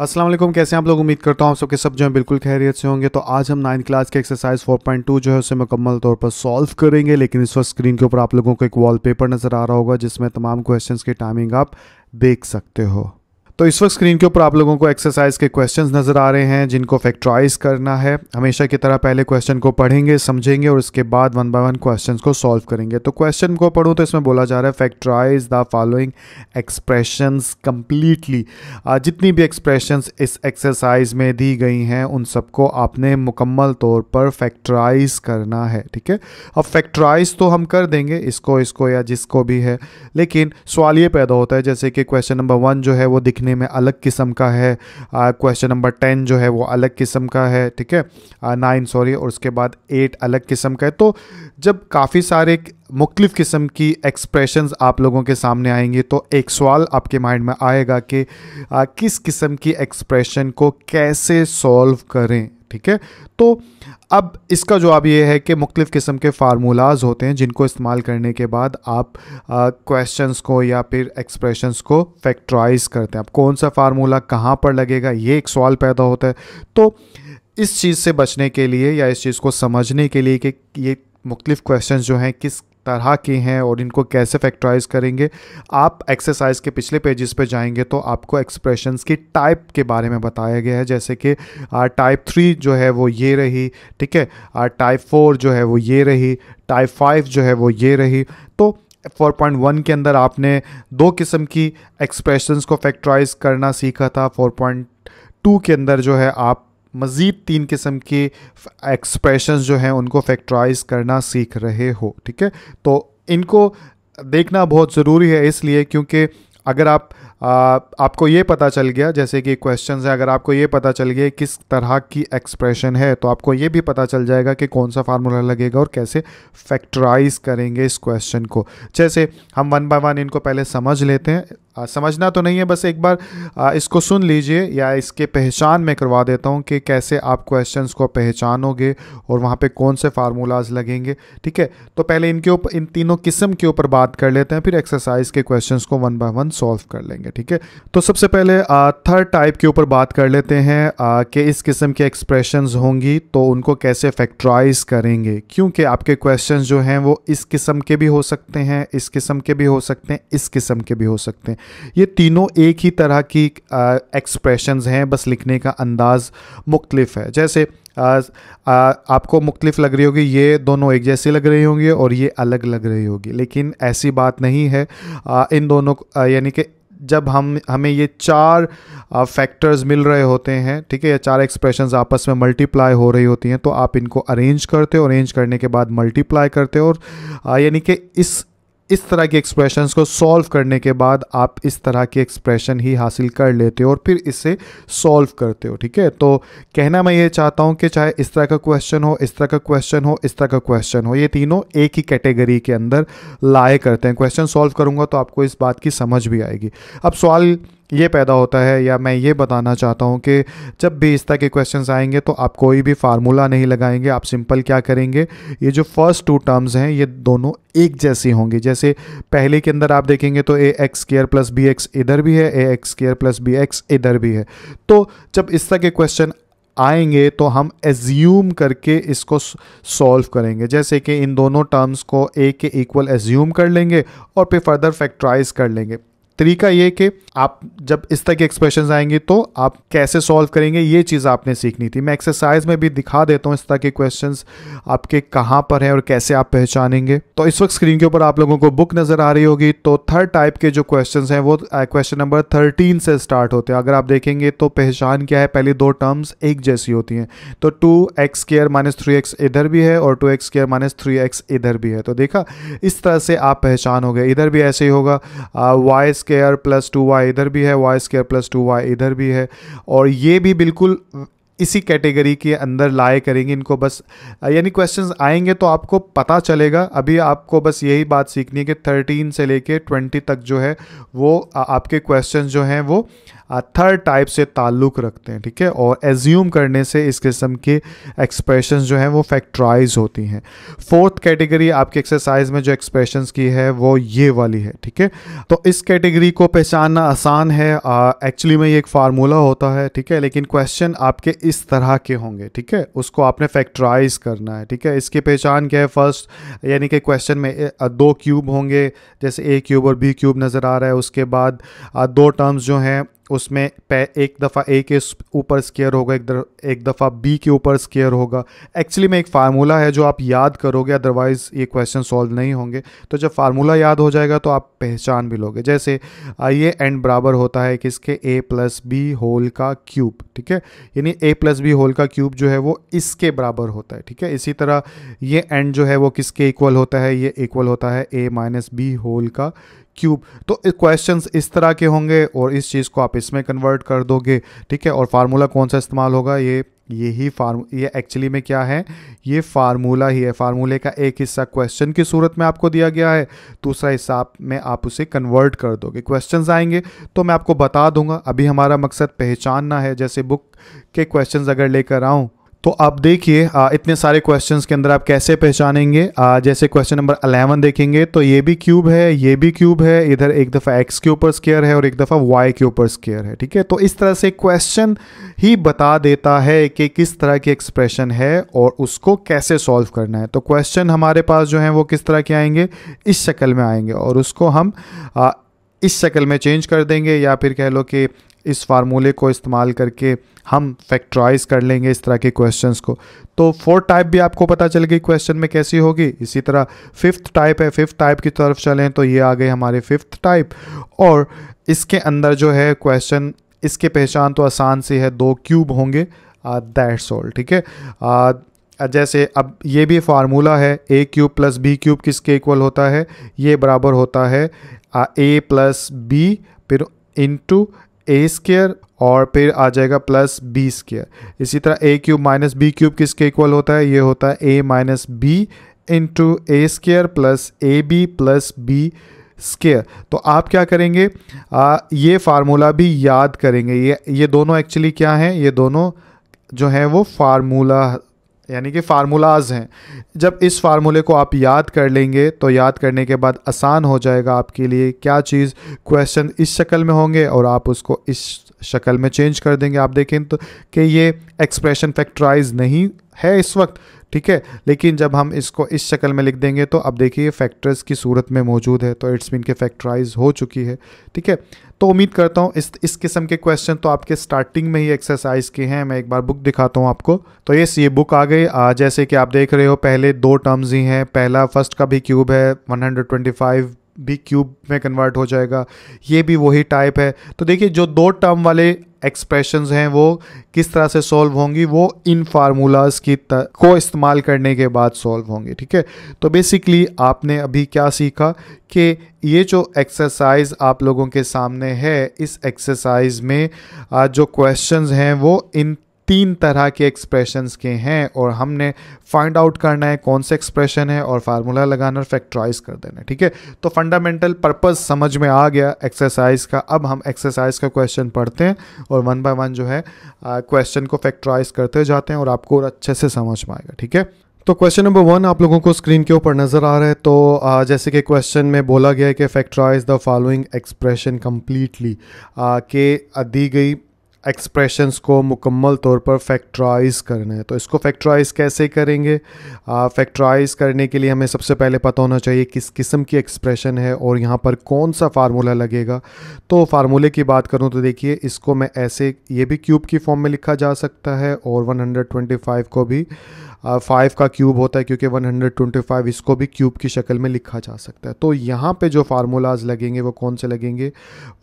असलम कैसे आप लोग उम्मीद करता हूँ आप सबके सब जो है बिल्कुल खैरियत से होंगे तो आज हम नाइन्थ क्लास के एक्सरसाइज 4.2 जो है उसे मुकम्मल तौर पर सॉल्व करेंगे लेकिन इस वक्त स्क्रीन के ऊपर आप लोगों को एक वॉलपेपर नज़र आ रहा होगा जिसमें तमाम क्वेश्चंस की टाइमिंग आप देख सकते हो तो इस वक्त स्क्रीन के ऊपर आप लोगों को एक्सरसाइज के क्वेश्चंस नज़र आ रहे हैं जिनको फैक्ट्राइज करना है हमेशा की तरह पहले क्वेश्चन को पढ़ेंगे समझेंगे और उसके बाद वन बाय वन क्वेश्चन को सॉल्व करेंगे तो क्वेश्चन को पढ़ूँ तो इसमें बोला जा रहा है factorise the following expressions completely जितनी भी एक्सप्रेशन इस एक्सरसाइज में दी गई हैं उन सबको आपने मुकम्मल तौर पर फैक्ट्राइज करना है ठीक है अब फैक्ट्राइज तो हम कर देंगे इसको इसको या जिसको भी है लेकिन सवाल ये पैदा होता है जैसे कि क्वेश्चन नंबर वन जो है वो दिखने देखने में अलग किस्म का है क्वेश्चन नंबर टेन जो है वो अलग किस्म का है ठीक है नाइन सॉरी और उसके बाद एट अलग किस्म का है तो जब काफ़ी सारे मुख्तफ किस्म की एक्सप्रेशन आप लोगों के सामने आएंगे तो एक सवाल आपके माइंड में आएगा कि आ, किस किस्म की एक्सप्रेशन को कैसे सॉल्व करें ठीक है तो अब इसका जवाब ये है कि मुख्तु किस्म के फार्मूलाज होते हैं जिनको इस्तेमाल करने के बाद आप क्वेश्चंस को या फिर एक्सप्रेशंस को फैक्ट्राइज करते हैं अब कौन सा फार्मूला कहाँ पर लगेगा ये एक सवाल पैदा होता है तो इस चीज़ से बचने के लिए या इस चीज़ को समझने के लिए कि ये मुख्तफ़ क्वेश्चन जो हैं किस तरह के हैं और इनको कैसे फैक्टराइज करेंगे आप एक्सरसाइज के पिछले पेजेस पे जाएंगे तो आपको एक्सप्रेशंस की टाइप के बारे में बताया गया है जैसे कि टाइप थ्री जो है वो ये रही ठीक है टाइप फोर जो है वो ये रही टाइप फाइव जो है वो ये रही तो 4.1 के अंदर आपने दो किस्म की एक्सप्रेशंस को फैक्टराइज करना सीखा था 4.2 के अंदर जो है आप मज़ीद तीन किस्म के एक्सप्रेशन जो हैं उनको फैक्टराइज करना सीख रहे हो ठीक है तो इनको देखना बहुत ज़रूरी है इसलिए क्योंकि अगर आप आपको ये पता चल गया जैसे कि क्वेश्चन है अगर आपको ये पता चल गया किस तरह की एक्सप्रेशन है तो आपको ये भी पता चल जाएगा कि कौन सा फार्मूला लगेगा और कैसे फैक्टराइज करेंगे इस क्वेश्चन को जैसे हम वन बाय वन इनको पहले समझ लेते हैं आ, समझना तो नहीं है बस एक बार आ, इसको सुन लीजिए या इसके पहचान में करवा देता हूँ कि कैसे आप क्वेश्चन को पहचानोगे और वहाँ पर कौन से फार्मूलाज लगेंगे ठीक है तो पहले इनके ऊपर इन तीनों किस्म के ऊपर बात कर लेते हैं फिर एक्सरसाइज के क्वेश्चन को वन बाय वन सॉल्व कर लेंगे करेंगे ठीक है तो सबसे पहले थर्ड टाइप के ऊपर बात कर लेते हैं कि इस किस्म के एक्सप्रेशन होंगी तो उनको कैसे फैक्ट्राइज करेंगे क्योंकि आपके क्वेश्चन जो हैं वो इस किस्म के भी हो सकते हैं इस किस्म के भी हो सकते हैं इस किस्म के भी हो सकते हैं ये तीनों एक ही तरह की एक्सप्रेशन हैं बस लिखने का अंदाज़ मुख्तलिफ है जैसे आ, आ, आपको मुख्तलिफ लग रही होगी ये दोनों एक जैसी लग रही होंगी और ये अलग लग रही होगी लेकिन ऐसी बात नहीं है आ, इन दोनों यानी कि जब हम हमें ये चार फैक्टर्स मिल रहे होते हैं ठीक है ये चार एक्सप्रेशन आपस में मल्टीप्लाई हो रही होती हैं तो आप इनको अरेंज करते हो अरेंज करने के बाद मल्टीप्लाई करते हो और यानी कि इस इस तरह के एक्सप्रेशन को सॉल्व करने के बाद आप इस तरह के एक्सप्रेशन ही हासिल कर लेते हो और फिर इसे सॉल्व करते हो ठीक है तो कहना मैं ये चाहता हूँ कि चाहे इस तरह का क्वेश्चन हो इस तरह का क्वेश्चन हो इस तरह का क्वेश्चन हो ये तीनों एक ही कैटेगरी के अंदर लाए करते हैं क्वेश्चन सॉल्व करूँगा तो आपको इस बात की समझ भी आएगी अब सवाल ये पैदा होता है या मैं ये बताना चाहता हूँ कि जब भी इस तरह के क्वेश्चन आएंगे तो आप कोई भी फार्मूला नहीं लगाएंगे आप सिंपल क्या करेंगे ये जो फर्स्ट टू टर्म्स हैं ये दोनों एक जैसी होंगी जैसे पहले के अंदर आप देखेंगे तो a x square plus b x इधर भी है a x square plus b x इधर भी है तो जब इस तरह के क्वेश्चन आएंगे तो हम एज्यूम करके इसको सॉल्व करेंगे जैसे कि इन दोनों टर्म्स को ए के इक्वल एज्यूम कर लेंगे और फिर फर्दर फैक्ट्राइज कर लेंगे तरीका ये कि आप जब इस तरह के एक्सप्रेशन आएंगे तो आप कैसे सॉल्व करेंगे ये चीज़ आपने सीखनी थी मैं एक्सरसाइज में भी दिखा देता हूँ इस तरह के क्वेश्चन आपके कहाँ पर हैं और कैसे आप पहचानेंगे तो इस वक्त स्क्रीन के ऊपर आप लोगों को बुक नज़र आ रही होगी तो थर्ड टाइप के जो क्वेश्चन हैं वो क्वेश्चन नंबर थर्टीन से स्टार्ट होते हैं अगर आप देखेंगे तो पहचान क्या है पहले दो टर्म्स एक जैसी होती हैं तो two x square minus three x इधर भी है और two x square minus three x इधर भी है तो देखा इस तरह से आप पहचान हो गए इधर भी ऐसे ही होगा y square plus two y इधर भी है y square plus two y इधर भी है और ये भी बिल्कुल इसी कैटेगरी के अंदर लाए करेंगे इनको बस यानी क्वेश्चंस आएंगे तो आपको पता चलेगा अभी आपको बस यही बात सीखनी है कि थर्टीन से लेके ट्वेंटी तक जो है वो आपके क्वेश्चंस जो हैं वो थर्ड टाइप से ताल्लुक़ रखते हैं ठीक है और एज्यूम करने से इस किस्म के एक्सप्रेशन जो हैं वो फैक्ट्राइज होती हैं फोर्थ कैटेगरी आपकी एक्सरसाइज में जो एक्सप्रेशन की है वो ये वाली है ठीक है तो इस कैटेगरी को पहचानना आसान है एक्चुअली में ये एक फार्मूला होता है ठीक है लेकिन क्वेश्चन आपके इस तरह के होंगे ठीक है उसको आपने फैक्ट्राइज करना है ठीक है इसकी पहचान क्या है फर्स्ट यानी कि क्वेश्चन में दो क्यूब होंगे जैसे ए क्यूब और बी क्यूब नज़र आ रहा है उसके बाद दो टर्म्स जो हैं उसमें एक दफ़ा ए के ऊपर स्केयर होगा एक एक दफ़ा बी के ऊपर स्केयर होगा एक्चुअली में एक फार्मूला है जो आप याद करोगे अदरवाइज़ ये क्वेश्चन सॉल्व नहीं होंगे तो जब फार्मूला याद हो जाएगा तो आप पहचान भी लोगे जैसे ये एंड बराबर होता है किसके ए प्लस बी होल का क्यूब ठीक है यानी ए प्लस बी होल का क्यूब जो है वो इसके बराबर होता है ठीक है इसी तरह ये एंड जो है वो किसके इक्वल होता है ये इक्वल होता है ए माइनस बी होल का क्यूब तो क्वेश्चन इस तरह के होंगे और इस चीज़ को आप इसमें कन्वर्ट कर दोगे ठीक है और फार्मूला कौन सा इस्तेमाल होगा ये यही फार्म ये एक्चुअली में क्या है ये फार्मूला ही है फार्मूले का एक हिस्सा क्वेश्चन की सूरत में आपको दिया गया है दूसरा हिस्सा में आप उसे कन्वर्ट कर दोगे क्वेश्चंस आएंगे तो मैं आपको बता दूंगा अभी हमारा मकसद पहचानना है जैसे बुक के क्वेश्चंस अगर लेकर आऊँ तो आप देखिए इतने सारे क्वेश्चंस के अंदर आप कैसे पहचानेंगे जैसे क्वेश्चन नंबर अलेवन देखेंगे तो ये भी क्यूब है ये भी क्यूब है इधर एक दफ़ा एक्स के ऊपर स्केयर है और एक दफ़ा वाई के ऊपर स्केयर है ठीक है तो इस तरह से क्वेश्चन ही बता देता है कि किस तरह की एक्सप्रेशन है और उसको कैसे सॉल्व करना है तो क्वेश्चन हमारे पास जो है वो किस तरह के आएंगे इस शक्ल में आएंगे और उसको हम आ, इस शक्ल में चेंज कर देंगे या फिर कह लो कि इस फार्मूले को इस्तेमाल करके हम फैक्ट्राइज कर लेंगे इस तरह के क्वेश्चंस को तो फोर्थ टाइप भी आपको पता चल गई क्वेश्चन में कैसी होगी इसी तरह फिफ्थ टाइप है फिफ्थ टाइप की तरफ चलें तो ये आ गए हमारे फिफ्थ टाइप और इसके अंदर जो है क्वेश्चन इसके पहचान तो आसान सी है दो क्यूब होंगे दैट्स ऑल ठीक है जैसे अब ये भी फार्मूला है ए क्यूब प्लस बी क्यूब किसके इक्वल होता है ये बराबर होता है ए प्लस बी फिर इंटू ए स्केयर और फिर आ जाएगा प्लस बी स्केयर इसी तरह ए क्यूब माइनस बी क्यूब किसके इक्वल होता है ये होता है ए minus B into A square plus A B plus B square तो आप क्या करेंगे आ, ये फार्मूला भी याद करेंगे ये ये दोनों एक्चुअली क्या हैं ये दोनों जो हैं वो फार्मूला यानी कि फार्मूलाज हैं जब इस फार्मूले को आप याद कर लेंगे तो याद करने के बाद आसान हो जाएगा आपके लिए क्या चीज़ क्वेश्चन इस शक्ल में होंगे और आप उसको इस शक्ल में चेंज कर देंगे आप देखें तो कि ये एक्सप्रेशन फैक्टराइज नहीं है इस वक्त ठीक है लेकिन जब हम इसको इस शक्ल में लिख देंगे तो अब देखिए फैक्टर्स की सूरत में मौजूद है तो इट्स मीन के फैक्टराइज हो चुकी है ठीक है तो उम्मीद करता हूँ इस इस किस्म के क्वेश्चन तो आपके स्टार्टिंग में ही एक्सरसाइज के हैं मैं एक बार बुक दिखाता हूँ आपको तो यस ये बुक आ गई जैसे कि आप देख रहे हो पहले दो टर्म्स ही हैं पहला फर्स्ट का भी क्यूब है 125 भी क्यूब में कन्वर्ट हो जाएगा ये भी वही टाइप है तो देखिए जो दो टर्म वाले एक्सप्रेशन हैं वो किस तरह से सॉल्व होंगी वो इन फार्मूलाज की को इस्तेमाल करने के बाद सॉल्व होंगे ठीक है तो बेसिकली आपने अभी क्या सीखा कि ये जो एक्सरसाइज आप लोगों के सामने है इस एक्सरसाइज में जो क्वेश्चंस हैं वो इन तीन तरह के एक्सप्रेशंस के हैं और हमने फाइंड आउट करना है कौन से एक्सप्रेशन है और फार्मूला लगाना और फैक्ट्राइज कर देना ठीक है तो फंडामेंटल पर्पस समझ में आ गया एक्सरसाइज का अब हम एक्सरसाइज का क्वेश्चन पढ़ते हैं और वन बाय वन जो है क्वेश्चन को फैक्ट्राइज करते जाते हैं और आपको और अच्छे से समझ में आएगा ठीक है तो क्वेश्चन नंबर वन आप लोगों को स्क्रीन के ऊपर नज़र आ रहा है तो जैसे कि क्वेश्चन में बोला गया है कि factorise the following expression completely के दी गई एक्सप्रेशंस को मुकम्मल तौर पर फैक्ट्राइज करना है तो इसको फैक्ट्राइज कैसे करेंगे फैक्ट्राइज करने के लिए हमें सबसे पहले पता होना चाहिए किस किस्म की एक्सप्रेशन है और यहाँ पर कौन सा फार्मूला लगेगा तो फार्मूले की बात करूँ तो देखिए इसको मैं ऐसे ये भी क्यूब की फॉर्म में लिखा जा सकता है और 125 को भी फाइव का क्यूब होता है क्योंकि 125 इसको भी क्यूब की शक्ल में लिखा जा सकता है तो यहाँ पे जो फार्मूलाज लगेंगे वो कौन से लगेंगे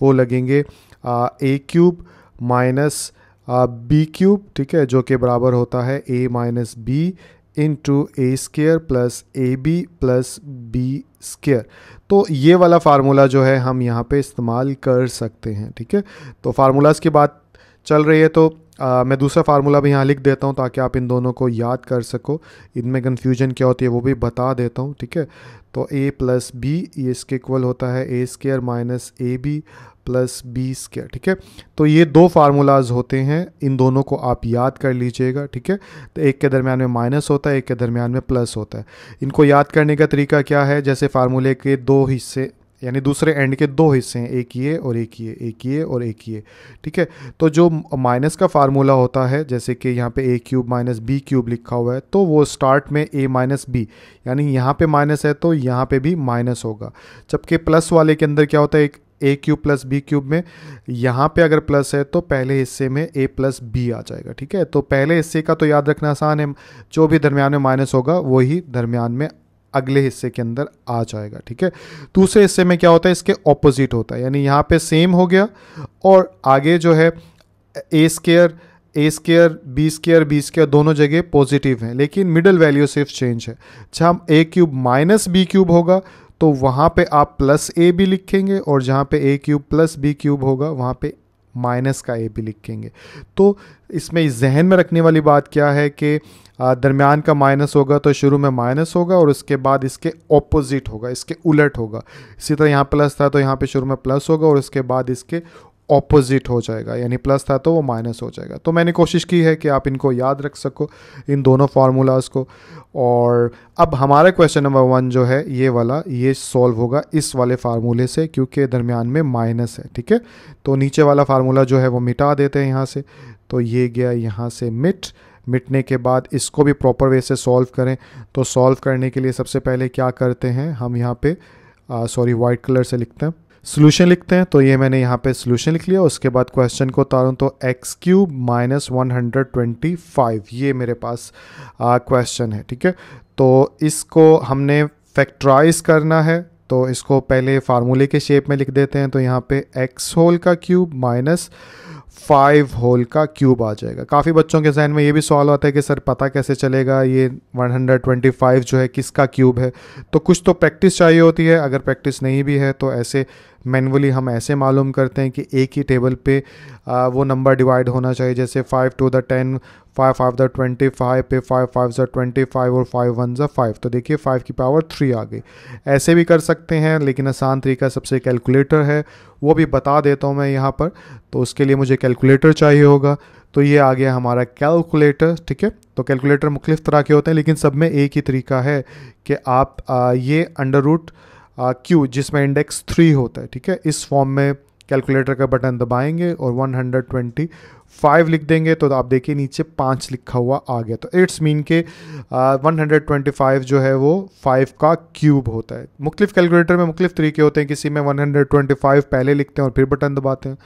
वो लगेंगे a cube minus B cube ठीक है जो के बराबर होता है ए minus B into A square plus A B plus B square तो ये वाला फार्मूला जो है हम यहाँ पे इस्तेमाल कर सकते हैं ठीक है तो फार्मूलाज़ की बात चल रही है तो आ, मैं दूसरा फार्मूला भी यहाँ लिख देता हूँ ताकि आप इन दोनों को याद कर सको इनमें कन्फ्यूजन क्या होती है वो भी बता देता हूँ ठीक है तो ए प्लस बी ये इसके इक्वल होता है ए square minus A B plus b square ठीक है तो ये दो फार्मूलाज होते हैं इन दोनों को आप याद कर लीजिएगा ठीक है तो एक के दरमियान में माइनस होता है एक के दरमियान में प्लस होता है इनको याद करने का तरीका क्या है जैसे फार्मूले के दो हिस्से यानी दूसरे एंड के दो हिस्से हैं एक ये और एक ये एक ये और एक ये ठीक है तो जो माइनस का फार्मूला होता है जैसे कि यहाँ पे a cube minus B cube लिखा हुआ है तो वो स्टार्ट में ए माइनस बी यानी यहाँ पे माइनस है तो यहाँ पे भी माइनस होगा जबकि प्लस वाले के अंदर क्या होता है एक a cube plus B cube में यहाँ पे अगर प्लस है तो पहले हिस्से में ए प्लस बी आ जाएगा ठीक है तो पहले हिस्से का तो याद रखना आसान है जो भी दरमियान में माइनस होगा वही दरमियान में अगले हिस्से के अंदर आ जाएगा ठीक है दूसरे हिस्से में क्या होता है इसके ऑपोजिट होता है यानी यहाँ पे सेम हो गया और आगे जो है ए square a square b square b square दोनों जगह पॉजिटिव हैं लेकिन मिडल वैल्यू सिर्फ चेंज है जहाँ a cube minus B cube होगा तो वहाँ पे आप प्लस ए भी लिखेंगे और जहाँ पे a cube plus B cube होगा वहाँ पे माइनस का ए भी लिखेंगे तो इसमें जहन में रखने वाली बात क्या है कि दरमियान का माइनस होगा तो शुरू में माइनस होगा और उसके बाद इसके ऑपोजिट होगा इसके उलट होगा इसी तरह यहाँ प्लस था तो यहाँ पे शुरू में प्लस होगा और उसके बाद इसके ऑपोजिट हो जाएगा यानी प्लस था तो वो माइनस हो जाएगा तो मैंने कोशिश की है कि आप इनको याद रख सको इन दोनों फार्मूलाज़ को और अब हमारा क्वेश्चन नंबर वन जो है ये वाला ये सॉल्व होगा इस वाले फार्मूले से क्योंकि दरमियान में माइनस है ठीक है तो नीचे वाला फार्मूला जो है वो मिटा देते हैं यहाँ से तो ये गया यहाँ से मिट मिटने के बाद इसको भी प्रॉपर वे से सॉल्व करें तो सॉल्व करने के लिए सबसे पहले क्या करते हैं हम यहाँ पे सॉरी वाइट कलर से लिखते हैं सोल्यूशन लिखते हैं तो ये मैंने यहाँ पे सोल्यूशन लिख लिया उसके बाद क्वेश्चन को उतारूँ तो x cube minus one hundred twenty five ये मेरे पास क्वेश्चन है ठीक है तो इसको हमने फैक्ट्राइज करना है तो इसको पहले फार्मूले के शेप में लिख देते हैं तो यहाँ पे एक्स होल का क्यूब माइनस फाइव होल का क्यूब आ जाएगा काफ़ी बच्चों के जहन में ये भी सवाल आता है कि सर पता कैसे चलेगा ये 125 जो है किसका क्यूब है तो कुछ तो प्रैक्टिस चाहिए होती है अगर प्रैक्टिस नहीं भी है तो ऐसे मैनुअली हम ऐसे मालूम करते हैं कि एक ही टेबल पे आ, वो नंबर डिवाइड होना चाहिए जैसे five two the ten five five the twenty five पे फाइव फाइव ज ट्वेंटी फाइव और फाइव वन ज फाइव तो देखिए फाइव की पावर थ्री आ गई ऐसे भी कर सकते हैं लेकिन आसान तरीका सबसे कैलकुलेटर है वो भी बता देता हूँ मैं यहाँ पर तो उसके लिए मुझे कैलकुलेटर चाहिए होगा तो ये आ गया हमारा कैलकुलेटर ठीक है तो कैलकुलेटर मुख्तफ तरह के होते हैं लेकिन सब में एक ही तरीका है कि आप आ, ये अंडर रूट क्यू जिसमें इंडेक्स थ्री होता है ठीक है इस फॉर्म में कैलकुलेटर का बटन दबाएंगे और 125 लिख देंगे तो आप देखिए नीचे पाँच लिखा हुआ आ गया तो इट्स मीन के uh, 125 जो है वो 5 का क्यूब होता है मुख्तफ कैलकुलेटर में मुख्तलिफ तरीके होते हैं किसी में 125 पहले लिखते हैं और फिर बटन दबाते हैं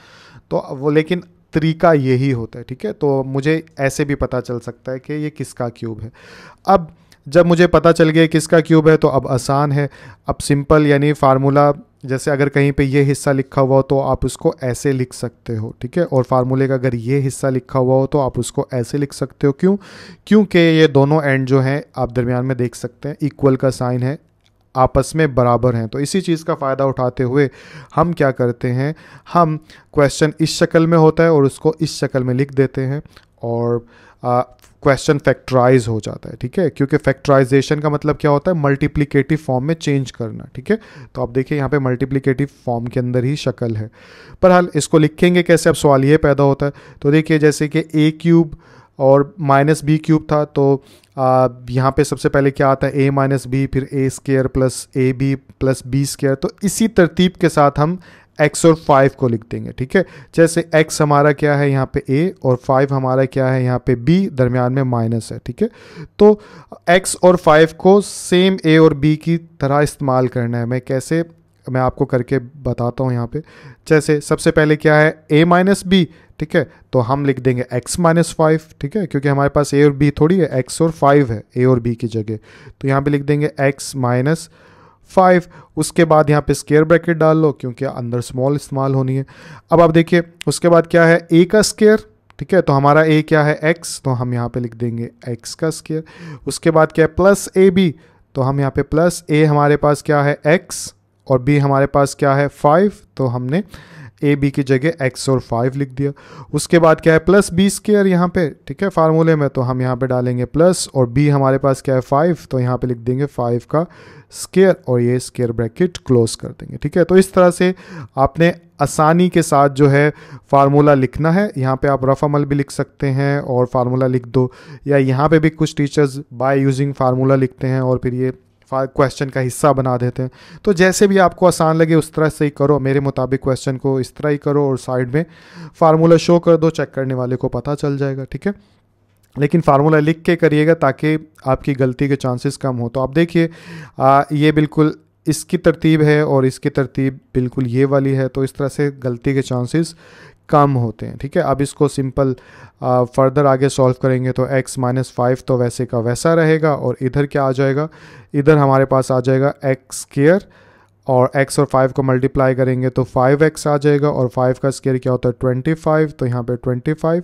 तो वो लेकिन तरीका यही होता है ठीक है तो मुझे ऐसे भी पता चल सकता है कि ये किसका क्यूब है अब जब मुझे पता चल गया किसका क्यूब है तो अब आसान है अब सिंपल यानी फार्मूला जैसे अगर कहीं पे ये हिस्सा लिखा हुआ हो तो आप उसको ऐसे लिख सकते हो ठीक है और फार्मूले का अगर ये हिस्सा लिखा हुआ हो तो आप उसको ऐसे लिख सकते हो क्यों क्योंकि ये दोनों एंड जो हैं आप दरमियान में देख सकते हैं इक्वल का साइन है आपस में बराबर हैं तो इसी चीज़ का फ़ायदा उठाते हुए हम क्या करते हैं हम क्वेश्चन इस शक्ल में होता है और उसको इस शक्ल में लिख देते हैं और क्वेश्चन फैक्टराइज हो जाता है ठीक है क्योंकि फैक्टराइजेशन का मतलब क्या होता है मल्टीप्लीकेटिव फॉर्म में चेंज करना ठीक है तो आप देखिए यहाँ पे मल्टीप्लीकेटिव फॉर्म के अंदर ही शक्ल है पर हाल इसको लिखेंगे कैसे अब सवाल ये पैदा होता है तो देखिए जैसे कि ए क्यूब और माइनस बी क्यूब था तो यहाँ पे सबसे पहले क्या आता है ए माइनस बी फिर a square plus A B plus B square तो इसी तरतीब के साथ हम एक्स और फाइव को लिख देंगे ठीक है जैसे एक्स हमारा क्या है यहाँ पे ए और फाइव हमारा क्या है यहाँ पे बी दरमियान में माइनस है ठीक है तो एक्स और फाइव को सेम ए और बी की तरह इस्तेमाल करना है मैं कैसे मैं आपको करके बताता हूँ यहाँ पे जैसे सबसे पहले क्या है ए माइनस बी ठीक है तो हम लिख देंगे x माइनस फाइव ठीक है क्योंकि हमारे पास a और b थोड़ी है x और फाइव है a और b की जगह तो यहाँ पे लिख देंगे x माइनस फाइव उसके बाद यहाँ पे स्केयर ब्रैकेट डाल लो क्योंकि अंदर स्मॉल इस्तेमाल होनी है अब आप देखिए उसके बाद क्या है ए का स्केयर ठीक है तो हमारा ए क्या है एक्स तो हम यहाँ पे लिख देंगे एक्स का स्केयर उसके बाद क्या है प्लस ए बी तो हम यहाँ पे प्लस ए हमारे पास क्या है एक्स और बी हमारे पास क्या है फाइव तो हमने ए बी की जगह एक्स और फाइव लिख दिया उसके बाद क्या है प्लस बी स्केयर यहाँ पे ठीक है फार्मूले में तो हम यहाँ पे डालेंगे प्लस और बी हमारे पास क्या है फाइव तो यहाँ पे लिख देंगे फाइव का स्केयर और ये स्केयर ब्रैकेट क्लोज कर देंगे ठीक है तो इस तरह से आपने आसानी के साथ जो है फार्मूला लिखना है यहाँ पे आप रफ अमल भी लिख सकते हैं और फार्मूला लिख दो या यहाँ पे भी कुछ टीचर्स बाय यूजिंग फार्मूला लिखते हैं और फिर ये क्वेश्चन का हिस्सा बना देते हैं तो जैसे भी आपको आसान लगे उस तरह से ही करो मेरे मुताबिक क्वेश्चन को इस तरह ही करो और साइड में फार्मूला शो कर दो चेक करने वाले को पता चल जाएगा ठीक है लेकिन फार्मूला लिख के करिएगा ताकि आपकी गलती के चांसेस कम हो तो आप देखिए ये बिल्कुल इसकी तरतीब है और इसकी तरतीब बिल्कुल ये वाली है तो इस तरह से गलती के चांसेस कम होते हैं ठीक है अब इसको सिंपल फर्दर आगे सॉल्व करेंगे तो x माइनस फाइव तो वैसे का वैसा रहेगा और इधर क्या आ जाएगा इधर हमारे पास आ जाएगा एक्स स्केयर और x और 5 को मल्टीप्लाई करेंगे तो 5x आ जाएगा और 5 का स्केयर क्या होता है 25 तो यहाँ पे 25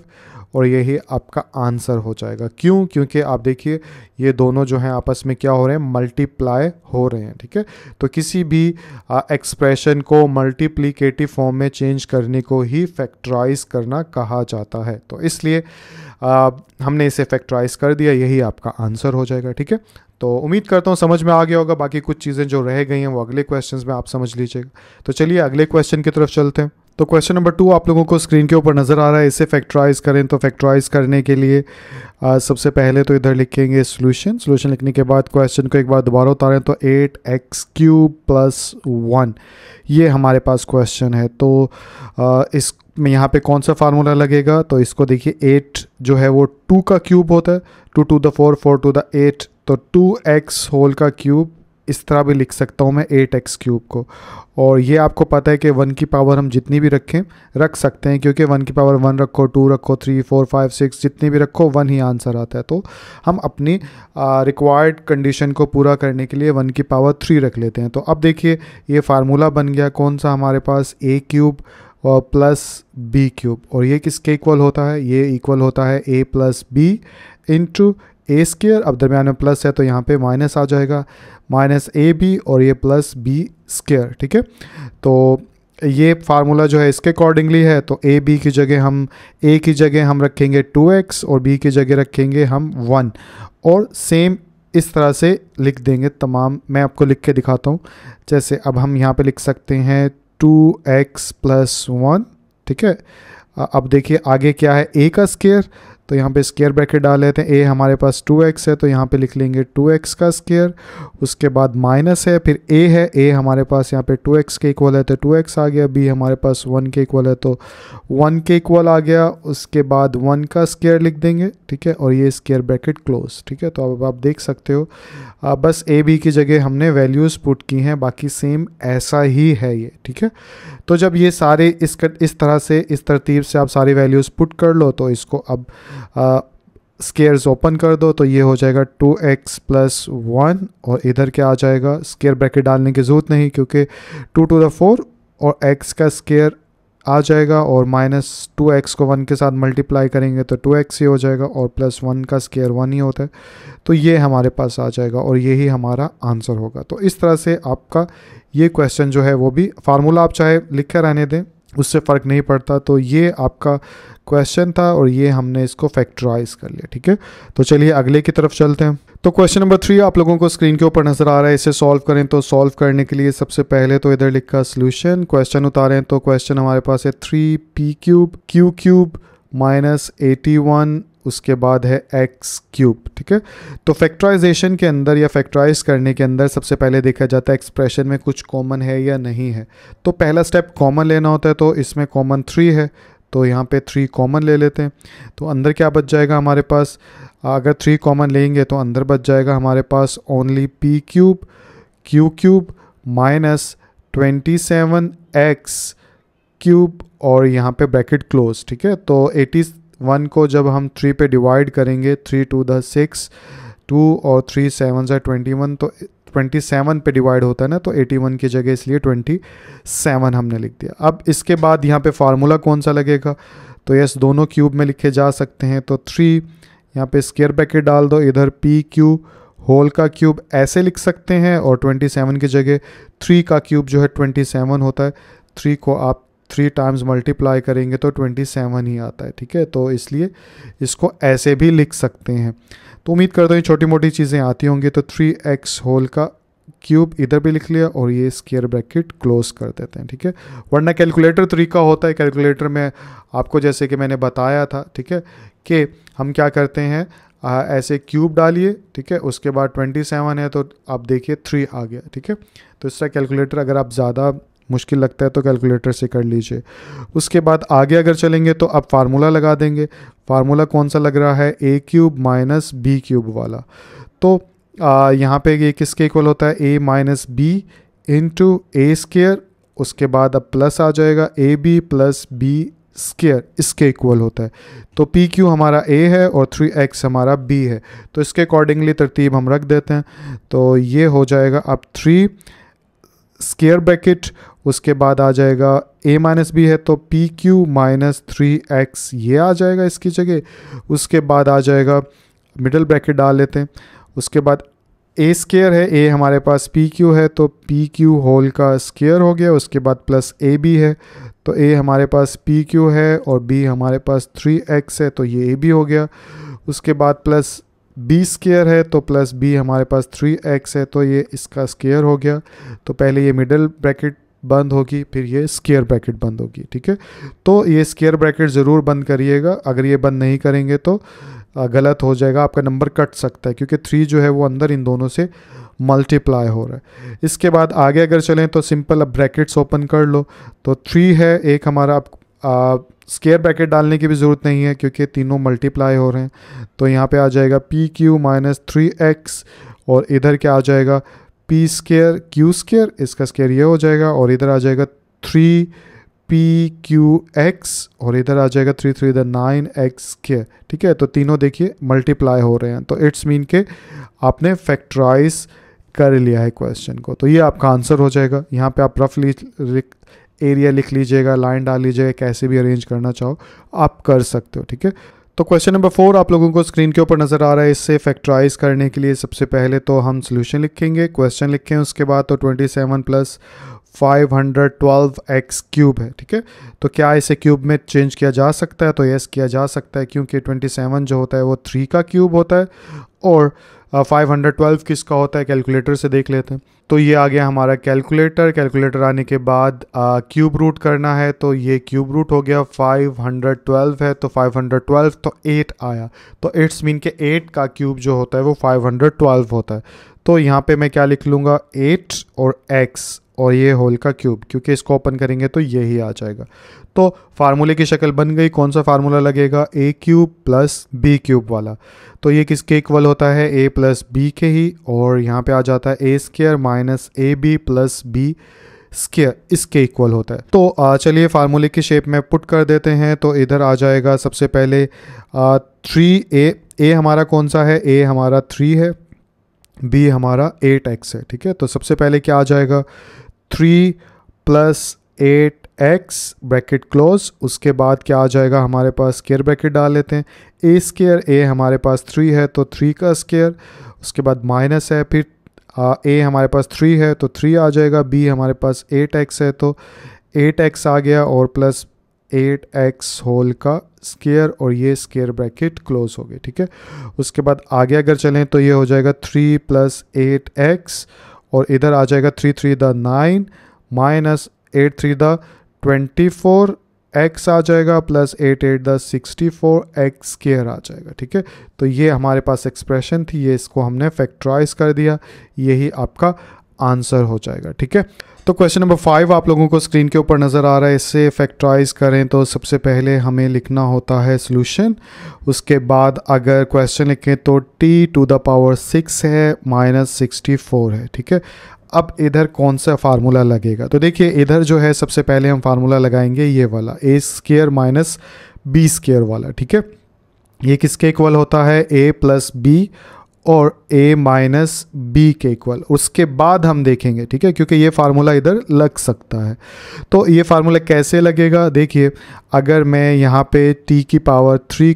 और यही आपका आंसर हो जाएगा क्यों क्योंकि आप देखिए ये दोनों जो हैं आपस में क्या हो रहे हैं मल्टीप्लाई हो रहे हैं ठीक है तो किसी भी एक्सप्रेशन को मल्टीप्लीकेटिव फॉर्म में चेंज करने को ही फैक्टराइज करना कहा जाता है तो इसलिए आ, हमने इसे फैक्टराइज कर दिया यही आपका आंसर हो जाएगा ठीक है तो उम्मीद करता हूँ समझ में आ गया होगा बाकी कुछ चीज़ें जो रह गई हैं वो अगले क्वेश्चंस में आप समझ लीजिएगा तो चलिए अगले क्वेश्चन की तरफ चलते हैं तो क्वेश्चन नंबर टू आप लोगों को स्क्रीन के ऊपर नज़र आ रहा है इसे फैक्टराइज करें तो फैक्टराइज करने के लिए आ, सबसे पहले तो इधर लिखेंगे सोल्यूशन सोल्यूशन लिखने के बाद क्वेश्चन को एक बार दोबारा उतारें तो eight x cube plus one ये हमारे पास क्वेश्चन है तो आ, इस में यहाँ पे कौन सा फार्मूला लगेगा तो इसको देखिए एट जो है वो टू का क्यूब होता है two two the four four two the eight तो टू एक्स होल का क्यूब इस तरह भी लिख सकता हूँ मैं एट एक्स क्यूब को और ये आपको पता है कि वन की पावर हम जितनी भी रखें रख सकते हैं क्योंकि वन की पावर वन रखो टू रखो थ्री फोर फाइव सिक्स जितनी भी रखो वन ही आंसर आता है तो हम अपनी रिक्वायर्ड कंडीशन को पूरा करने के लिए वन की पावर थ्री रख लेते हैं तो अब देखिए ये फार्मूला बन गया कौन सा हमारे पास ए क्यूब और प्लस बी क्यूब और ये किसके इक्वल होता है ये इक्वल होता है ए प्लस बी इंटू ए स्केयर अब दरमियान में प्लस है तो यहाँ पे माइनस आ जाएगा माइनस ए बी और ये प्लस बी स्केयर ठीक है तो ये फार्मूला जो है इसके अकॉर्डिंगली है तो ए बी की जगह हम ए की जगह हम रखेंगे टू एक्स और बी की जगह रखेंगे हम वन और सेम इस तरह से लिख देंगे तमाम मैं आपको लिख के दिखाता हूँ जैसे अब हम यहाँ पर लिख सकते हैं टू एक्स प्लस वन ठीक है अब देखिए आगे क्या है ए का स्केयर तो यहाँ पे स्केयर ब्रैकेट डाल लेते हैं ए हमारे पास टू एक्स है तो यहाँ पे लिख लेंगे टू एक्स का स्केयर उसके बाद माइनस है फिर ए है ए हमारे पास यहाँ पे एक्स के इक्वल है तो टू एक्स आ गया बी हमारे पास वन के इक्वल है तो वन के इक्वल आ गया उसके बाद वन का स्केयर लिख देंगे ठीक है और ये स्केयर ब्रैकेट क्लोज ठीक है तो अब आप देख सकते हो बस ए बी की जगह हमने वैल्यूज़ पुट की हैं बाकी सेम ऐसा ही है ये ठीक है तो जब ये सारे इस इस तरह से इस तरतीब से आप सारी वैल्यूज़ पुट कर लो तो इसको अब स्केयर्स ओपन कर दो तो ये हो जाएगा टू एक्स प्लस वन और इधर क्या आ जाएगा स्केयर ब्रैकेट डालने की ज़रूरत नहीं क्योंकि टू टू द फोर और एक्स का स्केयर आ जाएगा और माइनस टू एक्स को वन के साथ मल्टीप्लाई करेंगे तो टू एक्स ही हो जाएगा और प्लस वन का स्केयर वन ही होता है तो ये हमारे पास आ जाएगा और यही हमारा आंसर होगा तो इस तरह से आपका ये क्वेश्चन जो है वो भी फार्मूला आप चाहे कर रहने दें उससे फ़र्क नहीं पड़ता तो ये आपका क्वेश्चन था और ये हमने इसको फैक्टराइज कर लिया ठीक है तो चलिए अगले की तरफ चलते हैं तो क्वेश्चन नंबर थ्री आप लोगों को स्क्रीन के ऊपर नजर आ रहा है इसे सॉल्व करें तो सॉल्व करने के लिए सबसे पहले तो इधर लिखा सोल्यूशन क्वेश्चन उतारें तो क्वेश्चन हमारे पास है three p cube q cube minus eighty one उसके बाद है एक्स क्यूब ठीक है तो फैक्टराइजेशन के अंदर या फैक्टराइज करने के अंदर सबसे पहले देखा जाता है एक्सप्रेशन में कुछ कॉमन है या नहीं है तो पहला स्टेप कॉमन लेना होता है तो इसमें कॉमन थ्री है तो यहाँ पे थ्री कॉमन ले लेते हैं तो अंदर क्या बच जाएगा हमारे पास अगर थ्री कॉमन लेंगे तो अंदर बच जाएगा हमारे पास only p cube q cube minus twenty seven x cube और यहाँ पे ब्रैकेट क्लोज ठीक है तो एटी वन को जब हम थ्री पे डिवाइड करेंगे three to the six two और थ्री सेवन ज़ा ट्वेंटी वन तो ट्वेंटी सेवन पर डिवाइड होता है ना तो एटी वन की जगह इसलिए ट्वेंटी सेवन हमने लिख दिया अब इसके बाद यहाँ पे फार्मूला कौन सा लगेगा तो यस दोनों क्यूब में लिखे जा सकते हैं तो थ्री यहाँ पे स्केयर ब्रैकेट डाल दो इधर पी क्यू होल का क्यूब ऐसे लिख सकते हैं और ट्वेंटी सेवन की जगह थ्री का क्यूब जो है ट्वेंटी सेवन होता है थ्री को आप थ्री टाइम्स मल्टीप्लाई करेंगे तो ट्वेंटी सेवन ही आता है ठीक है तो इसलिए इसको ऐसे भी लिख सकते हैं तो उम्मीद करता हूँ छोटी मोटी चीज़ें आती होंगी तो थ्री एक्स होल का क्यूब इधर भी लिख लिया और ये स्केयर ब्रैकेट क्लोज कर देते हैं ठीक है वरना कैलकुलेटर तरीका होता है कैलकुलेटर में आपको जैसे कि मैंने बताया था ठीक है कि हम क्या करते हैं आ, ऐसे क्यूब डालिए ठीक है उसके बाद 27 है तो आप देखिए थ्री आ गया ठीक है तो इस तरह कैलकुलेटर अगर आप ज़्यादा मुश्किल लगता है तो कैलकुलेटर से कर लीजिए उसके बाद आगे अगर चलेंगे तो आप फार्मूला लगा देंगे फार्मूला कौन सा लग रहा है ए क्यूब माइनस बी क्यूब वाला तो आ, यहाँ पे ये किसके इक्वल होता है ए माइनस बी इंटू ए स्केयर उसके बाद अब प्लस आ जाएगा a B plus B square इसके इक्वल होता है तो पी क्यू हमारा ए है और थ्री एक्स हमारा बी है तो इसके अकॉर्डिंगली तरतीब हम रख देते हैं तो ये हो जाएगा अब थ्री स्केयर ब्रैकेट उसके बाद आ जाएगा a माइनस बी है तो p q minus three x ये आ जाएगा इसकी जगह उसके बाद आ जाएगा मिडल ब्रैकेट डाल लेते हैं उसके बाद ए स्केयर है ए हमारे पास पी क्यू है तो पी क्यू होल का स्केयर हो गया उसके बाद प्लस ए बी है तो ए हमारे पास पी क्यू है और बी हमारे पास थ्री एक्स है तो ये ए बी हो गया उसके बाद प्लस बी स्केयर है तो प्लस बी हमारे पास थ्री एक्स है तो ये इसका स्केयर हो गया तो पहले ये मिडल ब्रैकेट बंद होगी फिर ये स्केयर ब्रैकेट बंद होगी ठीक है तो ये स्केयर ब्रैकेट ज़रूर बंद करिएगा अगर ये बंद नहीं करेंगे तो गलत हो जाएगा आपका नंबर कट सकता है क्योंकि थ्री जो है वो अंदर इन दोनों से मल्टीप्लाई हो रहा है इसके बाद आगे अगर चलें तो सिंपल अब ब्रैकेट्स ओपन कर लो तो थ्री है एक हमारा आप स्केयर ब्रैकेट डालने की भी ज़रूरत नहीं है क्योंकि तीनों मल्टीप्लाई हो रहे हैं तो यहाँ पर आ जाएगा p q minus three x और इधर क्या आ जाएगा पी स्केयर क्यू स्केयर इसका स्केयर ये हो जाएगा और इधर आ जाएगा थ्री पी क्यू एक्स और इधर आ जाएगा थ्री थ्री इधर नाइन एक्स स्केयर ठीक है तो तीनों देखिए मल्टीप्लाई हो रहे हैं तो इट्स मीन के आपने फैक्टराइज कर लिया है क्वेश्चन को तो ये आपका आंसर हो जाएगा यहाँ पे आप रफली एरिया लिख लीजिएगा लाइन डाल लीजिएगा कैसे भी अरेंज करना चाहो आप कर सकते हो ठीक है तो क्वेश्चन नंबर फोर आप लोगों को स्क्रीन के ऊपर नज़र आ रहा है इससे फैक्टराइज करने के लिए सबसे पहले तो हम सोल्यूशन लिखेंगे क्वेश्चन लिखें उसके बाद तो 27 plus five hundred twelve x cube है ठीक है तो क्या इसे क्यूब में चेंज किया जा सकता है तो यस किया जा सकता है क्योंकि 27 जो होता है वो थ्री का क्यूब होता है और फाइव हंड्रेड ट्वेल्व किसका होता है कैलकुलेटर से देख लेते हैं तो ये आ गया हमारा कैलकुलेटर कैलकुलेटर आने के बाद क्यूब रूट करना है तो ये क्यूब रूट हो गया 512 है तो 512 तो 8 आया तो एट्स मीन के 8 का क्यूब जो होता है वो 512 होता है तो यहाँ पे मैं क्या लिख लूँगा 8 और x और ये होल का क्यूब क्योंकि इसको ओपन करेंगे तो ये ही आ जाएगा तो फार्मूले की शक्ल बन गई कौन सा फार्मूला लगेगा a cube plus B cube वाला तो ये किसके इक्वल होता है ए प्लस बी के ही और यहाँ पे आ जाता है ए square minus A B plus B square इसके इक्वल होता है तो चलिए फार्मूले की शेप में पुट कर देते हैं तो इधर आ जाएगा सबसे पहले थ्री ए ए हमारा कौन सा है ए हमारा थ्री है बी हमारा एट एक्स है ठीक है तो सबसे पहले क्या आ जाएगा three plus eight x bracket close उसके बाद क्या आ जाएगा हमारे पास स्केयर ब्रैकेट डाल लेते हैं ए स्केयर ए हमारे पास थ्री है तो थ्री का स्केयर उसके बाद माइनस है फिर ए हमारे पास थ्री है तो थ्री आ जाएगा बी हमारे पास एट एक्स है तो एट एक्स आ गया और प्लस एट एक्स होल का स्केयर और ये स्केयर ब्रैकेट क्लोज हो गए ठीक है उसके बाद आगे अगर चलें तो ये हो जाएगा थ्री प्लस एट एक्स और इधर आ जाएगा three three the nine minus eight three the twenty four x आ जाएगा plus eight eight the sixty four x square आ जाएगा ठीक है तो ये हमारे पास एक्सप्रेशन थी ये इसको हमने फैक्ट्राइज कर दिया यही आपका आंसर हो जाएगा ठीक है तो क्वेश्चन नंबर फाइव आप लोगों को स्क्रीन के ऊपर नज़र आ रहा है इससे फैक्ट्राइज करें तो सबसे पहले हमें लिखना होता है सोल्यूशन उसके बाद अगर क्वेश्चन लिखें तो t to the power six है माइनस सिक्सटी फोर है ठीक है अब इधर कौन सा फार्मूला लगेगा तो देखिए इधर जो है सबसे पहले हम फार्मूला लगाएंगे ये वाला a square minus b square वाला ठीक है ये किसके इक्वल होता है ए प्लस बी और a माइनस बी के इक्वल उसके बाद हम देखेंगे ठीक है क्योंकि ये फार्मूला इधर लग सकता है तो ये फार्मूला कैसे लगेगा देखिए अगर मैं यहाँ पे t की पावर थ्री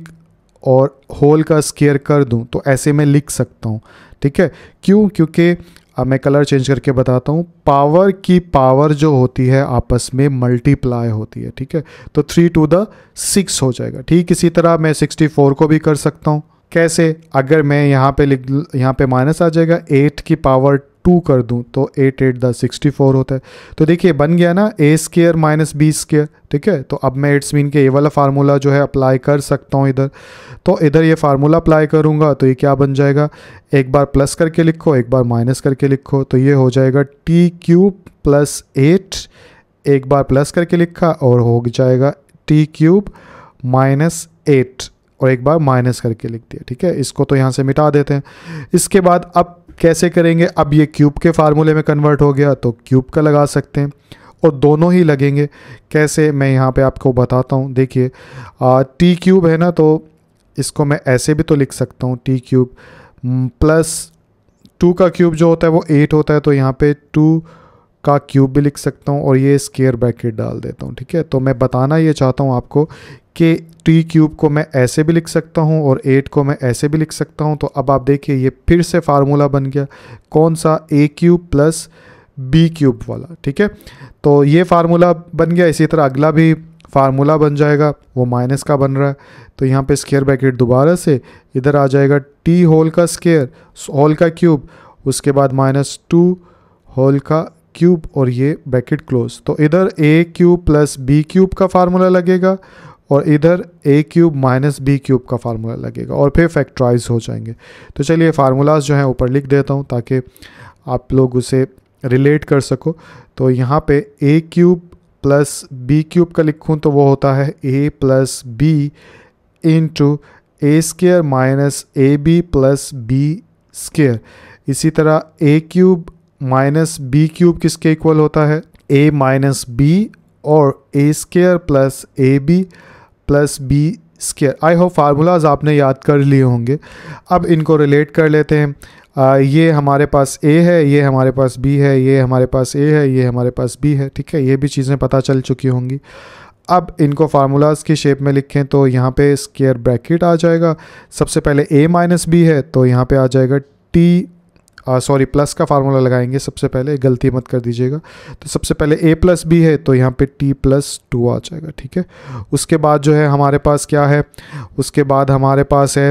और होल का स्केयर कर दूँ तो ऐसे मैं लिख सकता हूँ ठीक है क्यों क्योंकि अब मैं कलर चेंज करके बताता हूँ पावर की पावर जो होती है आपस में मल्टीप्लाई होती है ठीक है तो थ्री टू द सिक्स हो जाएगा ठीक इसी तरह मैं सिक्सटी फोर को भी कर सकता हूँ कैसे अगर मैं यहाँ पे लिख यहाँ पे माइनस आ जाएगा एट की पावर टू कर दूँ तो eight eight the sixty four होता है तो देखिए बन गया ना a square minus b square ठीक है तो अब मैं इट्स मीन के ये वाला फार्मूला जो है अप्लाई कर सकता हूँ इधर तो इधर ये फार्मूला अप्लाई करूँगा तो ये क्या बन जाएगा एक बार प्लस करके लिखो एक बार माइनस करके लिखो तो ये हो जाएगा टी क्यूब प्लस एट एक बार प्लस करके लिखा और हो जाएगा टी क्यूब माइनस एट और एक बार माइनस करके लिख दिया ठीक है इसको तो यहाँ से मिटा देते हैं इसके बाद अब कैसे करेंगे अब ये क्यूब के फार्मूले में कन्वर्ट हो गया तो क्यूब का लगा सकते हैं और दोनों ही लगेंगे कैसे मैं यहाँ पे आपको बताता हूँ देखिए टी क्यूब है ना तो इसको मैं ऐसे भी तो लिख सकता हूँ टी क्यूब प्लस टू का क्यूब जो होता है वो एट होता है तो यहाँ पे टू का क्यूब भी लिख सकता हूँ और ये स्केयर ब्रैकेट डाल देता हूँ ठीक है तो मैं बताना ये चाहता हूँ आपको कि टी क्यूब को मैं ऐसे भी लिख सकता हूँ और एट को मैं ऐसे भी लिख सकता हूँ तो अब आप देखिए ये फिर से फार्मूला बन गया कौन सा a cube plus B cube वाला ठीक है तो ये फार्मूला बन गया इसी तरह अगला भी फार्मूला बन जाएगा वो माइनस का बन रहा है तो यहाँ पे स्केयर ब्रैकेट दोबारा से इधर आ जाएगा टी होल का स्केयर होल का क्यूब उसके बाद माइनस टू होल का क्यूब और ये ब्रैकेट क्लोज तो इधर a cube plus B cube का फार्मूला लगेगा और इधर a cube minus B cube का फार्मूला लगेगा और फिर फैक्ट्राइज हो जाएंगे तो चलिए फार्मूलाज जो हैं ऊपर लिख देता हूँ ताकि आप लोग उसे रिलेट कर सको तो यहाँ पे a cube plus B cube का लिखूँ तो वो होता है ए plus b into A square minus A B plus B square इसी तरह ए क्यूब माइनस बी क्यूब किसके इक्वल होता है ए माइनस बी और a square plus A B plus B square I hope formulas आपने याद कर लिए होंगे अब इनको रिलेट कर लेते हैं आ, ये हमारे पास ए है ये हमारे पास बी है ये हमारे पास ए है ये हमारे पास बी है ठीक है ये भी चीज़ें पता चल चुकी होंगी अब इनको फार्मूलाज की शेप में लिखें तो यहाँ पे स्केयर ब्रैकेट आ जाएगा सबसे पहले ए माइनस बी है तो यहाँ पे आ जाएगा टी सॉरी प्लस का फार्मूला लगाएंगे सबसे पहले गलती मत कर दीजिएगा तो सबसे पहले ए प्लस बी है तो यहाँ पे टी प्लस टू आ जाएगा ठीक है उसके बाद जो है हमारे पास क्या है उसके बाद हमारे पास है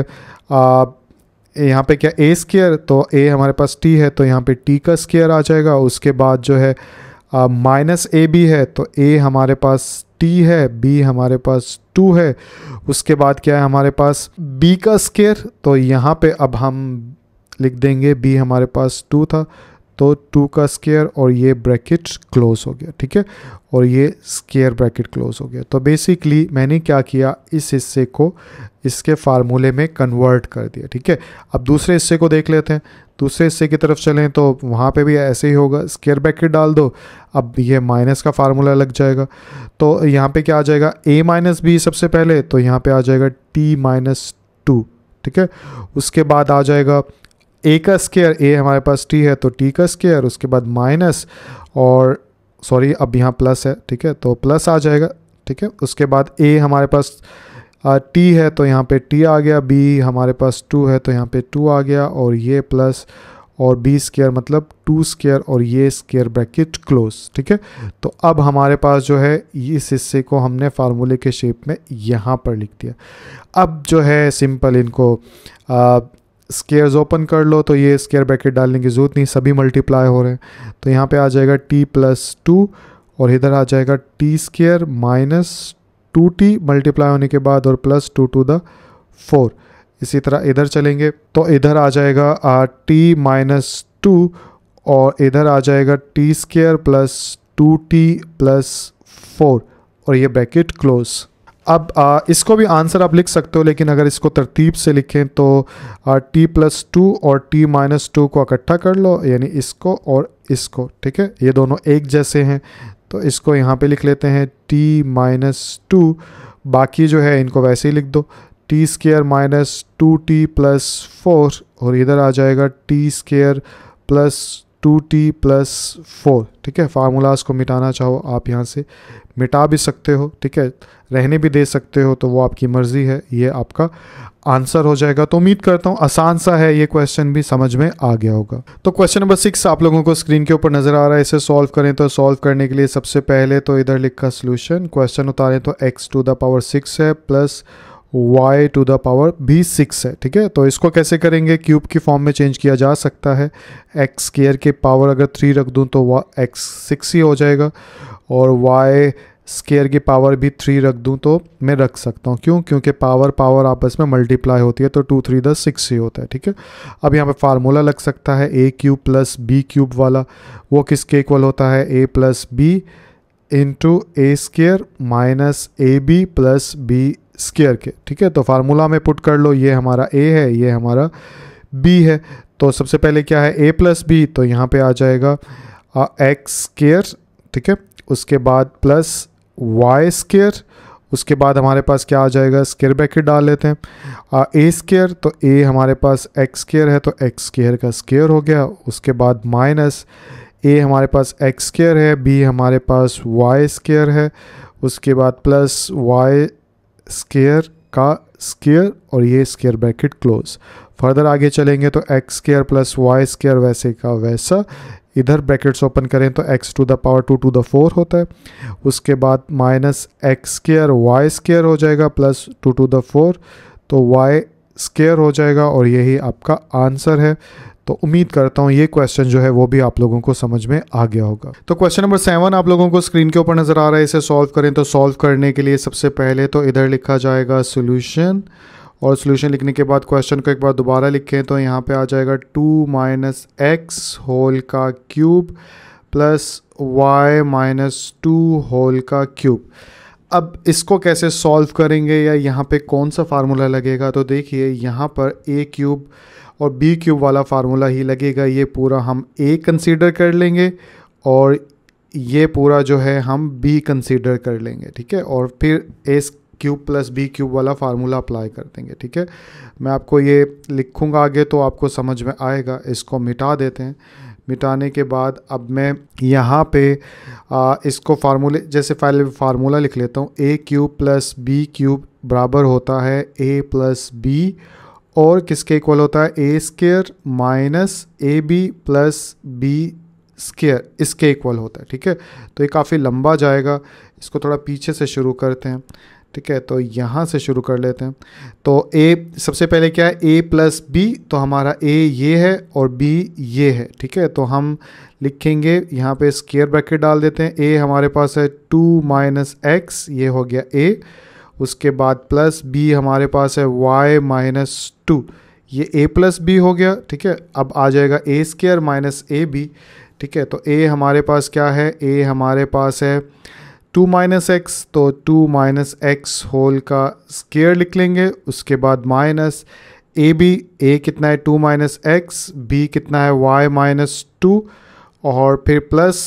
यहाँ पे क्या ए स्केयर तो ए हमारे पास टी है तो यहाँ पे टी का स्केयर आ जाएगा उसके बाद जो है माइनस ए बी है तो ए हमारे पास टी है बी हमारे पास टू है उसके बाद क्या है हमारे पास बी का स्केयर तो यहाँ पे अब हम लिख देंगे बी हमारे पास टू था तो टू का स्केयर और ये ब्रैकेट क्लोज हो गया ठीक है और ये स्केयर ब्रैकेट क्लोज हो गया तो बेसिकली मैंने क्या किया इस हिस्से को इसके फार्मूले में कन्वर्ट कर दिया ठीक है अब दूसरे हिस्से को देख लेते हैं दूसरे हिस्से की तरफ चलें तो वहाँ पे भी ऐसे ही होगा स्केयर ब्रैकेट डाल दो अब ये माइनस का फार्मूला लग जाएगा तो यहाँ पर क्या आ जाएगा ए माइनस बी सबसे पहले तो यहाँ पर आ जाएगा टी माइनस टू ठीक है उसके बाद आ जाएगा ए का स्केयर ए हमारे पास टी है तो टी का स्केयर उसके बाद माइनस और सॉरी अब यहाँ प्लस है ठीक है तो प्लस आ जाएगा ठीक है उसके बाद ए हमारे पास टी है तो यहाँ पे टी आ गया बी हमारे पास टू है तो यहाँ पे टू आ गया और ये प्लस और बी स्केयर मतलब टू स्केयर और ये स्केयर ब्रैकेट क्लोज ठीक है तो अब हमारे पास जो है इस हिस्से को हमने फार्मूले के शेप में यहाँ पर लिख दिया अब जो है सिंपल इनको स्केयर्स ओपन कर लो तो ये स्केयर ब्रैकेट डालने की ज़रूरत नहीं सभी मल्टीप्लाई हो रहे हैं तो यहाँ पे आ जाएगा टी प्लस टू और इधर आ जाएगा t square minus two t multiply होने के बाद और plus two two the four इसी तरह इधर चलेंगे तो इधर आ जाएगा आ, टी माइनस टू और इधर आ जाएगा t square plus two t plus four और ये ब्रैकेट क्लोज़ अब आ, इसको भी आंसर आप लिख सकते हो लेकिन अगर इसको तरतीब से लिखें तो आ, t प्लस टू और t माइनस टू को इकट्ठा कर लो यानी इसको और इसको ठीक है ये दोनों एक जैसे हैं तो इसको यहाँ पे लिख लेते हैं t माइनस टू बाकी जो है इनको वैसे ही लिख दो t square minus two t plus four और इधर आ जाएगा t square plus two t plus four ठीक है फार्मूलाज को मिटाना चाहो आप यहाँ से मिटा भी सकते हो ठीक है रहने भी दे सकते हो तो वो आपकी मर्ज़ी है ये आपका आंसर हो जाएगा तो उम्मीद करता हूँ आसान सा है ये क्वेश्चन भी समझ में आ गया होगा तो क्वेश्चन नंबर सिक्स आप लोगों को स्क्रीन के ऊपर नज़र आ रहा है इसे सॉल्व करें तो सॉल्व करने के लिए सबसे पहले तो इधर लिखा सोल्यूशन क्वेश्चन उतारें तो x to the power six है plus y to the power भी सिक्स है ठीक है तो इसको कैसे करेंगे क्यूब की फॉर्म में चेंज किया जा सकता है एक्स स्केयर के पावर अगर थ्री रख दूँ तो वा एक्स सिक्स ही हो जाएगा और y स्केयर की पावर भी थ्री रख दूँ तो मैं रख सकता हूँ क्यों क्योंकि पावर पावर आपस में मल्टीप्लाई होती है तो टू थ्री दस सिक्स ही होता है ठीक है अब यहाँ पे फार्मूला लग सकता है ए क्यूब प्लस बी क्यूब वाला वो किसके इक्वल होता है ए plus b into A square minus A B plus B square के ठीक है तो फार्मूला में पुट कर लो ये हमारा ए है ये हमारा बी है तो सबसे पहले क्या है ए प्लस बी तो यहाँ पे आ जाएगा एक्स स्केयर ठीक है उसके बाद प्लस वाई स्केयर उसके बाद हमारे पास क्या आ जाएगा स्केयर ब्रैकेट डाल लेते हैं ए स्केयर तो ए हमारे पास एक्स स्केयर है तो एक्स स्केयर का स्केयर हो गया उसके बाद माइनस ए हमारे पास एक्स स्केयर है बी हमारे पास वाई स्केयर है उसके बाद प्लस वाई स्केयर का स्केयर और ये स्केयर ब्रैकेट क्लोज फर्दर आगे चलेंगे तो x square plus y square वैसे का वैसा इधर ब्रैकेट्स ओपन करें तो x to the power two two the four होता है उसके बाद minus x square y square हो जाएगा plus two two the four तो y स्केयर हो जाएगा और यही आपका आंसर है तो उम्मीद करता हूँ ये क्वेश्चन जो है वो भी आप लोगों को समझ में आ गया होगा तो क्वेश्चन नंबर सेवन आप लोगों को स्क्रीन के ऊपर नजर आ रहा है इसे सॉल्व करें तो सॉल्व करने के लिए सबसे पहले तो इधर लिखा जाएगा सोल्यूशन और सोल्यूशन लिखने के बाद क्वेश्चन को एक बार दोबारा लिखें तो यहाँ पे आ जाएगा टू माइनस एक्स होल का cube plus y minus two whole का क्यूब अब इसको कैसे सॉल्व करेंगे या यहाँ पे कौन सा फार्मूला लगेगा तो देखिए यहाँ पर ए क्यूब और बी क्यूब वाला फार्मूला ही लगेगा ये पूरा हम ए कंसीडर कर लेंगे और ये पूरा जो है हम बी कंसीडर कर लेंगे ठीक है और फिर A cube plus B cube वाला फार्मूला अप्लाई कर देंगे ठीक है मैं आपको ये लिखूँगा आगे तो आपको समझ में आएगा इसको मिटा देते हैं मिटाने के बाद अब मैं यहाँ पे आ, इसको फार्मूले जैसे पहले फार्मूला लिख लेता हूँ A cube plus B cube बराबर होता है ए प्लस बी और किसके इक्वल होता है ए square minus A B plus B square इसके इक्वल होता है ठीक है तो ये काफ़ी लंबा जाएगा इसको थोड़ा पीछे से शुरू करते हैं ठीक है तो यहाँ से शुरू कर लेते हैं तो ए सबसे पहले क्या है ए प्लस बी तो हमारा ए ये है और बी ये है ठीक है तो हम लिखेंगे यहाँ पे स्केयर ब्रैकेट डाल देते हैं ए हमारे पास है टू माइनस एक्स ये हो गया ए उसके बाद प्लस बी हमारे पास है वाई माइनस टू ये ए प्लस बी हो गया ठीक है अब आ जाएगा ए स्केयर माइनस ए बी ठीक है तो ए हमारे पास क्या है ए हमारे पास है टू माइनस एक्स तो टू माइनस एक्स होल का स्केयर लिख लेंगे उसके बाद माइनस ए बी ए कितना है टू माइनस एक्स बी कितना है वाई माइनस टू और फिर plus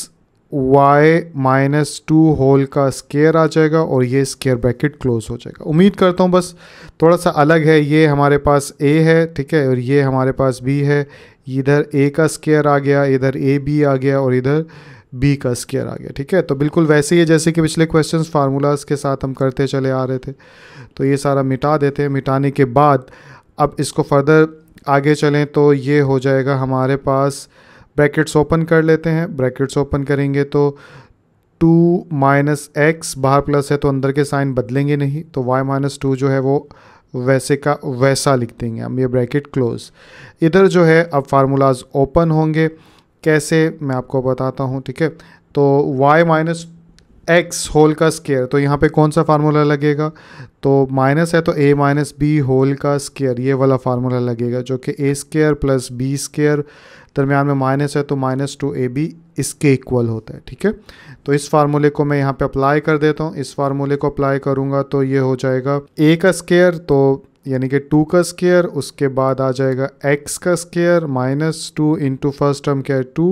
y minus two whole का स्केयर आ जाएगा और ये स्केयर ब्रैकेट क्लोज हो जाएगा उम्मीद करता हूँ बस थोड़ा सा अलग है ये हमारे पास a है ठीक है और ये हमारे पास b है इधर a का स्केयर आ गया इधर ए बी आ गया और इधर b का स्केयर आ गया ठीक है तो बिल्कुल वैसे ही है जैसे कि पिछले क्वेश्चन फार्मूलाज के साथ हम करते चले आ रहे थे तो ये सारा मिटा देते हैं मिटाने के बाद अब इसको फर्दर आगे चलें तो ये हो जाएगा हमारे पास ब्रैकेट्स ओपन कर लेते हैं ब्रैकेट्स ओपन करेंगे तो टू माइनस एक्स बाहर प्लस है तो अंदर के साइन बदलेंगे नहीं तो वाई माइनस टू जो है वो वैसे का वैसा लिख देंगे हम ये ब्रैकेट क्लोज इधर जो है अब फार्मूलाज ओपन होंगे कैसे मैं आपको बताता हूँ ठीक है तो y माइनस एक्स होल का स्केयर तो यहाँ पे कौन सा फार्मूला लगेगा तो माइनस है तो a माइनस बी होल का स्केयर ये वाला फार्मूला लगेगा जो कि A square plus B square दरमियान में माइनस है तो माइनस टू ए बी इसके इक्वल होता है ठीक है तो इस फार्मूले को मैं यहाँ पे अप्लाई कर देता हूँ इस फार्मूले को अप्लाई करूँगा तो ये हो जाएगा ए का स्केयर तो यानी कि टू का स्केयर उसके बाद आ जाएगा एक्स का square minus two into first term क्या है टू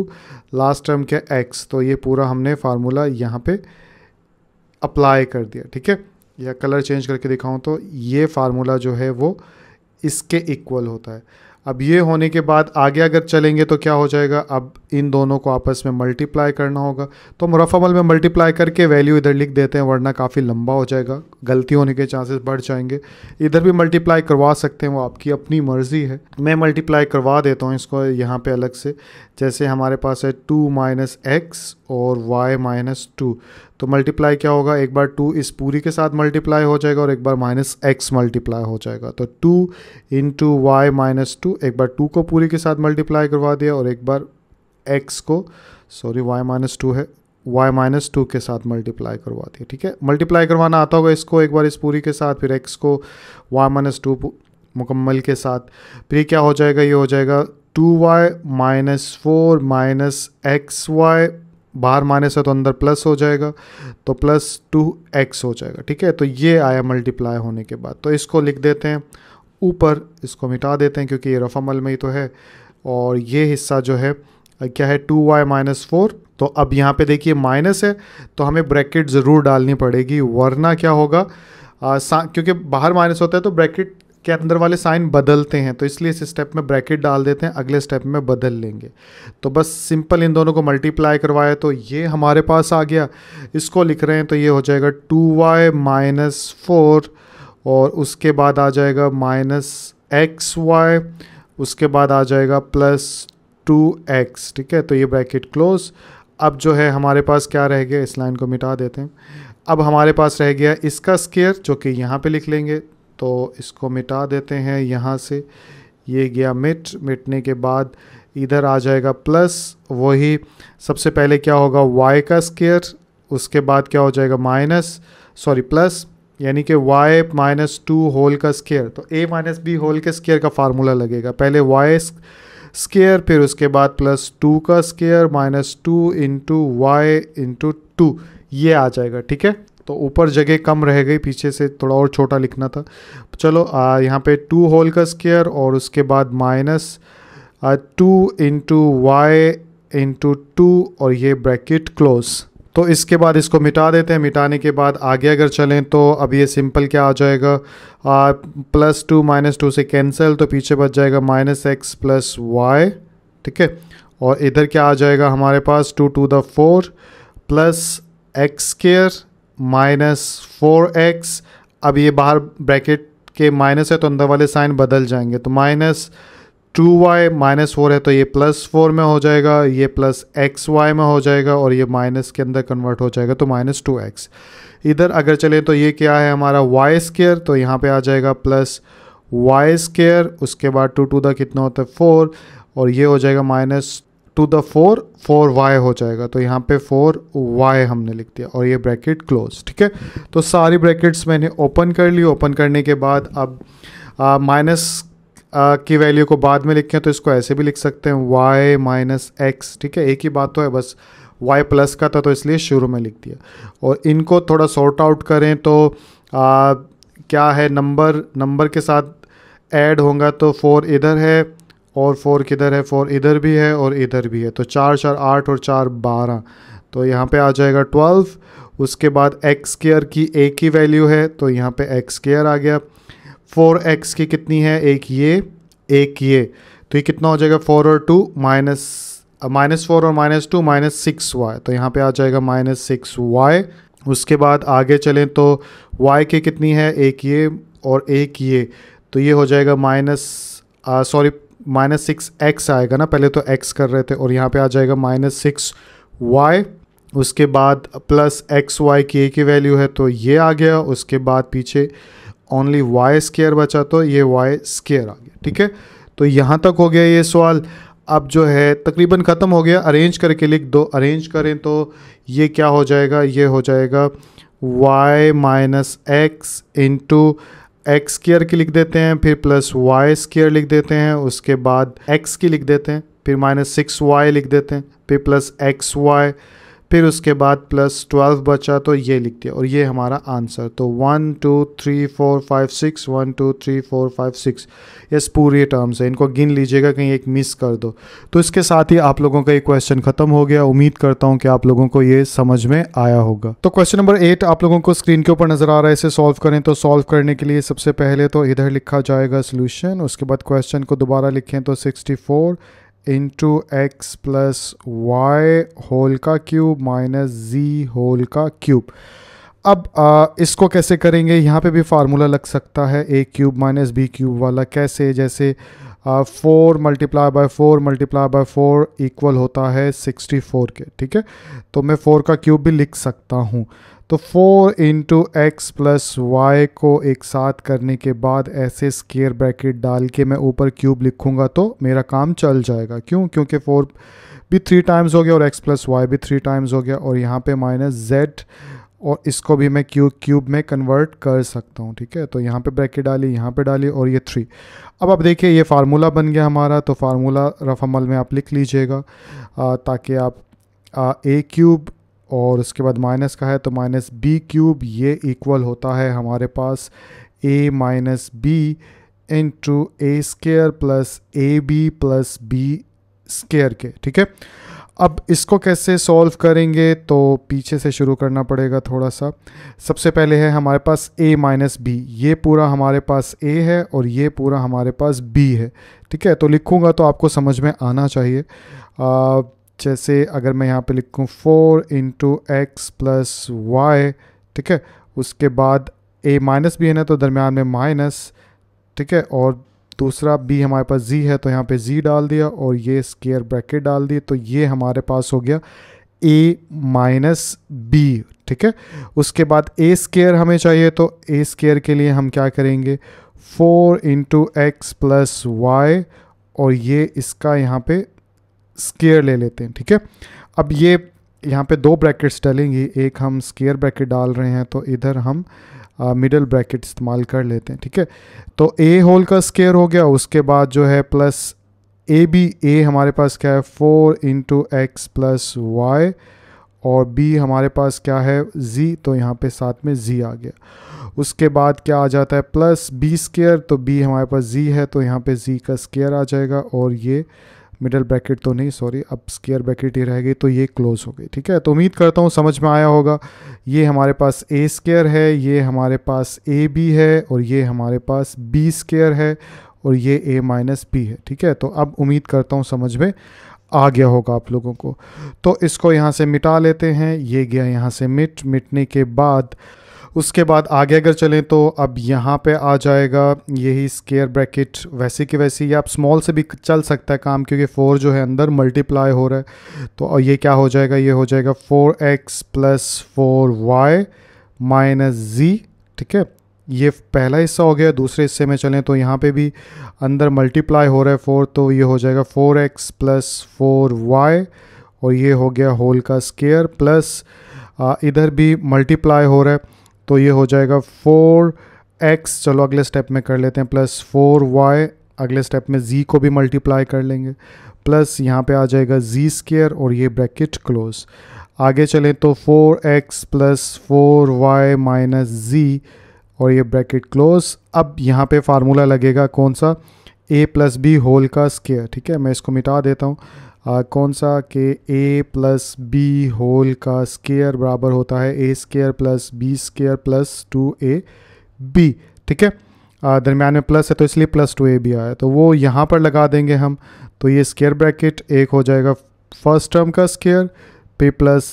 लास्ट टर्म क्या है एक्स तो ये पूरा हमने फार्मूला यहाँ पे अप्लाई कर दिया ठीक है या कलर चेंज करके दिखाऊँ तो ये फार्मूला जो है वो इसके इक्वल होता है अब ये होने के बाद आगे अगर चलेंगे तो क्या हो जाएगा अब इन दोनों को आपस में मल्टीप्लाई करना होगा तो हम रफ अमल में मल्टीप्लाई करके वैल्यू इधर लिख देते हैं वरना काफ़ी लंबा हो जाएगा गलती होने के चांसेस बढ़ जाएंगे इधर भी मल्टीप्लाई करवा सकते हैं वो आपकी अपनी मर्ज़ी है मैं मल्टीप्लाई करवा देता हूँ इसको यहाँ पर अलग से जैसे हमारे पास है टू माइनस एक्स और वाई माइनस टू तो मल्टीप्लाई क्या होगा एक बार टू इस पूरी के साथ मल्टीप्लाई हो जाएगा और एक बार माइनस एक्स मल्टीप्लाई हो जाएगा तो two into y minus two एक बार टू को पूरी के साथ मल्टीप्लाई करवा दिया और एक बार एक्स को सॉरी वाई माइनस टू है वाई माइनस टू के साथ मल्टीप्लाई करवा दिया ठीक है मल्टीप्लाई करवाना आता होगा इसको एक बार इस पूरी के साथ फिर एक्स को वाई माइनस टू मुकम्मल के साथ फिर क्या हो जाएगा ये हो जाएगा two y minus four minus x y बाहर माने से तो अंदर प्लस हो जाएगा तो प्लस टू एक्स हो जाएगा ठीक है तो ये आया मल्टीप्लाई होने के बाद तो इसको लिख देते हैं ऊपर इसको मिटा देते हैं क्योंकि ये रफमल में ही तो है और ये हिस्सा जो है क्या है टू वाई माइनस फोर तो अब यहाँ पे देखिए माइनस है तो हमें ब्रैकेट ज़रूर डालनी पड़ेगी वरना क्या होगा आ, क्योंकि बाहर माइनस होता है तो ब्रैकेट के अंदर वाले साइन बदलते हैं तो इसलिए इस स्टेप में ब्रैकेट डाल देते हैं अगले स्टेप में बदल लेंगे तो बस सिंपल इन दोनों को मल्टीप्लाई करवाया तो ये हमारे पास आ गया इसको लिख रहे हैं तो ये हो जाएगा टू वाई माइनस फोर और उसके बाद आ जाएगा माइनस एक्स वाई उसके बाद आ जाएगा प्लस टू एक्स ठीक है तो ये ब्रैकेट क्लोज अब जो है हमारे पास क्या रह गया इस लाइन को मिटा देते हैं अब हमारे पास रह गया इसका स्केयर जो कि यहाँ पे लिख लेंगे तो इसको मिटा देते हैं यहाँ से ये गया मिट मिटने के बाद इधर आ जाएगा प्लस वही सबसे पहले क्या होगा वाई का स्केयर उसके बाद क्या हो जाएगा माइनस सॉरी प्लस यानी कि y माइनस टू होल का स्केयर तो a माइनस बी होल के स्केयर का फार्मूला लगेगा पहले y स्केयर फिर उसके बाद प्लस टू का square minus two into y into two ये आ जाएगा ठीक है तो ऊपर जगह कम रह गई पीछे से थोड़ा और छोटा लिखना था चलो यहाँ पे टू होल का स्केयर और उसके बाद minus two into y into two और ये ब्रैकेट क्लोज तो इसके बाद इसको मिटा देते हैं मिटाने के बाद आगे अगर चलें तो अब ये सिंपल क्या आ जाएगा आ, प्लस टू माइनस टू से कैंसिल तो पीछे बच जाएगा माइनस एक्स प्लस वाई ठीक है और इधर क्या आ जाएगा हमारे पास two two the four plus x square minus four x अब ये बाहर ब्रैकेट के माइनस है तो अंदर वाले साइन बदल जाएंगे तो minus two y minus four है तो ये प्लस फोर में हो जाएगा ये प्लस एक्स वाई में हो जाएगा और ये माइनस के अंदर कन्वर्ट हो जाएगा तो माइनस टू एक्स इधर अगर चले तो ये क्या है हमारा वाई स्केयर तो यहाँ पे आ जाएगा प्लस वाई स्केयर उसके बाद टू टू द कितना होता है फोर और ये हो जाएगा minus two the four four y हो जाएगा तो यहाँ पे फोर वाई हमने लिख दिया और ये ब्रैकेट क्लोज ठीक है तो सारी ब्रैकेट्स मैंने ओपन कर ली ओपन करने के बाद अब माइनस की वैल्यू को बाद में लिखें तो इसको ऐसे भी लिख सकते हैं वाई माइनस एक्स ठीक है एक ही बात तो है बस वाई प्लस का था तो इसलिए शुरू में लिख दिया और इनको थोड़ा सॉर्ट आउट करें तो आ, क्या है नंबर नंबर के साथ ऐड होगा तो फोर इधर है और फोर किधर है फोर इधर भी है और इधर भी है तो चार चार आठ और चार बारह तो यहाँ पे आ जाएगा ट्वेल्व उसके बाद एक्स केयर की एक ही वैल्यू है तो यहाँ पे एक्स केयर आ गया फोर एक्स की कितनी है एक ये एक ये तो ये कितना हो जाएगा फोर और टू माइनस माइनस फोर और minus two minus six y तो यहाँ पे आ जाएगा माइनस सिक्स वाई उसके बाद आगे चलें तो वाई की कितनी है एक ये और एक ये तो ये हो जाएगा minus sorry minus six x आएगा ना पहले तो एक्स कर रहे थे और यहाँ पे आ जाएगा माइनस सिक्स वाई उसके बाद प्लस एक्स वाई की की वैल्यू है तो ये आ गया उसके बाद पीछे ओनली वाई स्केयर बचा तो ये वाई स्केयर आ गया ठीक है तो यहाँ तक हो गया ये सवाल अब जो है तकरीबन ख़त्म हो गया अरेंज करके लिख दो अरेंज करें तो ये क्या हो जाएगा ये हो जाएगा y minus x into x square की लिख देते हैं फिर प्लस वाई स्केयर लिख देते हैं उसके बाद एक्स की लिख देते हैं फिर माइनस सिक्स वाई लिख देते हैं फिर प्लस एक्स वाई फिर उसके बाद प्लस ट्वेल्व बचा तो ये लिख दिया और ये हमारा आंसर तो one two three four five six one two three four five six yes पूरी टर्म्स है इनको गिन लीजिएगा कहीं एक मिस कर दो तो इसके साथ ही आप लोगों का ये क्वेश्चन खत्म हो गया उम्मीद करता हूँ कि आप लोगों को ये समझ में आया होगा तो क्वेश्चन नंबर एट आप लोगों को स्क्रीन के ऊपर नजर आ रहा है इसे सॉल्व करें तो सॉल्व करने के लिए सबसे पहले तो इधर लिखा जाएगा सोल्यूशन उसके बाद क्वेश्चन को दोबारा लिखें तो sixty four into x plus y whole का क्यूब माइनस जी होल का क्यूब अब आ, इसको कैसे करेंगे यहाँ पे भी फार्मूला लग सकता है ए क्यूब माइनस बी क्यूब वाला कैसे जैसे four multiply by four multiply by four equal होता है सिक्सटी फोर के ठीक है तो मैं फोर का क्यूब भी लिख सकता हूँ तो 4 इंटू एक्स प्लस वाई को एक साथ करने के बाद ऐसे स्केयर ब्रैकेट डाल के मैं ऊपर क्यूब लिखूंगा तो मेरा काम चल जाएगा क्यों क्योंकि 4 भी थ्री टाइम्स हो गया और एक्स प्लस वाई भी थ्री टाइम्स हो गया और यहाँ पे माइनस जेड और इसको भी मैं क्यूब क्यूब में कन्वर्ट कर सकता हूँ ठीक है तो यहाँ पे ब्रैकेट डाली यहाँ पे डाली और ये थ्री अब आप देखिए ये फार्मूला बन गया हमारा तो फार्मूला रफ अमल में आप लिख लीजिएगा ताकि आप ए क्यूब और उसके बाद माइनस का है तो माइनस बी क्यूब ये इक्वल होता है हमारे पास A minus B into A square plus A B plus B square के ठीक है अब इसको कैसे सॉल्व करेंगे तो पीछे से शुरू करना पड़ेगा थोड़ा सा सबसे पहले है हमारे पास a माइनस बी ये पूरा हमारे पास a है और ये पूरा हमारे पास b है ठीक है तो लिखूंगा तो आपको समझ में आना चाहिए आ, जैसे अगर मैं यहाँ पे लिखूँ four into x plus y ठीक है उसके बाद ए माइनस भी है ना तो दरमियान में माइनस ठीक है और दूसरा बी हमारे पास जी है तो यहाँ पे जी डाल दिया और ये स्केयर ब्रैकेट डाल दिए तो ये हमारे पास हो गया ए माइनस बी ठीक है उसके बाद ए स्केयर हमें चाहिए तो ए स्केयर के लिए हम क्या करेंगे four into x plus y और ये इसका यहाँ पे स्केयर ले लेते हैं ठीक है अब ये यहाँ पे दो ब्रैकेट्स डलेंगी एक हम स्केयर ब्रैकेट डाल रहे हैं तो इधर हम मिडल ब्रैकेट इस्तेमाल कर लेते हैं ठीक है तो ए होल का स्केयर हो गया उसके बाद जो है प्लस ए बी ए हमारे पास क्या है four into x plus y और बी हमारे पास क्या है जी तो यहाँ पे साथ में जी आ गया उसके बाद क्या आ जाता है प्लस बी स्केयर तो बी हमारे पास जी है तो यहाँ पे जी का स्केयर आ जाएगा और ये मिडल ब्रैकेट तो नहीं सॉरी अब स्केयर ब्रैकेट ही रह गई तो ये क्लोज़ हो गई ठीक है तो उम्मीद करता हूँ समझ में आया होगा ये हमारे पास ए स्केयर है ये हमारे पास ए बी है और ये हमारे पास बी स्केयर है और ये ए माइनस बी है ठीक है तो अब उम्मीद करता हूँ समझ में आ गया होगा आप लोगों को तो इसको यहाँ से मिटा लेते हैं ये गया यहाँ से मिट मिटने के बाद उसके बाद आगे अगर चलें तो अब यहाँ पे आ जाएगा यही स्केयर ब्रैकेट वैसे कि वैसी या आप स्मॉल से भी चल सकता है काम क्योंकि फ़ोर जो है अंदर मल्टीप्लाई हो रहा है तो ये क्या हो जाएगा ये हो जाएगा four x plus four y minus z ठीक है ये पहला हिस्सा हो गया दूसरे हिस्से में चलें तो यहाँ पे भी अंदर मल्टीप्लाई हो रहा है फोर तो ये हो जाएगा four x plus four y और ये हो गया होल का स्केयर प्लस इधर भी मल्टीप्लाई हो रहा है तो ये हो जाएगा फोर एक्स चलो अगले स्टेप में कर लेते हैं प्लस फोर वाई अगले स्टेप में जी को भी मल्टीप्लाई कर लेंगे प्लस यहाँ पे आ जाएगा जी स्केयर और ये ब्रैकेट क्लोज आगे चलें तो four x plus four y minus z और ये ब्रैकेट क्लोज अब यहाँ पे फार्मूला लगेगा कौन सा ए प्लस बी होल का स्केयर ठीक है मैं इसको मिटा देता हूँ आ, कौन सा कि ए प्लस बी होल का स्केयर बराबर होता है ए square plus B square plus two ए बी ठीक है दरमियान में प्लस है तो इसलिए प्लस टू ए बी आया तो वो यहाँ पर लगा देंगे हम तो ये स्केयर ब्रैकेट एक हो जाएगा फर्स्ट टर्म का स्केयर पे प्लस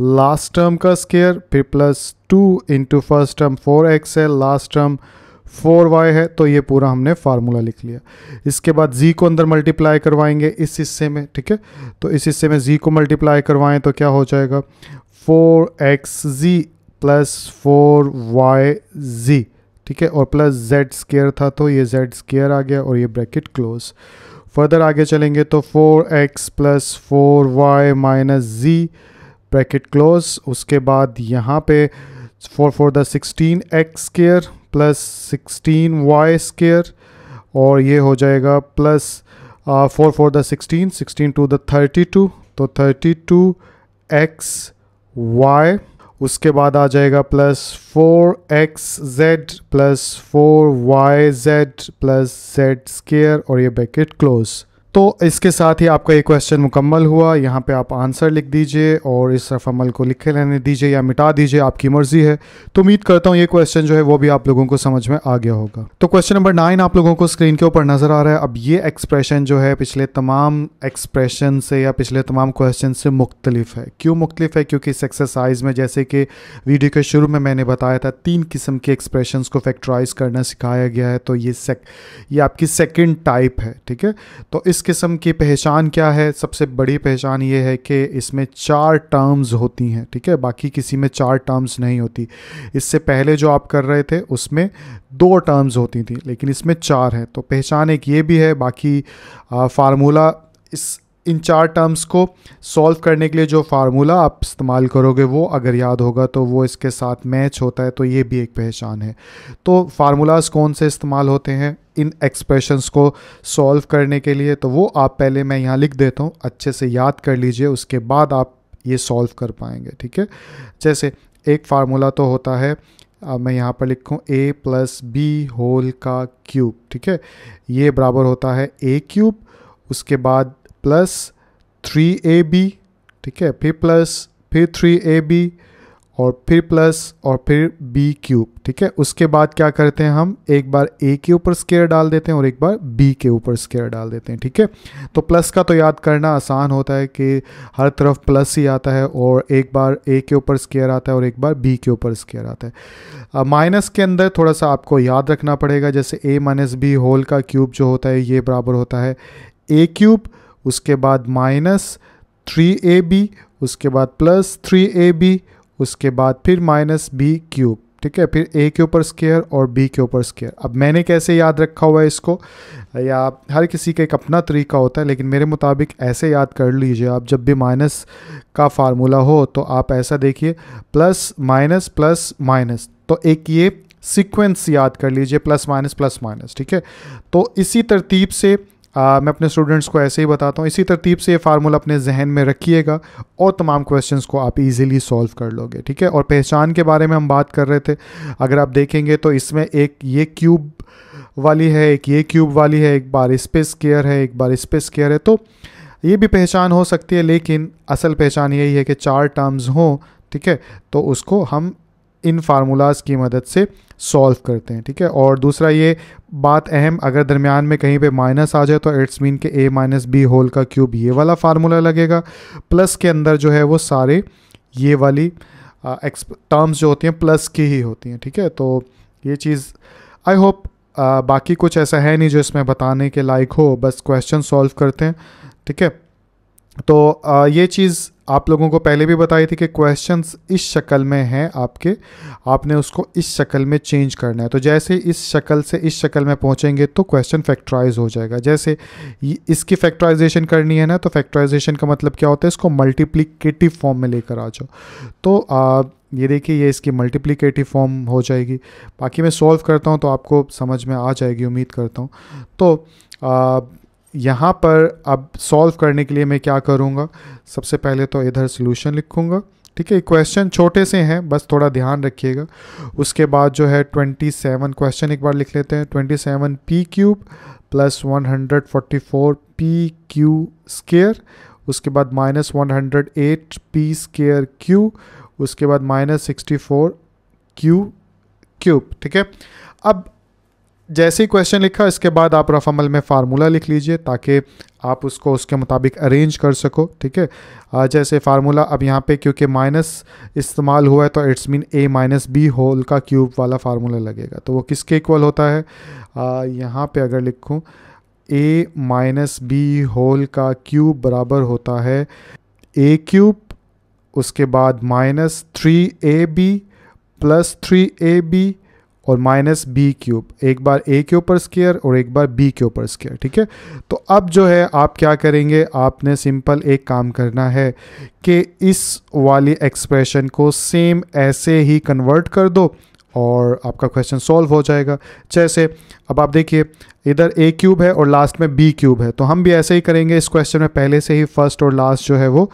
लास्ट टर्म का स्केयर पे plus two into first term four x है लास्ट टर्म फोर वाई है तो ये पूरा हमने फार्मूला लिख लिया इसके बाद जी को अंदर मल्टीप्लाई करवाएंगे इस हिस्से में ठीक है तो इस हिस्से में जी को मल्टीप्लाई करवाएं तो क्या हो जाएगा four x z plus four y z ठीक है और प्लस जेड स्केयर था तो ये जेड स्केयर आ गया और ये ब्रैकेट क्लोज फर्दर आगे चलेंगे तो four x plus four y minus z bracket close उसके बाद यहाँ पे four four the sixteen x square plus sixteen y square और ये हो जाएगा plus four four the sixteen sixteen two the thirty two तो थर्टी टू एक्स वाई उसके बाद आ जाएगा plus four x z plus four y z plus z square और ये बैकेट क्लोज तो इसके साथ ही आपका ये क्वेश्चन मुकम्मल हुआ यहाँ पे आप आंसर लिख दीजिए और इस रफमल को लिखे रहने दीजिए या मिटा दीजिए आपकी मर्ज़ी है तो उम्मीद करता हूँ ये क्वेश्चन जो है वो भी आप लोगों को समझ में आ गया होगा तो क्वेश्चन नंबर नाइन आप लोगों को स्क्रीन के ऊपर नज़र आ रहा है अब ये एक्सप्रेशन जो है पिछले तमाम एक्सप्रेशन से या पिछले तमाम क्वेश्चन से मुख्तलिफ है क्यों मुख्तलिफ है क्योंकि इस एक्सरसाइज में जैसे कि वीडियो के शुरू में मैंने बताया था तीन किस्म के एक्सप्रेशन को फैक्ट्राइज करना सिखाया गया है तो ये ये आपकी सेकेंड टाइप है ठीक है तो इस इस किस्म की पहचान क्या है सबसे बड़ी पहचान ये है कि इसमें चार टर्म्स होती हैं ठीक है बाकी किसी में चार टर्म्स नहीं होती इससे पहले जो आप कर रहे थे उसमें दो टर्म्स होती थी लेकिन इसमें चार हैं तो पहचान एक ये भी है बाकी फार्मूला इस इन चार टर्म्स को सॉल्व करने के लिए जो फार्मूला आप इस्तेमाल करोगे वो अगर याद होगा तो वो इसके साथ मैच होता है तो ये भी एक पहचान है तो फार्मूलाज कौन से इस्तेमाल होते हैं इन एक्सप्रेशंस को सॉल्व करने के लिए तो वो आप पहले मैं यहाँ लिख देता हूँ अच्छे से याद कर लीजिए उसके बाद आप ये सॉल्व कर पाएंगे ठीक है जैसे एक फार्मूला तो होता है अब मैं यहाँ पर लिखूँ ए प्लस बी होल का क्यूब ठीक है ये बराबर होता है ए क्यूब उसके बाद प्लस थ्री ए बी ठीक है फिर प्लस फिर थ्री ए बी और फिर प्लस और फिर बी क्यूब ठीक है उसके बाद क्या करते हैं हम एक बार ए के ऊपर स्केयर डाल देते हैं और एक बार बी के ऊपर स्केयर डाल देते हैं ठीक है तो प्लस का तो याद करना आसान होता है कि हर तरफ प्लस ही आता है और एक बार ए के ऊपर स्केयर आता है और एक बार बी के ऊपर स्केयर आता है माइनस के अंदर थोड़ा सा आपको याद रखना पड़ेगा जैसे ए माइनस बी होल का क्यूब जो होता है ये बराबर होता है ए क्यूब उसके बाद माइनस थ्री ए बी उसके बाद प्लस थ्री ए बी उसके बाद फिर माइनस बी क्यूब ठीक है फिर ए के ऊपर स्केयर और बी के ऊपर स्केयर अब मैंने कैसे याद रखा हुआ है इसको या हर किसी का एक अपना तरीका होता है लेकिन मेरे मुताबिक ऐसे याद कर लीजिए आप जब भी माइनस का फार्मूला हो तो आप ऐसा देखिए प्लस माइनस प्लस माइनस तो एक ये सीक्वेंस याद कर लीजिए प्लस माइनस प्लस माइनस ठीक है तो इसी तरतीब से आ, मैं अपने स्टूडेंट्स को ऐसे ही बताता हूँ इसी तरतीब से ये फार्मूला अपने जहन में रखिएगा और तमाम क्वेश्चंस को आप इजीली सॉल्व कर लोगे ठीक है और पहचान के बारे में हम बात कर रहे थे अगर आप देखेंगे तो इसमें एक ये क्यूब वाली है एक ये क्यूब वाली है एक बार स्पेस केयर है एक बार स्पेस केयर है तो ये भी पहचान हो सकती है लेकिन असल पहचान यही है कि चार टर्म्स हों ठीक है तो उसको हम इन फार्मूलाज़ की मदद से सॉल्व करते हैं ठीक है और दूसरा ये बात अहम अगर दरमियान में कहीं पे माइनस आ जाए तो इट्स मीन के ए माइनस बी होल का क्यूब ये वाला फार्मूला लगेगा प्लस के अंदर जो है वो सारे ये वाली एक्स टर्म्स जो होती हैं प्लस की ही होती हैं ठीक है तो ये चीज़ आई होप बाकी कुछ ऐसा है नहीं जो इसमें बताने के लायक हो बस क्वेश्चन सॉल्व करते हैं ठीक है तो आ, ये चीज़ आप लोगों को पहले भी बताई थी कि क्वेश्चंस इस शक्ल में हैं आपके आपने उसको इस शक्ल में चेंज करना है तो जैसे इस शक्ल से इस शक्ल में पहुंचेंगे तो क्वेश्चन फैक्टराइज हो जाएगा जैसे इसकी फैक्टराइजेशन करनी है ना तो फैक्टराइजेशन का मतलब क्या होता है इसको मल्टीप्लीकेटिव फॉर्म में लेकर आ जाओ तो आ, ये देखिए ये इसकी मल्टीप्लीकेटिव फॉर्म हो जाएगी बाकी मैं सॉल्व करता हूँ तो आपको समझ में आ जाएगी उम्मीद करता हूँ तो आ, यहाँ पर अब सॉल्व करने के लिए मैं क्या करूँगा सबसे पहले तो इधर सोल्यूशन लिखूँगा ठीक है क्वेश्चन छोटे से हैं बस थोड़ा ध्यान रखिएगा उसके बाद जो है 27 क्वेश्चन एक बार लिख लेते हैं 27 seven p cube plus one hundred forty four p q square उसके बाद minus one hundred eight p square q उसके बाद minus sixty four q cube ठीक है अब जैसे ही क्वेश्चन लिखा इसके बाद आप रफ अमल में फार्मूला लिख लीजिए ताकि आप उसको उसके मुताबिक अरेंज कर सको ठीक है जैसे फार्मूला अब यहाँ पे क्योंकि माइनस इस्तेमाल हुआ है तो it's mean A minus B whole का क्यूब वाला फार्मूला लगेगा तो वो किसके इक्वल होता है यहाँ पे अगर लिखूँ ए माइनस बी होल का क्यूब बराबर होता है ए क्यूब उसके बाद minus three A B plus three A B और माइनस बी क्यूब एक बार ए के ऊपर स्केयर और एक बार बी के ऊपर स्केयर ठीक है तो अब जो है आप क्या करेंगे आपने सिंपल एक काम करना है कि इस वाली एक्सप्रेशन को सेम ऐसे ही कन्वर्ट कर दो और आपका क्वेश्चन सॉल्व हो जाएगा जैसे अब आप देखिए इधर ए क्यूब है और लास्ट में बी क्यूब है तो हम भी ऐसे ही करेंगे इस क्वेश्चन में पहले से ही फर्स्ट और लास्ट जो है वो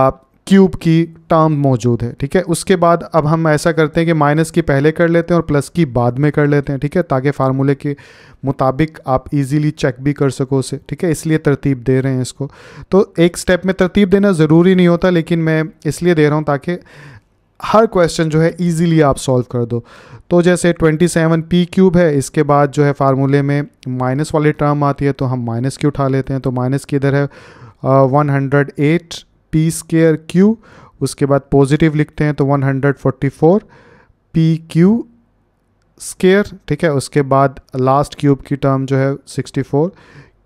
आप क्यूब की टर्म मौजूद है ठीक है उसके बाद अब हम ऐसा करते हैं कि माइनस की पहले कर लेते हैं और प्लस की बाद में कर लेते हैं ठीक है ताकि फार्मूले के मुताबिक आप इजीली चेक भी कर सको उसे ठीक है इसलिए तरतीब दे रहे हैं इसको तो एक स्टेप में तरतीब देना ज़रूरी नहीं होता लेकिन मैं इसलिए दे रहा हूँ ताकि हर क्वेश्चन जो है ईज़िली आप सॉल्व कर दो तो जैसे सेवन पी क्यूब है इसके बाद जो है फार्मूले में माइनस वाली टर्म आती है तो हम माइनस की उठा लेते हैं तो माइनस की इधर है one hundred eight p square q उसके बाद पॉजिटिव लिखते हैं तो 144 पी क्यू स्केयर ठीक है उसके बाद लास्ट क्यूब की टर्म जो है 64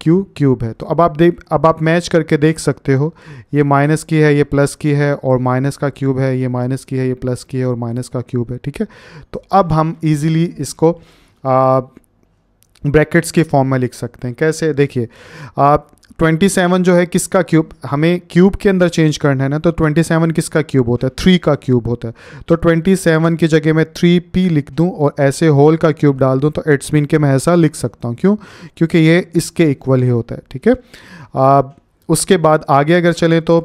क्यू क्यूब है तो अब आप देख अब आप मैच करके देख सकते हो ये माइनस की है ये प्लस की है और माइनस का क्यूब है ये माइनस की है ये प्लस की है और माइनस का क्यूब है ठीक है तो अब हम इजीली इसको ब्रैकेट्स के फॉर्म में लिख सकते हैं कैसे देखिए आप 27 जो है किसका क्यूब हमें क्यूब के अंदर चेंज करना है ना तो 27 किसका क्यूब होता है थ्री का क्यूब होता है तो 27 की जगह मैं थ्री पी लिख दूं और ऐसे होल का क्यूब डाल दूं तो एट्स मीन के मैं ऐसा लिख सकता हूं क्यों क्योंकि ये इसके इक्वल ही होता है ठीक है उसके बाद आगे अगर चले तो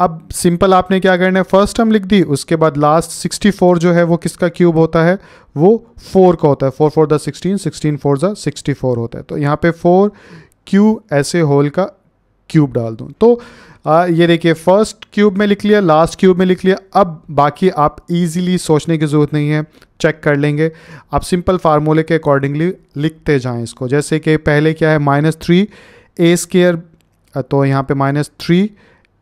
अब सिंपल आपने क्या करना है फर्स्ट टर्म लिख दी उसके बाद लास्ट 64 जो है वो किसका क्यूब होता है वो फोर का होता है four four the sixteen four ज़ा फोर होता है तो यहाँ पे फोर क्यू ऐसे होल का क्यूब डाल दूँ तो आ, ये देखिए फर्स्ट क्यूब में लिख लिया लास्ट क्यूब में लिख लिया अब बाकी आप इजीली सोचने की ज़रूरत नहीं है चेक कर लेंगे आप सिंपल फार्मूले के अकॉर्डिंगली लिखते जाएं इसको जैसे कि पहले क्या है माइनस थ्री ए स्केयर तो यहाँ पे माइनस थ्री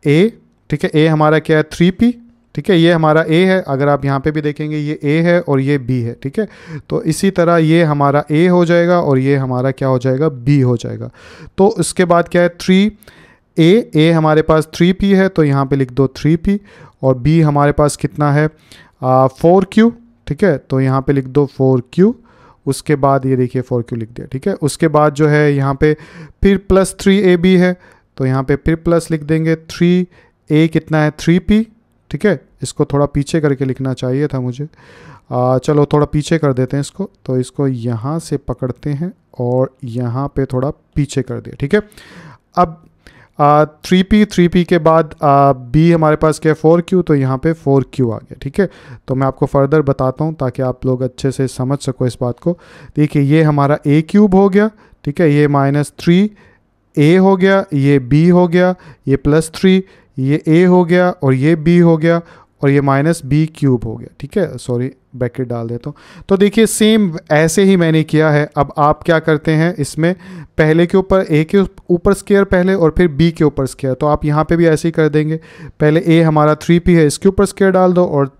ए ठीक है ए हमारा क्या है थ्री पी ठीक है ये हमारा ए है अगर आप यहाँ पर भी देखेंगे ये ए है और ये बी है ठीक है तो इसी तरह ये हमारा ए हो जाएगा और ये हमारा क्या हो जाएगा बी हो जाएगा तो इसके बाद क्या है थ्री ए ए हमारे पास थ्री पी है तो यहाँ पे लिख दो थ्री पी और बी हमारे पास कितना है फोर क्यू ठीक है तो यहाँ पे लिख दो फोर क्यू उसके बाद ये देखिए फोर क्यू लिख दिया ठीक है उसके बाद जो है यहाँ पे फिर प्लस थ्री ए बी है तो यहाँ पे फिर प्लस लिख देंगे थ्री ए कितना है थ्री पी ठीक है इसको थोड़ा पीछे करके लिखना चाहिए था मुझे आ, चलो थोड़ा पीछे कर देते हैं इसको तो इसको यहाँ से पकड़ते हैं और यहाँ पे थोड़ा पीछे कर दिया ठीक है अब थ्री पी थ्री पी के बाद बी हमारे पास क्या है फोर क्यू तो यहाँ पे फोर क्यू आ गया ठीक है तो मैं आपको फर्दर बताता हूँ ताकि आप लोग अच्छे से समझ सको इस बात को देखिए ये हमारा ए क्यूब हो गया ठीक है ये माइनस थ्री ए हो गया ये बी हो गया ये प्लस थ्री ये ए हो गया और ये बी हो गया और ये माइनस बी क्यूब हो गया ठीक है सॉरी ब्रैकेट डाल देता हूँ तो देखिए सेम ऐसे ही मैंने किया है अब आप क्या करते हैं इसमें पहले के ऊपर ए के ऊपर स्केयर पहले और फिर बी के ऊपर स्केयर तो आप यहाँ पे भी ऐसे ही कर देंगे पहले ए हमारा थ्री पी है इसके ऊपर स्केयर डाल दो और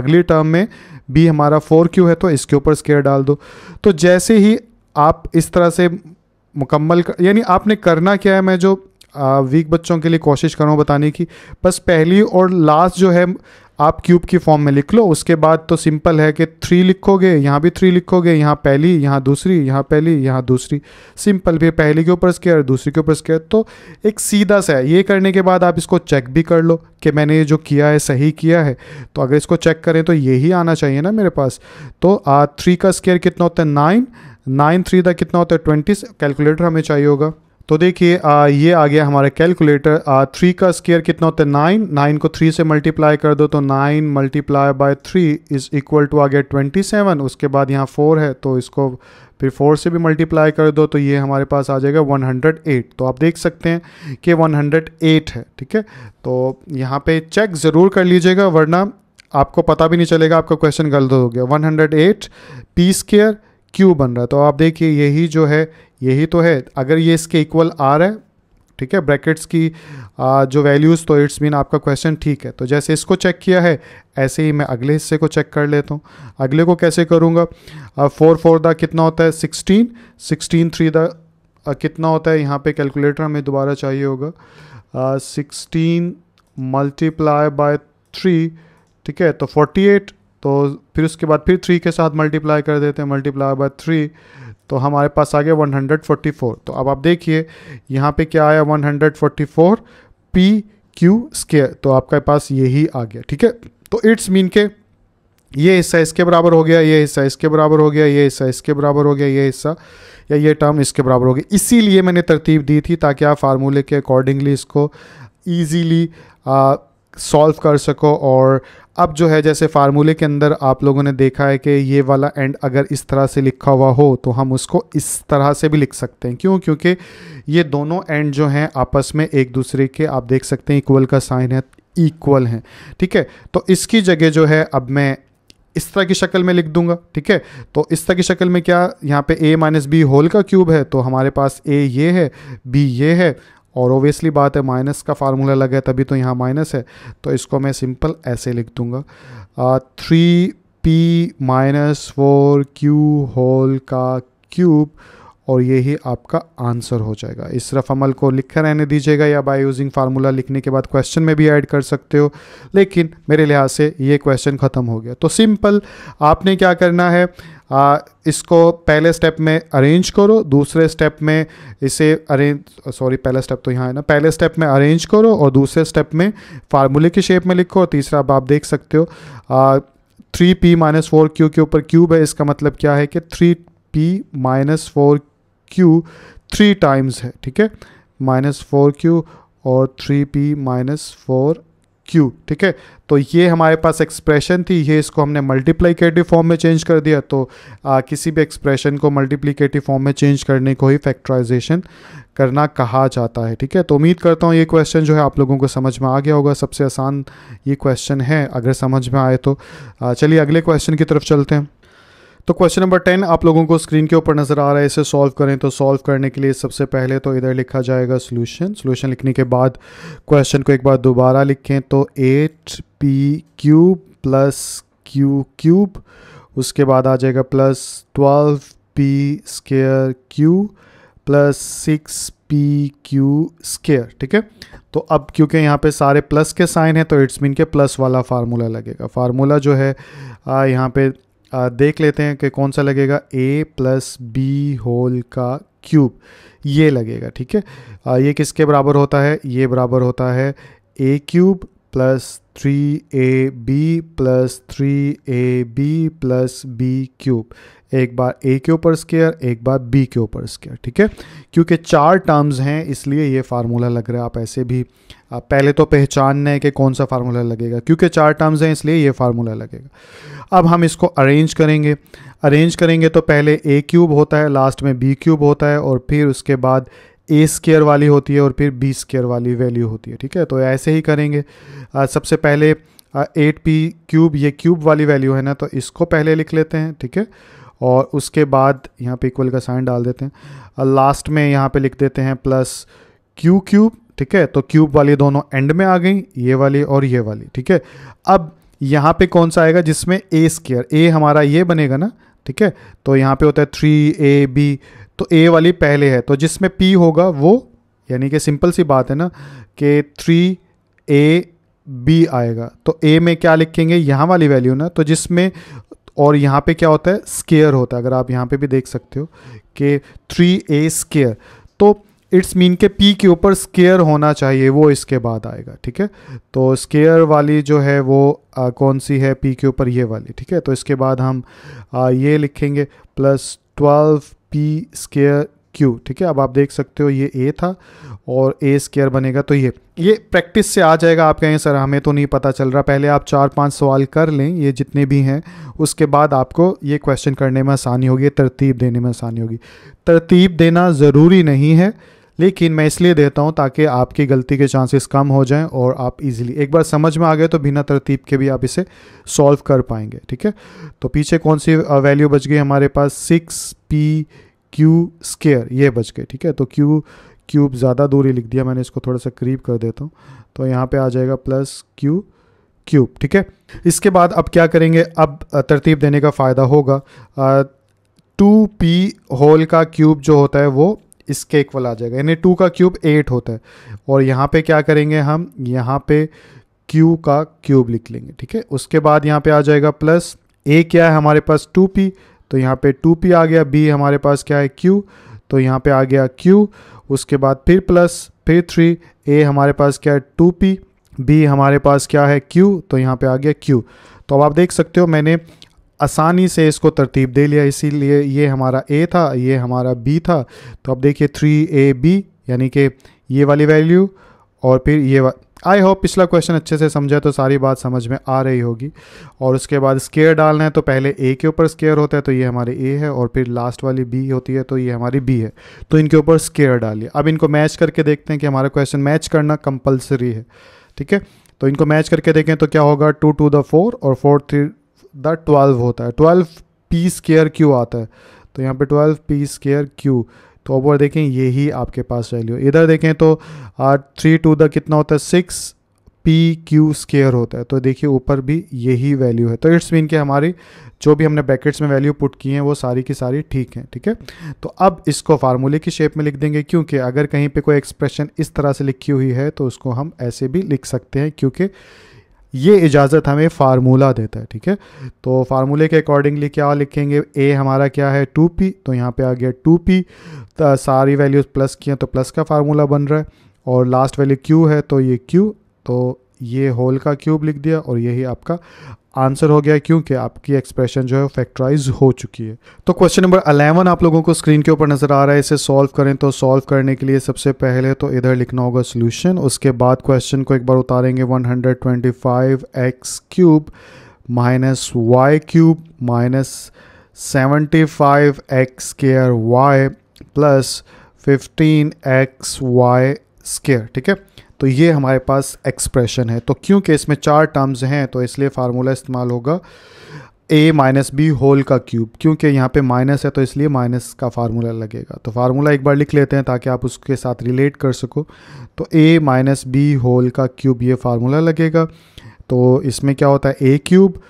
अगले टर्म में बी हमारा फोर क्यू है तो इसके ऊपर स्केयर डाल दो तो जैसे ही आप इस तरह से मुकम्मल कर, यानी आपने करना क्या है मैं जो वीक बच्चों के लिए कोशिश कर रहा हूँ बताने की बस पहली और लास्ट जो है आप क्यूब की फॉर्म में लिख लो उसके बाद तो सिंपल है कि थ्री लिखोगे यहाँ भी थ्री लिखोगे यहाँ पहली यहाँ दूसरी यहाँ पहली यहाँ दूसरी सिंपल भी पहली के ऊपर स्केयर दूसरी के ऊपर स्केयर तो एक सीधा सा है ये करने के बाद आप इसको चेक भी कर लो कि मैंने ये जो किया है सही किया है तो अगर इसको चेक करें तो यही आना चाहिए ना मेरे पास तो थ्री का स्केयर कितना होता है नाइन नाइन थ्री का कितना होता है ट्वेंटी कैलकुलेटर हमें चाहिए होगा तो देखिए ये आ गया हमारा कैलकुलेटर थ्री का स्केयर कितना होता है नाइन नाइन को थ्री से मल्टीप्लाई कर दो तो nine multiply by three is equal to आ गया ट्वेंटी सेवन उसके बाद यहाँ फोर है तो इसको फिर फोर से भी मल्टीप्लाई कर दो तो ये हमारे पास आ जाएगा 108 तो आप देख सकते हैं कि 108 है ठीक है तो यहाँ पे चेक ज़रूर कर लीजिएगा वरना आपको पता भी नहीं चलेगा आपका क्वेश्चन गलत हो गया 108 पी स्केयर क्यू बन रहा है तो आप देखिए यही जो है यही तो है अगर ये इसके इक्वल आ रहा है ठीक है ब्रैकेट्स की आ, जो वैल्यूज़ तो इट्स मीन आपका क्वेश्चन ठीक है तो जैसे इसको चेक किया है ऐसे ही मैं अगले हिस्से को चेक कर लेता हूँ अगले को कैसे करूँगा फोर फोर द कितना होता है सिक्सटीन सिक्सटीन थ्री द कितना होता है यहाँ पे कैलकुलेटर हमें दोबारा चाहिए होगा सिक्सटीन मल्टीप्लाई बाय थ्री ठीक है तो फोर्टी एट तो फिर उसके बाद फिर थ्री के साथ मल्टीप्लाई कर देते हैं मल्टीप्लाई बाय थ्री तो हमारे पास आ गया 144 तो अब आप देखिए यहाँ पे क्या आया 144 पी क्यू स्केयर तो आपके पास यही आ गया ठीक है तो इट्स मीन के ये हिस्सा इसके बराबर हो गया ये हिस्सा इसके बराबर हो गया ये हिस्सा इसके बराबर हो गया ये हिस्सा या ये टर्म इसके बराबर हो गया इसीलिए मैंने तरतीब दी थी ताकि आप फार्मूले के अकॉर्डिंगली इसको ईजीली सॉल्व कर सको और अब जो है जैसे फार्मूले के अंदर आप लोगों ने देखा है कि ये वाला एंड अगर इस तरह से लिखा हुआ हो तो हम उसको इस तरह से भी लिख सकते हैं क्यों क्योंकि ये दोनों एंड जो हैं आपस में एक दूसरे के आप देख सकते हैं इक्वल का साइन है इक्वल हैं ठीक है तो इसकी जगह जो है अब मैं इस तरह की शक्ल में लिख दूंगा ठीक है तो इस तरह की शक्ल में क्या यहाँ पे a माइनस बी होल का क्यूब है तो हमारे पास a ये है b ये है और ओबियसली बात है माइनस का फार्मूला लगा है तभी तो यहाँ माइनस है तो इसको मैं सिंपल ऐसे लिख दूँगा three p minus four q whole का क्यूब और यही आपका आंसर हो जाएगा इस रफ अमल को कर रहने दीजिएगा या बाय यूजिंग फार्मूला लिखने के बाद क्वेश्चन में भी ऐड कर सकते हो लेकिन मेरे लिहाज से ये क्वेश्चन ख़त्म हो गया तो सिंपल आपने क्या करना है आ, इसको पहले स्टेप में अरेंज करो दूसरे स्टेप में इसे अरेंज सॉरी पहला स्टेप तो यहाँ है ना पहले स्टेप में अरेंज करो और दूसरे स्टेप में फार्मूले की शेप में लिखो और तीसरा अब आप देख सकते हो three p minus four q के ऊपर क्यूब है इसका मतलब क्या है कि three p minus four q three times है ठीक है माइनस फोर क्यू और three p minus four q ठीक है तो ये हमारे पास एक्सप्रेशन थी ये इसको हमने मल्टीप्लीकेटिव फॉर्म में चेंज कर दिया तो आ, किसी भी एक्सप्रेशन को मल्टीप्लीकेटिव फॉर्म में चेंज करने को ही फैक्ट्राइजेशन करना कहा जाता है ठीक है तो उम्मीद करता हूँ ये क्वेश्चन जो है आप लोगों को समझ में आ गया होगा सबसे आसान ये क्वेश्चन है अगर समझ में आए तो चलिए अगले क्वेश्चन की तरफ चलते हैं तो क्वेश्चन नंबर टेन आप लोगों को स्क्रीन के ऊपर नजर आ रहा है इसे सॉल्व करें तो सॉल्व करने के लिए सबसे पहले तो इधर लिखा जाएगा सोल्यूशन सोल्यूशन लिखने के बाद क्वेश्चन को एक बार दोबारा लिखें तो eight p cube plus q cube उसके बाद आ जाएगा plus twelve p square q plus six p q square ठीक है तो अब क्योंकि यहाँ पे सारे प्लस के साइन हैं तो इट्स मीन के प्लस वाला फार्मूला लगेगा फार्मूला जो है यहाँ पे आ, देख लेते हैं कि कौन सा लगेगा ए प्लस बी होल का क्यूब ये लगेगा ठीक है आ, ये किसके बराबर होता है ये बराबर होता है ए cube plus three A B plus three A B plus B cube एक बार ए के ऊपर स्केयर एक बार बी के ऊपर स्केयर ठीक है क्योंकि चार टर्म्स हैं इसलिए ये फार्मूला लग रहा है आप ऐसे भी आप पहले तो पहचानना है कि कौन सा फार्मूला लगेगा क्योंकि चार टर्म्स हैं इसलिए ये फार्मूला लगेगा अब हम इसको अरेंज करेंगे अरेंज करेंगे तो पहले ए क्यूब होता है लास्ट में बी क्यूब होता है और फिर उसके बाद ए स्केयर वाली होती है और फिर बी स्केयर वाली वैल्यू होती है ठीक है तो ऐसे ही करेंगे आ, सबसे पहले एट पी क्यूब ये क्यूब वाली वैल्यू है ना तो इसको पहले लिख लेते हैं ठीक है और उसके बाद यहाँ पे इक्वल का साइन डाल देते हैं लास्ट में यहाँ पे लिख देते हैं प्लस क्यू क्यूब ठीक है तो क्यूब वाली दोनों एंड में आ गई ये वाली और ये वाली ठीक है अब यहाँ पे कौन सा आएगा जिसमें ए स्केयर ए हमारा ये बनेगा ना ठीक है तो यहाँ पे होता है थ्री ए बी तो ए वाली पहले है तो जिसमें पी होगा वो यानी कि सिंपल सी बात है ना कि थ्री ए बी आएगा तो ए में क्या लिखेंगे यहाँ वाली वैल्यू ना तो जिसमें और यहाँ पे क्या होता है स्केयर होता है अगर आप यहाँ पे भी देख सकते हो कि थ्री ए स्केयर तो इट्स मीन के पी के ऊपर स्केयर होना चाहिए वो इसके बाद आएगा ठीक है तो स्केयर वाली जो है वो आ, कौन सी है पी के ऊपर ये वाली ठीक है तो इसके बाद हम आ, ये लिखेंगे plus twelve p square q ठीक है अब आप देख सकते हो ये ए था और ए स्केयर बनेगा तो ये ये प्रैक्टिस से आ जाएगा आप कहें सर हमें तो नहीं पता चल रहा पहले आप चार पांच सवाल कर लें ये जितने भी हैं उसके बाद आपको ये क्वेश्चन करने में आसानी होगी तरतीब देने में आसानी होगी तरतीब देना ज़रूरी नहीं है लेकिन मैं इसलिए देता हूँ ताकि आपकी गलती के चांसेस कम हो जाएं और आप इजीली एक बार समझ में आ गए तो बिना तरतीब के भी आप इसे सॉल्व कर पाएंगे ठीक है तो पीछे कौन सी वैल्यू बच गई हमारे पास सिक्स पी क्यू स्केयर ये बच गए ठीक है तो क्यू क्यूब ज़्यादा दूरी लिख दिया मैंने इसको थोड़ा सा करीब कर देता हूँ तो यहाँ पे आ जाएगा प्लस क्यू क्यूब ठीक है इसके बाद अब क्या करेंगे अब तरतीब देने का फ़ायदा होगा टू पी होल का क्यूब जो होता है वो इसके इक्वल आ जाएगा यानी टू का क्यूब एट होता है और यहाँ पे क्या करेंगे हम यहाँ पे क्यू का क्यूब लिख लेंगे ठीक है उसके बाद यहाँ पे आ जाएगा प्लस ए क्या है हमारे पास टू पी तो यहाँ पे टू पी आ गया बी हमारे पास क्या है क्यू तो यहाँ पे आ गया क्यू उसके बाद फिर प्लस फिर थ्री ए हमारे पास क्या है टू पी बी हमारे पास क्या है क्यू तो यहाँ पे आ गया क्यू तो अब आप देख सकते हो मैंने आसानी से इसको तरतीब दे लिया इसीलिए ये हमारा ए था ये हमारा बी था तो अब देखिए थ्री ए बी यानी कि ये वाली वैल्यू और फिर ये वा... आई होप पिछला क्वेश्चन अच्छे से समझे तो सारी बात समझ में आ रही होगी और उसके बाद स्केयर डालना है तो पहले ए के ऊपर स्केयर होता है तो ये हमारी ए है और फिर लास्ट वाली बी होती है तो ये हमारी बी है तो इनके ऊपर स्केयर डालिए अब इनको मैच करके देखते हैं कि हमारा क्वेश्चन मैच करना कंपलसरी है ठीक है तो इनको मैच करके देखें तो क्या होगा टू टू द फोर और फोर थ्री द ट्वेल्व होता है ट्वेल्व पी स्केयर क्यू आता है तो यहाँ पर ट्वेल्व पी स्केयर क्यू तो अब देखें ये ही आपके पास वैल्यू इधर देखें तो थ्री टू द कितना होता है सिक्स पी क्यू स्केयर होता है तो देखिए ऊपर भी यही वैल्यू है तो इट्स मीन कि हमारी जो भी हमने ब्रैकेट्स में वैल्यू पुट की हैं वो सारी की सारी ठीक हैं ठीक है थीके? तो अब इसको फार्मूले की शेप में लिख देंगे क्योंकि अगर कहीं पे कोई एक्सप्रेशन इस तरह से लिखी हुई है तो उसको हम ऐसे भी लिख सकते हैं क्योंकि ये इजाज़त हमें फार्मूला देता है ठीक है तो फार्मूले के अकॉर्डिंगली क्या लिखेंगे ए हमारा क्या है टू पी तो यहाँ पे आ गया टू पी सारी वैल्यूज़ प्लस किए तो प्लस का फार्मूला बन रहा है और लास्ट वैल्यू क्यू है तो ये क्यू तो ये होल का क्यूब लिख दिया और यही आपका आंसर हो गया क्योंकि आपकी एक्सप्रेशन जो है फैक्टराइज हो चुकी है तो क्वेश्चन नंबर अलेवन आप लोगों को स्क्रीन के ऊपर नजर आ रहा है इसे सॉल्व करें तो सॉल्व करने के लिए सबसे पहले तो इधर लिखना होगा सोल्यूशन उसके बाद क्वेश्चन को एक बार उतारेंगे 125 x cube minus y cube minus seventy five x square y plus fifteen x y square ठीक है तो ये हमारे पास एक्सप्रेशन है तो क्योंकि इसमें चार टर्म्स हैं तो इसलिए फार्मूला इस्तेमाल होगा ए माइनस बी होल का क्यूब क्योंकि यहाँ पे माइनस है तो इसलिए माइनस का फार्मूला लगेगा तो फार्मूला एक बार लिख लेते हैं ताकि आप उसके साथ रिलेट कर सको तो ए माइनस बी होल का क्यूब ये फार्मूला लगेगा तो इसमें क्या होता है ए क्यूब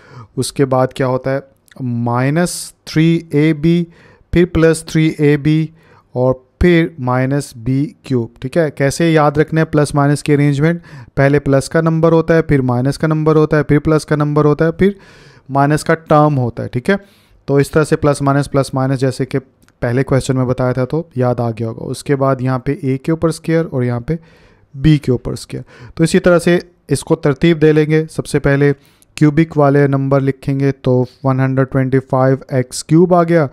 उसके बाद क्या होता है माइनस थ्री ए बी फिर प्लस थ्री ए बी और फिर माइनस बी क्यूब ठीक है कैसे याद रखना है प्लस माइनस की अरेंजमेंट पहले प्लस का नंबर होता है फिर माइनस का नंबर होता है फिर प्लस का नंबर होता है फिर माइनस का टर्म होता है ठीक है तो इस तरह से प्लस माइनस प्लस माइनस जैसे कि पहले क्वेश्चन में बताया था तो याद आ गया होगा उसके बाद यहाँ पे ए के ऊपर स्केयर और यहाँ पे बी के ऊपर स्केयर तो इसी तरह से इसको तरतीब दे लेंगे सबसे पहले क्यूबिक वाले नंबर लिखेंगे तो फाइव एक्स क्यूब आ गया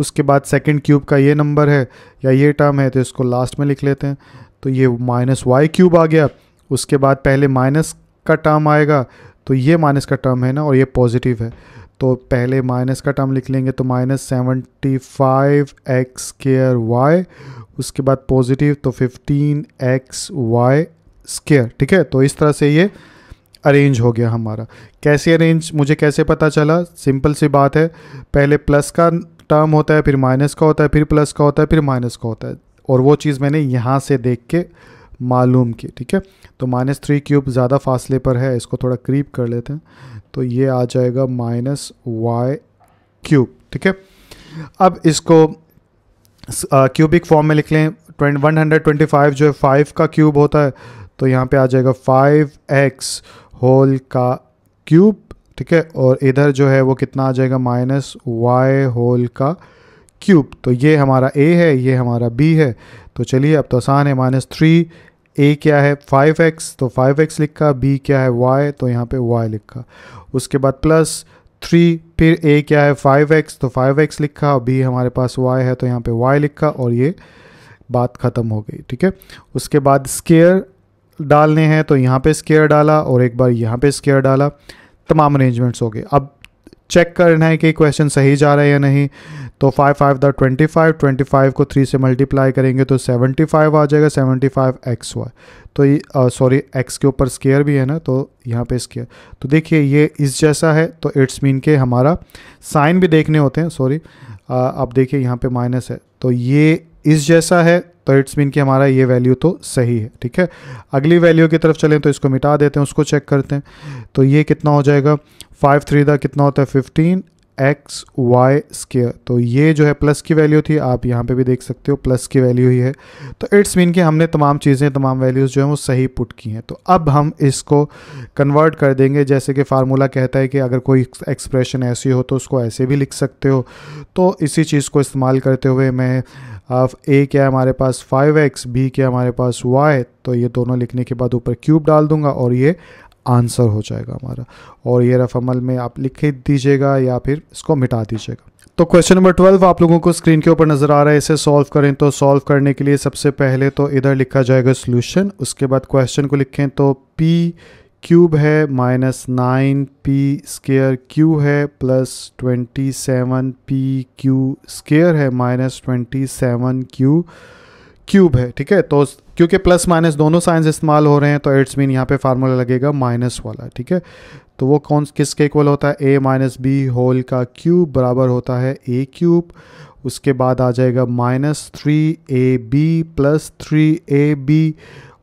उसके बाद सेकेंड क्यूब का ये नंबर है या ये टर्म है तो इसको लास्ट में लिख लेते हैं तो ये माइनस वाई क्यूब आ गया उसके बाद पहले माइनस का टर्म आएगा तो ये माइनस का टर्म है ना और ये पॉजिटिव है तो पहले माइनस का टर्म लिख लेंगे तो minus seventy five x square y उसके बाद पॉजिटिव तो फिफ्टीन एक्स वाई स्केयर ठीक है तो इस तरह से ये अरेंज हो गया हमारा कैसे अरेंज मुझे कैसे पता चला सिंपल सी बात है पहले प्लस का टर्म होता है फिर माइनस का होता है फिर प्लस का होता है फिर माइनस का होता है और वो चीज़ मैंने यहाँ से देख के मालूम की ठीक है तो माइनस थ्री क्यूब ज़्यादा फासले पर है इसको थोड़ा क्रीप कर लेते हैं तो ये आ जाएगा माइनस वाई क्यूब ठीक है अब इसको क्यूबिक फॉर्म में लिख लें twenty one hundred twenty five जो है फाइव का क्यूब होता है तो यहाँ पे आ जाएगा फाइव एक्स होल का क्यूब ठीक है और इधर जो है वो कितना आ जाएगा माइनस वाई होल का क्यूब तो ये हमारा ए है ये हमारा बी है तो चलिए अब तो आसान है माइनस थ्री ए क्या है फाइव एक्स तो फाइव एक्स लिखा बी क्या है वाई तो यहाँ पे वाई लिखा उसके बाद प्लस थ्री फिर ए क्या है फाइव एक्स तो फाइव एक्स लिखा और बी हमारे पास वाई है तो यहाँ पे वाई लिखा और ये बात ख़त्म हो गई ठीक है उसके बाद स्केयर डालने हैं तो यहाँ पे स्केयर डाला और एक बार यहाँ पे स्केयर डाला तमाम अरेंजमेंट्स हो गए अब चेक करना है कि क्वेश्चन सही जा रहा है या नहीं तो five five the twenty five twenty five को थ्री से मल्टीप्लाई करेंगे तो सेवेंटी फाइव आ जाएगा सेवेंटी फाइव एक्स वाई तो सॉरी एक्स के ऊपर स्केयर भी है ना तो यहाँ पे स्केयर तो देखिए ये इस जैसा है तो इट्स मीन के हमारा साइन भी देखने होते हैं सॉरी आप देखिए यहाँ पे माइनस है तो ये इस जैसा है तो इट्स मीन कि हमारा ये वैल्यू तो सही है ठीक है अगली वैल्यू की तरफ चलें तो इसको मिटा देते हैं उसको चेक करते हैं तो ये कितना हो जाएगा फाइव थ्री दा कितना होता है फिफ्टीन एक्स वाई स्केयर तो ये जो है प्लस की वैल्यू थी आप यहाँ पे भी देख सकते हो प्लस की वैल्यू ही है तो इट्स मीन कि हमने तमाम चीज़ें तमाम वैल्यूज़ जो हैं वो सही पुट की हैं तो अब हम इसको कन्वर्ट कर देंगे जैसे कि फार्मूला कहता है कि अगर कोई एक्सप्रेशन ऐसी हो तो उसको ऐसे भी लिख सकते हो तो इसी चीज़ को इस्तेमाल करते हुए मैं ऑफ ए क्या है हमारे पास फाइव एक्स बी क्या हमारे पास वाई तो ये दोनों लिखने के बाद ऊपर क्यूब डाल दूंगा और ये आंसर हो जाएगा हमारा और ये रफ अमल में आप लिख दीजिएगा या फिर इसको मिटा दीजिएगा तो क्वेश्चन नंबर ट्वेल्व आप लोगों को स्क्रीन के ऊपर नजर आ रहा है इसे सॉल्व करें तो सॉल्व करने के लिए सबसे पहले तो इधर लिखा जाएगा सोल्यूशन उसके बाद क्वेश्चन को लिखें तो पी क्यूब है minus nine p square q है plus twenty seven p q square है minus twenty seven q cube है ठीक है तो क्योंकि प्लस माइनस दोनों साइंस इस्तेमाल हो रहे हैं तो इट्स मीन यहाँ पे फार्मूला लगेगा माइनस वाला ठीक है तो वो कौन किसके इक्वल होता है ए माइनस बी होल का क्यूब बराबर होता है ए क्यूब उसके बाद आ जाएगा minus three A B plus three A B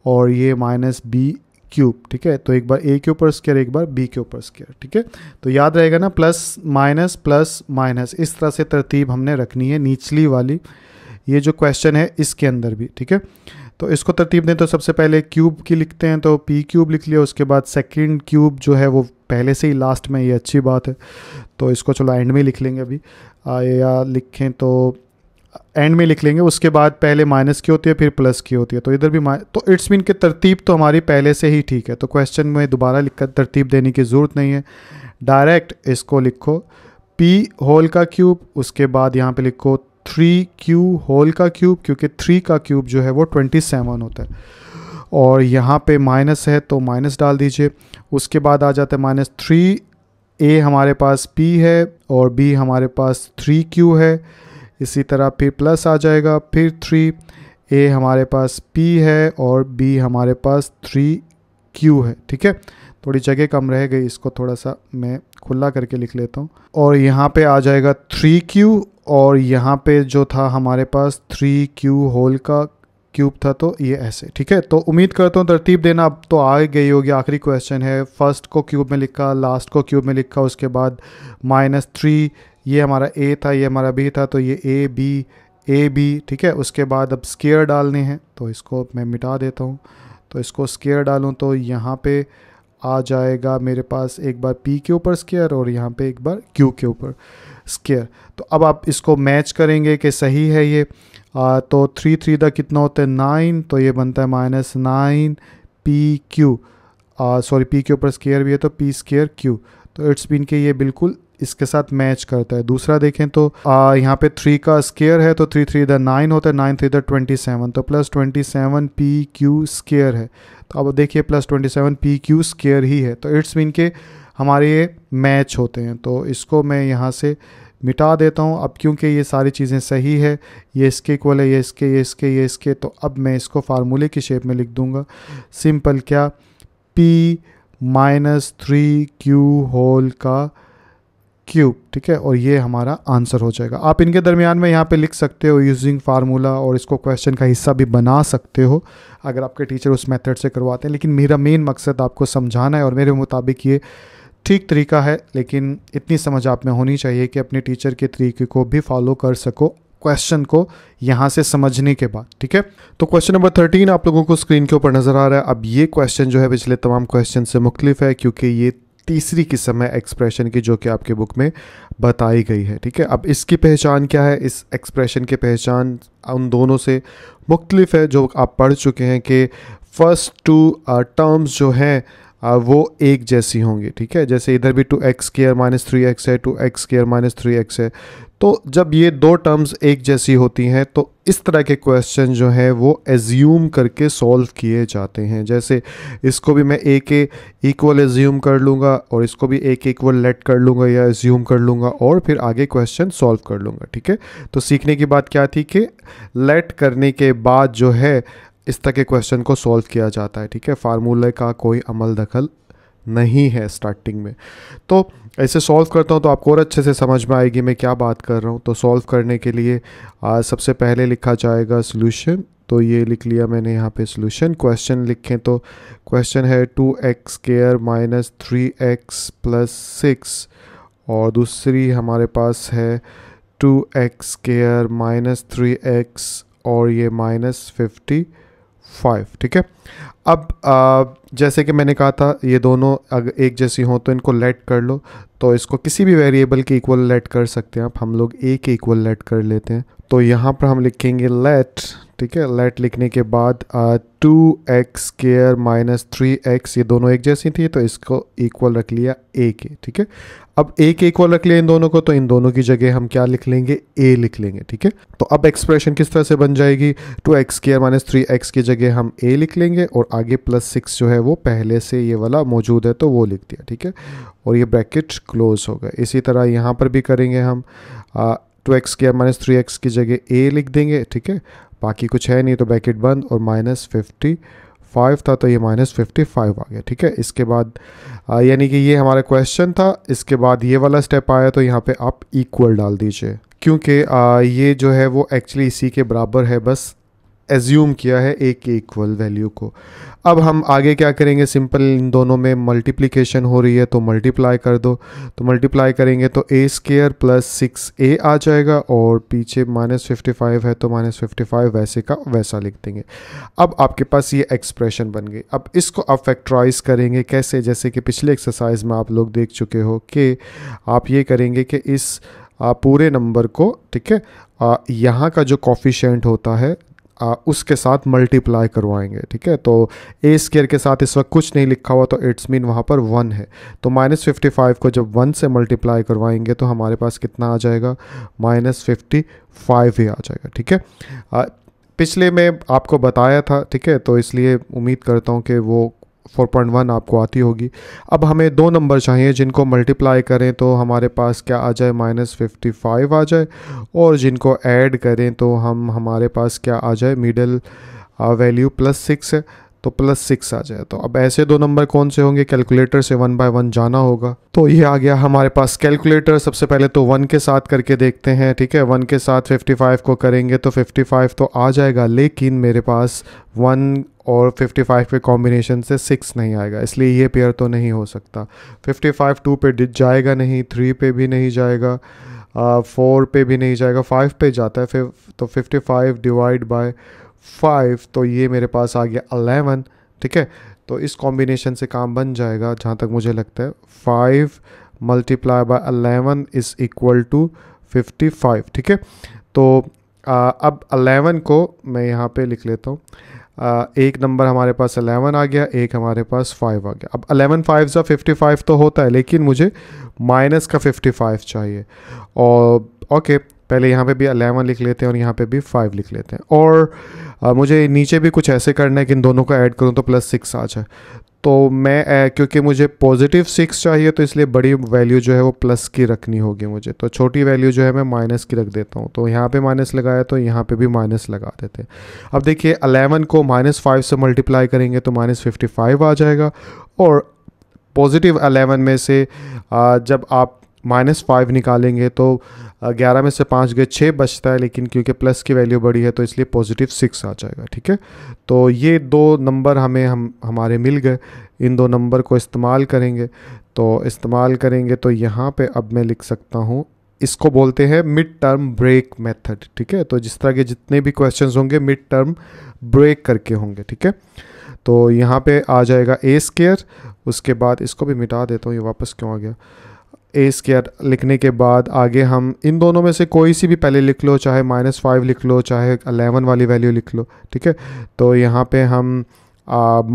और ये माइनस बी क्यूब ठीक है तो एक बार ए के ऊपर स्केयर एक बार बी के ऊपर स्केयर ठीक है तो याद रहेगा ना प्लस माइनस प्लस माइनस इस तरह से तरतीब हमने रखनी है निचली वाली ये जो क्वेश्चन है इसके अंदर भी ठीक है तो इसको तरतीब दें तो सबसे पहले क्यूब की लिखते हैं तो पी क्यूब लिख लिया उसके बाद सेकंड क्यूब जो है वो पहले से ही लास्ट में ये अच्छी बात है तो इसको चलो एंड में लिख लेंगे अभी या लिखें तो एंड में लिख लेंगे उसके बाद पहले माइनस की होती है फिर प्लस की होती है तो इधर भी तो इट्स मीन की तरतीब तो हमारी पहले से ही ठीक है तो क्वेश्चन में दोबारा लिख कर तरतीब देने की ज़रूरत नहीं है डायरेक्ट इसको लिखो पी होल का क्यूब उसके बाद यहाँ पे लिखो थ्री क्यू होल का क्यूब क्योंकि थ्री का क्यूब जो है वो ट्वेंटी सेवन होता है और यहाँ पे माइनस है तो माइनस डाल दीजिए उसके बाद आ जाता है माइनस थ्री ए हमारे पास पी है और बी हमारे पास थ्री क्यू है इसी तरह फिर प्लस आ जाएगा फिर थ्री ए हमारे पास पी है और बी हमारे पास थ्री क्यू है ठीक है थोड़ी जगह कम रह गई इसको थोड़ा सा मैं खुला करके लिख लेता हूँ और यहाँ पे आ जाएगा थ्री क्यू और यहाँ पे जो था हमारे पास थ्री क्यू होल का क्यूब था तो ये ऐसे ठीक है तो उम्मीद करता हूँ तरतीब देना अब तो आ गई होगी आखिरी क्वेश्चन है फर्स्ट को क्यूब में लिखा लास्ट को क्यूब में लिखा उसके बाद माइनस थ्री ये हमारा ए था ये हमारा बी था तो ये ए बी ए बी ठीक है उसके बाद अब स्केयर डालने हैं तो इसको मैं मिटा देता हूँ तो इसको स्केयर डालूँ तो यहाँ पे आ जाएगा मेरे पास एक बार पी के ऊपर स्केयर और यहाँ पे एक बार क्यू के ऊपर स्केयर तो अब आप इसको मैच करेंगे कि सही है ये आ, तो थ्री थ्री दा कितना होता है नाइन तो ये बनता है minus nine p q sorry p के ऊपर स्केयर भी है तो पी स्केयर क्यू तो इट्स बीन के ये बिल्कुल इसके साथ मैच करता है दूसरा देखें तो आ, यहाँ पे थ्री का स्केयर है तो थ्री थ्री इधर नाइन होता है नाइन थ्री इधर ट्वेंटी सेवन तो plus twenty seven p q square है तो अब देखिए plus twenty seven p q square ही है तो इट्स मीन के हमारे ये मैच होते हैं तो इसको मैं यहाँ से मिटा देता हूँ अब क्योंकि ये सारी चीज़ें सही है ये इसके इक्वल है ये इसके ये इसके ये इसके तो अब मैं इसको फार्मूले की शेप में लिख दूँगा सिंपल क्या p minus three q whole का क्यूब ठीक है और ये हमारा आंसर हो जाएगा आप इनके दरमियान में यहाँ पे लिख सकते हो यूजिंग फार्मूला और इसको क्वेश्चन का हिस्सा भी बना सकते हो अगर आपके टीचर उस मेथड से करवाते हैं लेकिन मेरा मेन मकसद आपको समझाना है और मेरे मुताबिक ये ठीक तरीका है लेकिन इतनी समझ आप में होनी चाहिए कि अपने टीचर के तरीके को भी फॉलो कर सको क्वेश्चन को यहाँ से समझने के बाद ठीक है तो क्वेश्चन नंबर थर्टीन आप लोगों को स्क्रीन के ऊपर नज़र आ रहा है अब ये क्वेश्चन जो है पिछले तमाम क्वेश्चन से मुख्तलिफ है क्योंकि ये तीसरी किस्म है एक्सप्रेशन की जो कि आपके बुक में बताई गई है ठीक है अब इसकी पहचान क्या है इस एक्सप्रेशन की पहचान उन दोनों से मुख्तलिफ है जो आप पढ़ चुके हैं कि फ़र्स्ट टू टर्म्स जो हैं uh, वो एक जैसी होंगी ठीक है जैसे इधर भी two x square minus three x है two x square minus three x है तो जब ये दो टर्म्स एक जैसी होती हैं तो इस तरह के क्वेश्चन जो हैं वो एज्यूम करके सॉल्व किए जाते हैं जैसे इसको भी मैं ए के इक्वल एज्यूम कर लूँगा और इसको भी ए के इक्वल लेट कर लूँगा या एज्यूम कर लूँगा और फिर आगे क्वेश्चन सॉल्व कर लूँगा ठीक है तो सीखने की बात क्या थी कि लेट करने के बाद जो है इस तरह के क्वेश्चन को सॉल्व किया जाता है ठीक है फार्मूले का कोई अमल दखल नहीं है स्टार्टिंग में तो ऐसे सॉल्व करता हूँ तो आपको और अच्छे से समझ में आएगी मैं क्या बात कर रहा हूँ तो सॉल्व करने के लिए आ, सबसे पहले लिखा जाएगा सोल्यूशन तो ये लिख लिया मैंने यहाँ पे सोल्यूशन क्वेश्चन लिखें तो क्वेश्चन है two x square minus three x plus six और दूसरी हमारे पास है two x square minus three x और ये माइनस फिफ्टी फाइव ठीक है अब आ, जैसे कि मैंने कहा था ये दोनों अगर एक जैसी हों तो इनको लेट कर लो तो इसको किसी भी वेरिएबल के इक्वल लेट कर सकते हैं आप हम लोग ए के इक्वल लेट कर लेते हैं तो यहाँ पर हम लिखेंगे लेट ठीक है लेट लिखने के बाद two x square minus three x ये दोनों एक जैसी थी तो इसको इक्वल रख लिया ए के ठीक है अब एक एक और रख लिया इन दोनों को तो इन दोनों की जगह हम क्या लिख लेंगे ए लिख लेंगे ठीक है तो अब एक्सप्रेशन किस तरह से बन जाएगी two x square minus three x की जगह हम ए लिख लेंगे और आगे प्लस सिक्स जो है वो पहले से ये वाला मौजूद है तो वो लिख दिया ठीक है और ये ब्रैकेट क्लोज हो गए इसी तरह यहाँ पर भी करेंगे हम two x square minus three x की जगह ए लिख देंगे ठीक है बाकी कुछ है नहीं तो ब्रैकेट बंद और माइनस फिफ्टी फाइव था तो ये माइनस फिफ्टी फाइव आ गया ठीक है इसके बाद यानी कि ये हमारा क्वेश्चन था इसके बाद ये वाला स्टेप आया तो यहाँ पे आप इक्वल डाल दीजिए क्योंकि ये जो है वो एक्चुअली इसी के बराबर है बस एज्यूम किया है ए के इक्वल वैल्यू को अब हम आगे क्या करेंगे सिंपल इन दोनों में मल्टीप्लिकेशन हो रही है तो मल्टीप्लाई कर दो तो मल्टीप्लाई करेंगे तो a square plus six a आ जाएगा और पीछे माइनस फिफ्टी फाइव है तो माइनस फिफ्टी फाइव वैसे का वैसा लिख देंगे अब आपके पास ये एक्सप्रेशन बन गई अब इसको आप फैक्ट्राइज करेंगे कैसे जैसे कि पिछले एक्सरसाइज में आप लोग देख चुके हो कि आप ये करेंगे कि इस पूरे नंबर को ठीक है यहाँ का जो कॉफिशेंट होता है आ, उसके साथ मल्टीप्लाई करवाएंगे ठीक है तो ए स्केयर के साथ इस वक्त कुछ नहीं लिखा हुआ तो इट्स मीन वहाँ पर वन है तो माइनस फिफ्टी फाइव को जब वन से मल्टीप्लाई करवाएंगे तो हमारे पास कितना आ जाएगा माइनस फिफ्टी फाइव ही आ जाएगा ठीक है पिछले में आपको बताया था ठीक है तो इसलिए उम्मीद करता हूँ कि वो 4.1 आपको आती होगी अब हमें दो नंबर चाहिए जिनको मल्टीप्लाई करें तो हमारे पास क्या आ जाए माइनस फिफ्टी आ जाए और जिनको ऐड करें तो हम हमारे पास क्या आ जाए मिडल वैल्यू प्लस सिक्स है तो प्लस सिक्स आ जाए तो अब ऐसे दो नंबर कौन से होंगे कैलकुलेटर से वन बाय वन जाना होगा तो ये आ गया हमारे पास कैलकुलेटर सबसे पहले तो वन के साथ करके देखते हैं ठीक है वन के साथ फिफ्टी फाइव को करेंगे तो फिफ्टी फाइव तो आ जाएगा लेकिन मेरे पास वन और 55 पे कॉम्बिनेशन से सिक्स नहीं आएगा इसलिए ये पेयर तो नहीं हो सकता 55 टू पर जाएगा नहीं थ्री पे भी नहीं जाएगा फोर पे भी नहीं जाएगा फाइव पे जाता है फिर तो 55 डिवाइड बाय फाइव तो ये मेरे पास आ गया अलेवन ठीक है तो इस कॉम्बिनेशन से काम बन जाएगा जहाँ तक मुझे लगता है five multiply by eleven is equal to fifty five ठीक है तो आ, अब अलेवन को मैं यहाँ पे लिख लेता हूँ एक नंबर हमारे पास अलेवन आ गया एक हमारे पास फाइव आ गया अब अलेवन फाइव सा फिफ्टी फाइव तो होता है लेकिन मुझे माइनस का फिफ्टी फाइव चाहिए और ओके पहले यहाँ पे भी अलेवन लिख लेते हैं और यहाँ पे भी फाइव लिख लेते हैं और आ, मुझे नीचे भी कुछ ऐसे करना है कि इन दोनों का ऐड करूँ तो प्लस सिक्स आ जाए तो मैं क्योंकि मुझे पॉजिटिव सिक्स चाहिए तो इसलिए बड़ी वैल्यू जो है वो प्लस की रखनी होगी मुझे तो छोटी वैल्यू जो है मैं माइनस की रख देता हूँ तो यहाँ पे माइनस लगाया तो यहाँ पे भी माइनस लगा देते हैं अब देखिए अलेवन को माइनस फाइव से मल्टीप्लाई करेंगे तो माइनस फिफ्टी फाइव आ जाएगा और पॉजिटिव अलेवन में से जब आप माइनस फाइव निकालेंगे तो ग्यारह में से पाँच गए छः बचता है लेकिन क्योंकि प्लस की वैल्यू बड़ी है तो इसलिए पॉजिटिव सिक्स आ जाएगा ठीक है तो ये दो नंबर हमें हम हमारे मिल गए इन दो नंबर को इस्तेमाल करेंगे तो इस्तेमाल करेंगे तो यहाँ पे अब मैं लिख सकता हूँ इसको बोलते हैं मिड टर्म ब्रेक मेथड ठीक है तो जिस तरह के जितने भी क्वेश्चंस होंगे मिड टर्म ब्रेक करके होंगे ठीक है तो यहाँ पे आ जाएगा ए स्केयर उसके बाद इसको भी मिटा देता हूँ ये वापस क्यों आ गया ए स्केयर लिखने के बाद आगे हम इन दोनों में से कोई सी भी पहले लिख लो चाहे माइनस फाइव लिख लो चाहे अलेवन वाली वैल्यू लिख लो ठीक है तो यहाँ पे हम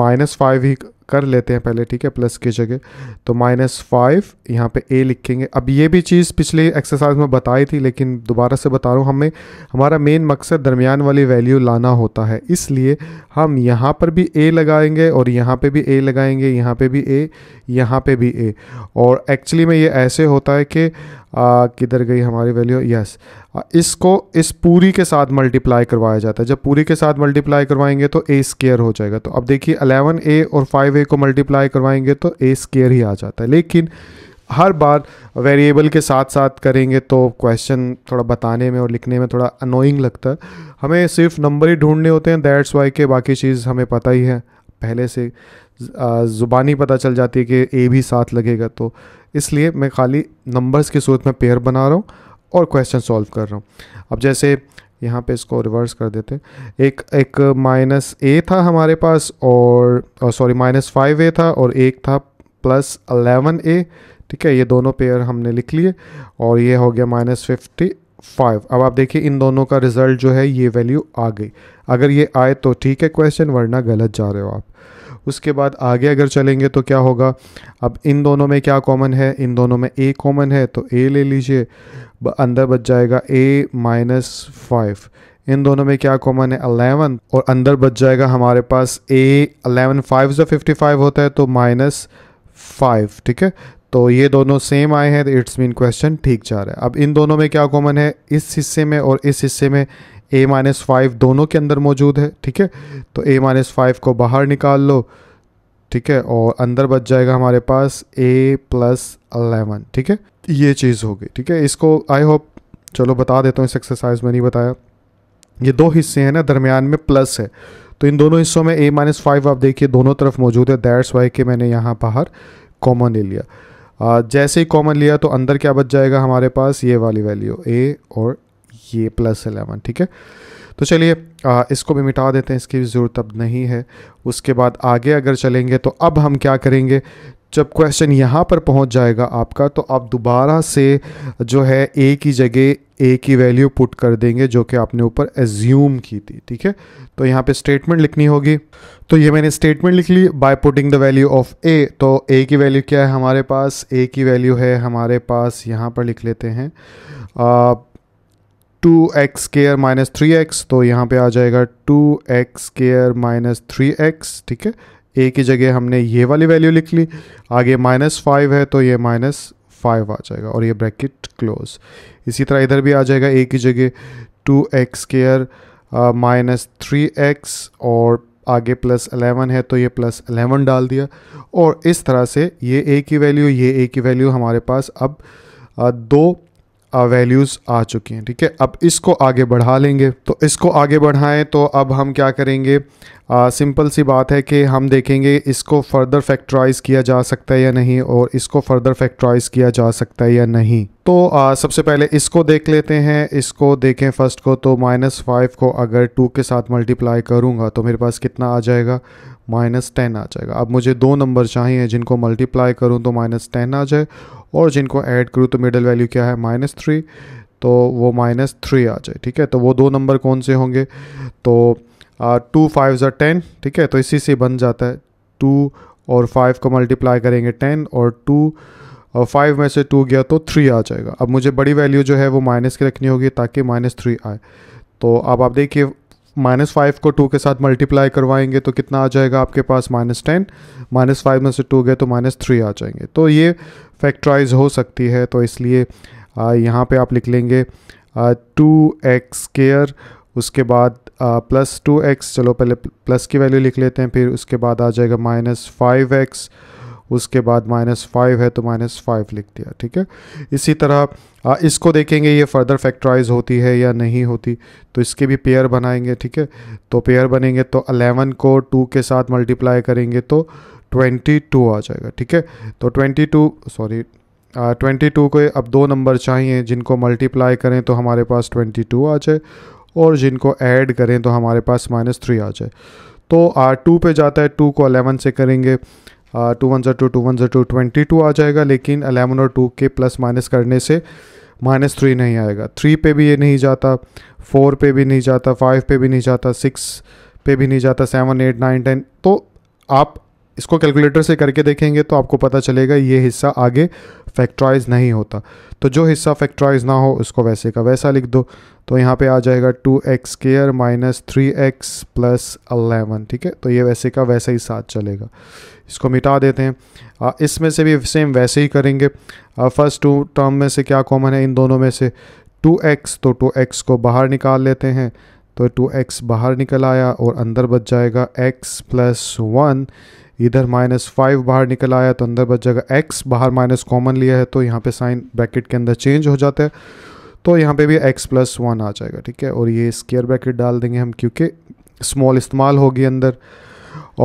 माइनस फाइव ही कर लेते हैं पहले ठीक है प्लस की जगह तो माइनस फाइव यहाँ पे ए लिखेंगे अब ये भी चीज़ पिछले एक्सरसाइज में बताई थी लेकिन दोबारा से बता रहा हूँ हमें हमारा मेन मकसद दरमियान वाली वैल्यू लाना होता है इसलिए हम यहाँ पर भी ए लगाएंगे और यहाँ पे भी ए लगाएंगे यहाँ पे भी ए यहाँ पे भी ए और एक्चुअली में ये ऐसे होता है कि किधर गई हमारी वैल्यू यस इसको इस पूरी के साथ मल्टीप्लाई करवाया जाता है जब पूरी के साथ मल्टीप्लाई करवाएंगे तो ए स्केयर हो जाएगा तो अब देखिए अलेवन ए और फाइव ए को मल्टीप्लाई करवाएंगे तो ए स्केयर ही आ जाता है लेकिन हर बार वेरिएबल के साथ साथ करेंगे तो क्वेश्चन थोड़ा बताने में और लिखने में थोड़ा अनोइंग लगता है हमें सिर्फ नंबर ही ढूंढने होते हैं दैट्स वाई के बाकी चीज़ हमें पता ही है पहले से ज़ुबानी पता चल जाती है कि ए भी साथ लगेगा तो इसलिए मैं खाली नंबर्स की सूरत में पेयर बना रहा हूँ और क्वेश्चन सॉल्व कर रहा हूँ अब जैसे यहाँ पे इसको रिवर्स कर देते एक एक माइनस ए था हमारे पास और सॉरी माइनस फाइव ए था और एक था प्लस अलेवन ए ठीक है ये दोनों पेयर हमने लिख लिए और ये हो गया माइनस फिफ्टी फाइव अब आप देखिए इन दोनों का रिजल्ट जो है ये वैल्यू आ गई अगर ये आए तो ठीक है क्वेश्चन वरना गलत जा रहे हो आप उसके बाद आगे अगर चलेंगे तो क्या होगा अब इन दोनों में क्या कॉमन है इन दोनों में ए कॉमन है तो ए ले लीजिए अंदर बच जाएगा ए माइनस फाइव इन दोनों में क्या कॉमन है अलेवन और अंदर बच जाएगा हमारे पास ए अलेवन फाइव जो फिफ्टी फाइव होता है तो माइनस फाइव ठीक है तो ये दोनों सेम आए हैं तो इट्स मीन क्वेश्चन ठीक जा रहा है अब इन दोनों में क्या कॉमन है इस हिस्से में और इस हिस्से में ए माइनस फाइव दोनों के अंदर मौजूद है ठीक है तो ए माइनस फाइव को बाहर निकाल लो ठीक है और अंदर बच जाएगा हमारे पास ए प्लस अलेवन ठीक है ये चीज़ होगी ठीक है इसको आई होप चलो बता देता हूँ इस एक्सरसाइज में नहीं बताया ये दो हिस्से हैं ना दरमियान में प्लस है तो इन दोनों हिस्सों में ए माइनस फाइव आप देखिए दोनों तरफ मौजूद है दैट्स वाई के मैंने यहाँ बाहर कॉमन ले लिया आ, जैसे ही कॉमन लिया तो अंदर क्या बच जाएगा हमारे पास ये वाली वैल्यू ए और ये प्लस एलेवन ठीक है तो चलिए इसको भी मिटा देते हैं इसकी भी ज़रूरत अब नहीं है उसके बाद आगे अगर चलेंगे तो अब हम क्या करेंगे जब क्वेश्चन यहाँ पर पहुँच जाएगा आपका तो आप दोबारा से जो है ए की जगह ए की वैल्यू पुट कर देंगे जो कि आपने ऊपर एज्यूम की थी ठीक है तो यहाँ पे स्टेटमेंट लिखनी होगी तो ये मैंने स्टेटमेंट लिख ली by putting the value of a तो ए की वैल्यू क्या है हमारे पास ए की वैल्यू है हमारे पास यहाँ पर लिख लेते हैं आ, two x square minus three x तो यहाँ पे आ जाएगा two x square minus three x ठीक है ए की जगह हमने ये वाली वैल्यू लिख ली आगे माइनस फाइव है तो ये माइनस फाइव आ जाएगा और ये ब्रैकेट क्लोज इसी तरह इधर भी आ जाएगा ए की जगह two x square minus three x और आगे प्लस अलेवन है तो ये प्लस अलेवन डाल दिया और इस तरह से ये ए की वैल्यू ये ए की वैल्यू हमारे पास अब uh, दो वैल्यूज़ आ चुकी हैं ठीक है अब इसको आगे बढ़ा लेंगे तो इसको आगे बढ़ाएं तो अब हम क्या करेंगे सिंपल सी बात है कि हम देखेंगे इसको फर्दर फैक्टराइज़ किया जा सकता है या नहीं और इसको फर्दर फैक्टराइज़ किया जा सकता है या नहीं तो आ, सबसे पहले इसको देख लेते हैं इसको देखें फर्स्ट को तो माइनस फाइव को अगर टू के साथ मल्टीप्लाई करूँगा तो मेरे पास कितना आ जाएगा माइनस टेन आ जाएगा अब मुझे दो नंबर चाहिए जिनको मल्टीप्लाई करूँ तो माइनस टेन आ जाए और जिनको ऐड करूँ तो मिडल वैल्यू क्या है माइनस थ्री तो वो माइनस थ्री आ जाए ठीक है तो वो दो नंबर कौन से होंगे तो टू फाइव ज़ा टेन ठीक है तो इसी से बन जाता है टू और फाइव को मल्टीप्लाई करेंगे टेन और टू और फाइव में से टू गया तो थ्री आ जाएगा अब मुझे बड़ी वैल्यू जो है वो माइनस की रखनी होगी ताकि माइनस थ्री आए तो अब आप देखिए माइनस फाइव को टू के साथ मल्टीप्लाई करवाएंगे तो कितना आ जाएगा आपके पास माइनस टेन माइनस फाइव में से टू गए तो माइनस थ्री आ जाएंगे तो ये फैक्ट्राइज हो सकती है तो इसलिए यहाँ पे आप लिख लेंगे टू एक्स केयर उसके बाद प्लस टू एक्स चलो पहले प्लस की वैल्यू लिख लेते हैं फिर उसके बाद आ जाएगा माइनस फाइव एक्स उसके बाद माइनस फाइव है तो माइनस फाइव लिख दिया ठीक है इसी तरह इसको देखेंगे ये फर्दर फैक्टराइज होती है या नहीं होती तो इसके भी पेयर बनाएंगे ठीक है तो पेयर बनेंगे तो अलेवन को टू के साथ मल्टीप्लाई करेंगे तो ट्वेंटी टू आ जाएगा ठीक है तो twenty two sorry twenty two के अब दो नंबर चाहिए जिनको मल्टीप्लाई करें तो हमारे पास ट्वेंटी टू आ जाए और जिनको ऐड करें तो हमारे पास माइनस थ्री आ जाए तो आर टू पे जाता है टू को अलेवन से करेंगे टू वन ज़ा टू टू वन ज़ा टू ट्वेंटी टू आ जाएगा लेकिन अलेवन और टू के प्लस माइनस करने से माइनस थ्री नहीं आएगा थ्री पे भी ये नहीं जाता फोर पे भी नहीं जाता फाइव पे भी नहीं जाता सिक्स पे भी नहीं जाता सेवन एट नाइन टेन तो आप इसको कैलकुलेटर से करके देखेंगे तो आपको पता चलेगा ये हिस्सा आगे फैक्ट्राइज नहीं होता तो जो हिस्सा फैक्ट्राइज ना हो उसको वैसे का वैसा लिख दो तो यहाँ पे आ जाएगा two x square minus three x plus eleven ठीक है तो ये वैसे का वैसा ही साथ चलेगा इसको मिटा देते हैं इसमें से भी सेम वैसे ही करेंगे फर्स्ट टू टर्म में से क्या कॉमन है इन दोनों में से टू एक्स तो टू एक्स को बाहर निकाल लेते हैं तो टू एक्स बाहर निकल आया और अंदर बच जाएगा एक्स प्लस वन इधर माइनस फाइव बाहर निकल आया तो अंदर बच जाएगा एक्स बाहर माइनस कॉमन लिया है तो यहाँ पे साइन ब्रैकेट के अंदर चेंज हो जाता है तो यहाँ पे भी एक्स प्लस वन आ जाएगा ठीक है और ये स्केयर ब्रैकेट डाल देंगे हम क्योंकि स्मॉल इस्तेमाल होगी अंदर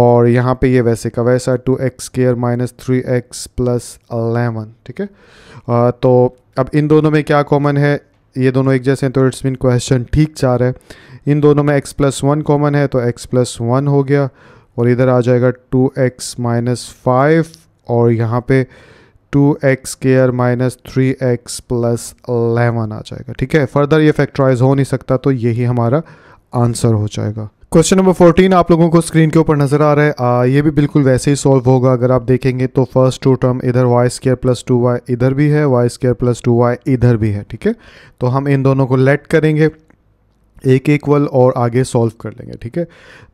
और यहाँ पे ये वैसे का वैसा two x square minus three x plus eleven ठीक है तो अब इन दोनों में क्या कॉमन है ये दोनों एक जैसे हैं तो इट्स मीन क्वेश्चन ठीक चार है इन दोनों में x प्लस वन कॉमन है तो x प्लस वन हो गया और इधर आ जाएगा टू एक्स माइनस फाइव और यहाँ पे two x square minus three x plus eleven आ जाएगा ठीक है फर्दर ये फैक्ट्राइज हो नहीं सकता तो यही हमारा आंसर हो जाएगा क्वेश्चन नंबर फोर्टीन आप लोगों को स्क्रीन के ऊपर नजर आ रहा है आ, ये भी बिल्कुल वैसे ही सॉल्व होगा अगर आप देखेंगे तो फर्स्ट टू टर्म इधर y square plus two y इधर भी है y square plus two y इधर भी है ठीक है तो हम इन दोनों को लेट करेंगे एक एक वल और आगे सॉल्व कर लेंगे ठीक है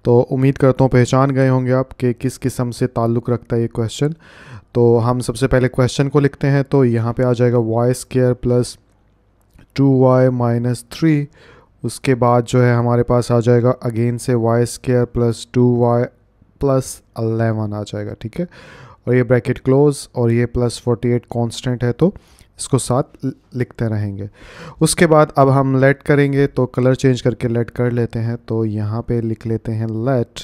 तो उम्मीद करता हूँ पहचान गए होंगे आप कि किस किस्म से ताल्लुक़ रखता है ये क्वेश्चन तो हम सबसे पहले क्वेश्चन को लिखते हैं तो यहाँ पे आ जाएगा y square plus two y minus three उसके बाद जो है हमारे पास आ जाएगा अगेन से y square plus two y plus eleven आ जाएगा ठीक है और ये ब्रैकेट क्लोज और ये प्लस फोर्टी एट कॉन्स्टेंट है तो इसको साथ लिखते रहेंगे उसके बाद अब हम लेट करेंगे तो कलर चेंज करके लेट कर लेते हैं तो यहाँ पे लिख लेते हैं लेट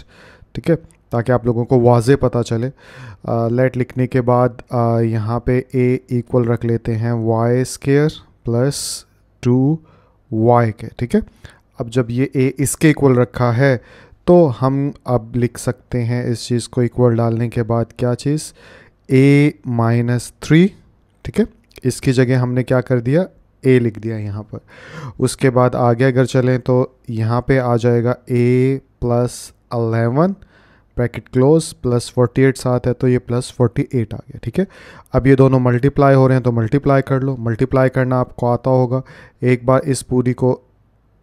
ठीक है ताकि आप लोगों को वाजे पता चले लेट लिखने के बाद यहाँ पे ए इक्वल रख लेते हैं y square plus two y के ठीक है अब जब ये ए इसके इक्वल रखा है तो हम अब लिख सकते हैं इस चीज़ को इक्वल डालने के बाद क्या चीज़ ए माइनस थ्री ठीक है इसकी जगह हमने क्या कर दिया ए लिख दिया यहाँ पर उसके बाद आगे अगर चलें तो यहाँ पे आ जाएगा a plus eleven bracket close plus forty eight साथ है तो ये प्लस फोर्टी एट आ गया ठीक है अब ये दोनों मल्टीप्लाई हो रहे हैं तो मल्टीप्लाई कर लो मल्टीप्लाई करना आपको आता होगा एक बार इस पूरी को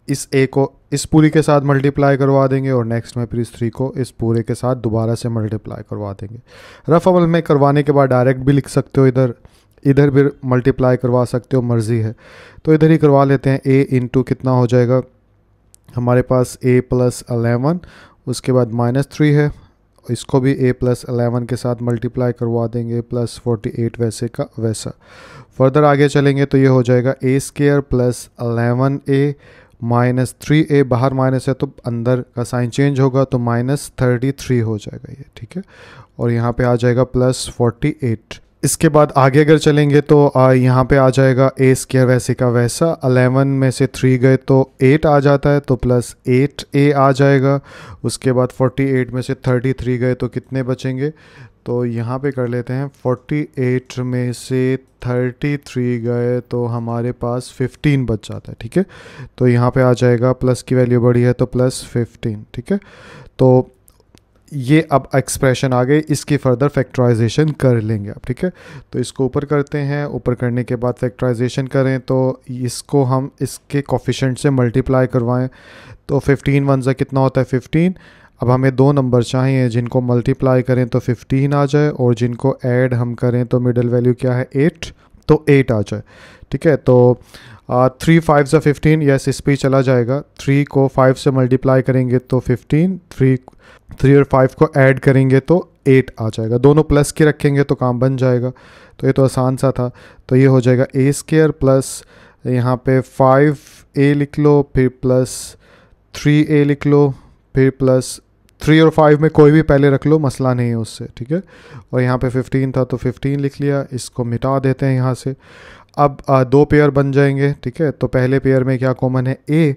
इस ए को इस पूरी के साथ मल्टीप्लाई करवा देंगे और नेक्स्ट में फिर इस थ्री को इस पूरे के साथ दोबारा से मल्टीप्लाई करवा देंगे रफ अमल में करवाने के बाद डायरेक्ट भी लिख सकते हो इधर इधर भी मल्टीप्लाई करवा सकते हो मर्ज़ी है तो इधर ही करवा लेते हैं ए इंटू कितना हो जाएगा हमारे पास ए प्लस अलेवन उसके बाद माइनस थ्री है इसको भी ए प्लस अलेवन के साथ मल्टीप्लाई करवा देंगे प्लस फोर्टी एट वैसे का वैसा फर्दर आगे चलेंगे तो ये हो जाएगा ए square plus eleven a minus three a बाहर माइनस है तो अंदर का साइन चेंज होगा तो माइनस थर्टी थ्री हो जाएगा ये ठीक है और यहाँ पे आ जाएगा प्लस फोर्टी एट इसके बाद आगे अगर चलेंगे तो यहाँ पे आ जाएगा ए स्केयर वैसे का वैसा अलेवन में से थ्री गए तो एट आ जाता है तो प्लस एट ए आ जाएगा उसके बाद फोर्टी एट में से थर्टी थ्री गए तो कितने बचेंगे तो यहाँ पे कर लेते हैं फोर्टी एट में से थर्टी थ्री गए तो हमारे पास फिफ्टीन बच जाता है ठीक है तो यहाँ पे आ जाएगा प्लस की वैल्यू बड़ी है तो प्लस फिफ्टीन ठीक है तो ये अब एक्सप्रेशन आ गई इसकी फर्दर फैक्टराइजेशन कर लेंगे आप ठीक है तो इसको ऊपर करते हैं ऊपर करने के बाद फैक्टराइजेशन करें तो इसको हम इसके कॉफिशेंट से मल्टीप्लाई करवाएं तो 15 वन ज़ा कितना होता है 15 अब हमें दो नंबर चाहिए जिनको मल्टीप्लाई करें तो 15 आ जाए और जिनको ऐड हम करें तो मिडल वैल्यू क्या है एट तो एट आ जाए ठीक है तो थ्री फाइव सा फिफ्टीन यस इस पर ही चला जाएगा थ्री को फाइव से मल्टीप्लाई करेंगे तो फिफ्टीन थ्री थ्री और फाइव को ऐड करेंगे तो एट आ जाएगा दोनों प्लस के रखेंगे तो काम बन जाएगा तो ये तो आसान सा था तो ये हो जाएगा ए स्केयर प्लस यहाँ पे फाइव ए लिख लो फिर प्लस थ्री ए लिख लो फिर प्लस थ्री और फाइव में कोई भी पहले रख लो मसला नहीं है उससे ठीक है और यहाँ पे फिफ्टीन था तो फिफ्टीन लिख लिया इसको मिटा देते हैं यहाँ से अब दो पेयर बन जाएंगे ठीक है तो पहले पेयर में क्या कॉमन है ए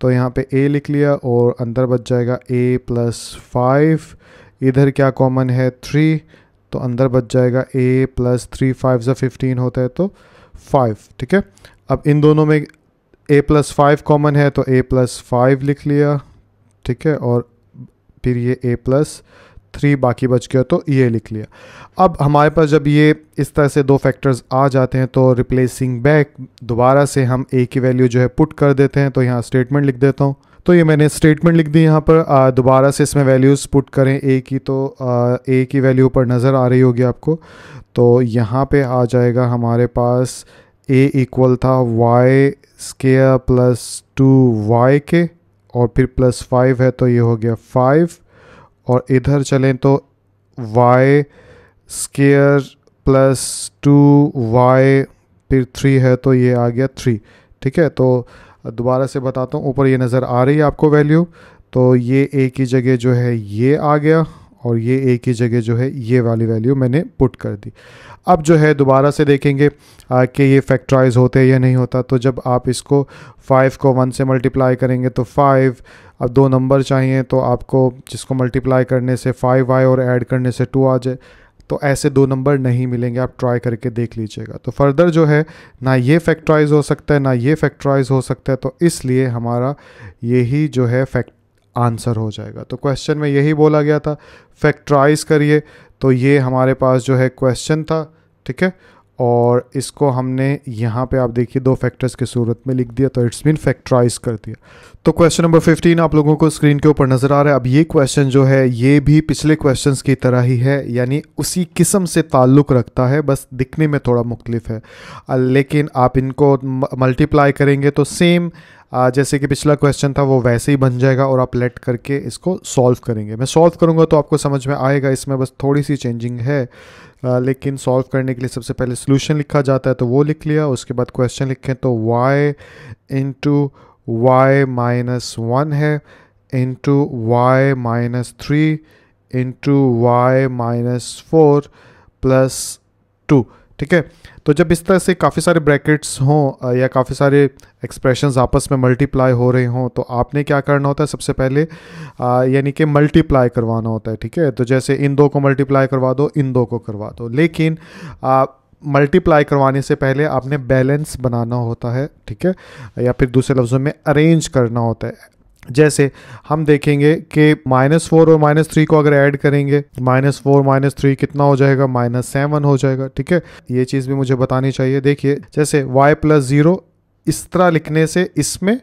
तो यहाँ पे ए लिख लिया और अंदर बच जाएगा ए प्लस फाइव इधर क्या कॉमन है थ्री तो अंदर बच जाएगा ए प्लस थ्री फाइव ज़ा फिफ्टीन होता है तो फाइव ठीक है अब इन दोनों में ए प्लस फाइव कॉमन है तो ए प्लस फाइव लिख लिया ठीक है और फिर ये ए प्लस थ्री बाकी बच गया तो ये लिख लिया अब हमारे पास जब ये इस तरह से दो फैक्टर्स आ जाते हैं तो रिप्लेसिंग बैक दोबारा से हम ए की वैल्यू जो है पुट कर देते हैं तो यहाँ स्टेटमेंट लिख देता हूँ तो ये मैंने स्टेटमेंट लिख दी यहाँ पर दोबारा से इसमें वैल्यूज़ पुट करें ए की तो ए की वैल्यू पर नज़र आ रही होगी आपको तो यहाँ पे आ जाएगा हमारे पास ए इक्वल था y square plus two y के और फिर प्लस फाइव है तो ये हो गया फाइव और इधर चलें तो y square plus two y फिर थ्री है तो ये आ गया थ्री ठीक है तो दोबारा से बताता हूँ ऊपर ये नज़र आ रही है आपको वैल्यू तो ये ए की जगह जो है ये आ गया और ये ए की जगह जो है ये वाली वैल्यू मैंने पुट कर दी अब जो है दोबारा से देखेंगे कि ये फैक्ट्राइज होते या नहीं होता तो जब आप इसको फ़ाइव को वन से मल्टीप्लाई करेंगे तो फ़ाइव अब दो नंबर चाहिए तो आपको जिसको मल्टीप्लाई करने से फ़ाइव आए और ऐड करने से टू आ जाए तो ऐसे दो नंबर नहीं मिलेंगे आप ट्राई करके देख लीजिएगा तो फर्दर जो है ना ये फैक्ट्राइज हो सकता है ना ये फैक्ट्राइज हो सकता है तो इसलिए हमारा यही जो है फैक्ट आंसर हो जाएगा तो क्वेश्चन में यही बोला गया था फैक्ट्राइज करिए तो ये हमारे पास जो है क्वेश्चन था ठीक है और इसको हमने यहाँ पे आप देखिए दो फैक्टर्स की सूरत में लिख दिया तो इट्स बीन फैक्टराइज कर दिया तो क्वेश्चन नंबर 15 आप लोगों को स्क्रीन के ऊपर नज़र आ रहा है अब ये क्वेश्चन जो है ये भी पिछले क्वेश्चंस की तरह ही है यानी उसी किस्म से ताल्लुक़ रखता है बस दिखने में थोड़ा मुख्तलिफ है लेकिन आप इनको मल्टीप्लाई करेंगे तो सेम जैसे कि पिछला क्वेश्चन था वो वैसे ही बन जाएगा और आप लेट करके इसको सॉल्व करेंगे मैं सॉल्व करूँगा तो आपको समझ में आएगा इसमें बस थोड़ी सी चेंजिंग है लेकिन सॉल्व करने के लिए सबसे पहले सोल्यूशन लिखा जाता है तो वो लिख लिया उसके बाद क्वेश्चन लिखें तो y into y minus one है into y minus three into y minus four plus two ठीक है तो जब इस तरह से काफ़ी सारे ब्रैकेट्स हों या काफ़ी सारे एक्सप्रेशंस आपस में मल्टीप्लाई हो रहे हों तो आपने क्या करना होता है सबसे पहले यानी कि मल्टीप्लाई करवाना होता है ठीक है तो जैसे इन दो को मल्टीप्लाई करवा दो इन दो को करवा दो लेकिन आ, मल्टीप्लाई करवाने से पहले आपने बैलेंस बनाना होता है ठीक है या फिर दूसरे लफ्ज़ों में अरेंज करना होता है जैसे हम देखेंगे कि माइनस फोर और माइनस थ्री को अगर ऐड करेंगे माइनस फोर माइनस थ्री कितना हो जाएगा माइनस सेवन हो जाएगा ठीक है ये चीज़ भी मुझे बतानी चाहिए देखिए जैसे वाई प्लस ज़ीरो इस तरह लिखने से इसमें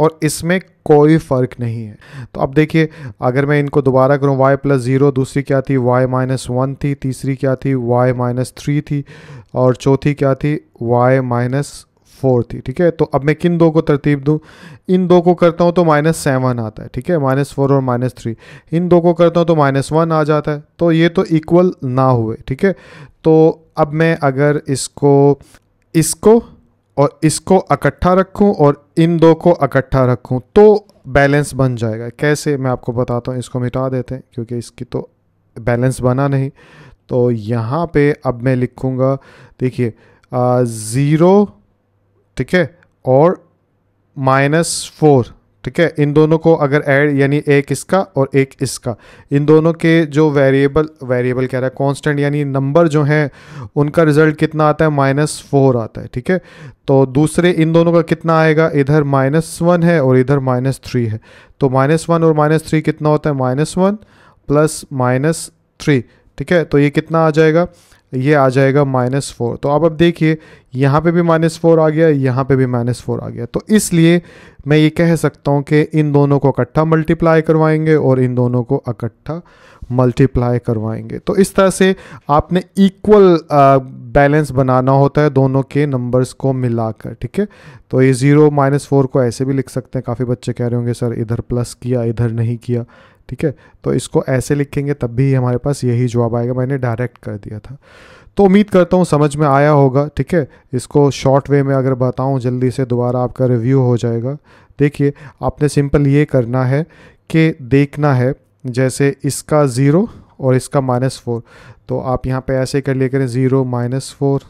और इसमें कोई फ़र्क नहीं है तो अब देखिए अगर मैं इनको दोबारा करूँ वाई प्लस ज़ीरो दूसरी क्या थी वाई माइनस वन थी तीसरी क्या थी वाई माइनस थ्री थी और चौथी क्या थी वाई माइनस फोर थी ठीक है तो अब मैं किन दो को तरतीब दूँ इन दो को करता हूँ तो माइनस सेवन आता है ठीक है माइनस फोर और माइनस थ्री इन दो को करता हूँ तो माइनस वन आ जाता है तो ये तो इक्वल ना हुए ठीक है तो अब मैं अगर इसको इसको और इसको इकट्ठा रखूँ और इन दो को इकट्ठा रखूँ तो बैलेंस बन जाएगा कैसे मैं आपको बताता हूँ इसको मिटा देते हैं क्योंकि इसकी तो बैलेंस बना नहीं तो यहाँ पे अब मैं लिखूँगा देखिए ज़ीरो ठीक है और माइनस फोर ठीक है इन दोनों को अगर ऐड यानी एक इसका और एक इसका इन दोनों के जो वेरिएबल वेरिएबल कह रहा है कांस्टेंट यानी नंबर जो हैं उनका रिजल्ट कितना आता है माइनस फोर आता है ठीक है तो दूसरे इन दोनों का कितना आएगा इधर माइनस वन है और इधर माइनस थ्री है तो माइनस वन और माइनस थ्री कितना होता है minus one plus minus three ठीक है तो ये कितना आ जाएगा ये आ जाएगा माइनस फोर तो आप अब देखिए यहाँ पे भी माइनस फोर आ गया यहाँ पे भी माइनस फोर आ गया तो इसलिए मैं ये कह सकता हूँ कि इन दोनों को इकट्ठा मल्टीप्लाई करवाएंगे और इन दोनों को इकट्ठा मल्टीप्लाई करवाएंगे तो इस तरह से आपने इक्वल बैलेंस बनाना होता है दोनों के नंबर्स को मिलाकर ठीक है तो ये ज़ीरो माइनस फोर को ऐसे भी लिख सकते हैं काफ़ी बच्चे कह रहे होंगे सर इधर प्लस किया इधर नहीं किया ठीक है तो इसको ऐसे लिखेंगे तब भी हमारे पास यही जवाब आएगा मैंने डायरेक्ट कर दिया था तो उम्मीद करता हूँ समझ में आया होगा ठीक है इसको शॉर्ट वे में अगर बताऊँ जल्दी से दोबारा आपका रिव्यू हो जाएगा देखिए आपने सिंपल ये करना है कि देखना है जैसे इसका ज़ीरो और इसका माइनस फोर तो आप यहाँ पे ऐसे कर लिया करें ज़ीरो माइनस फोर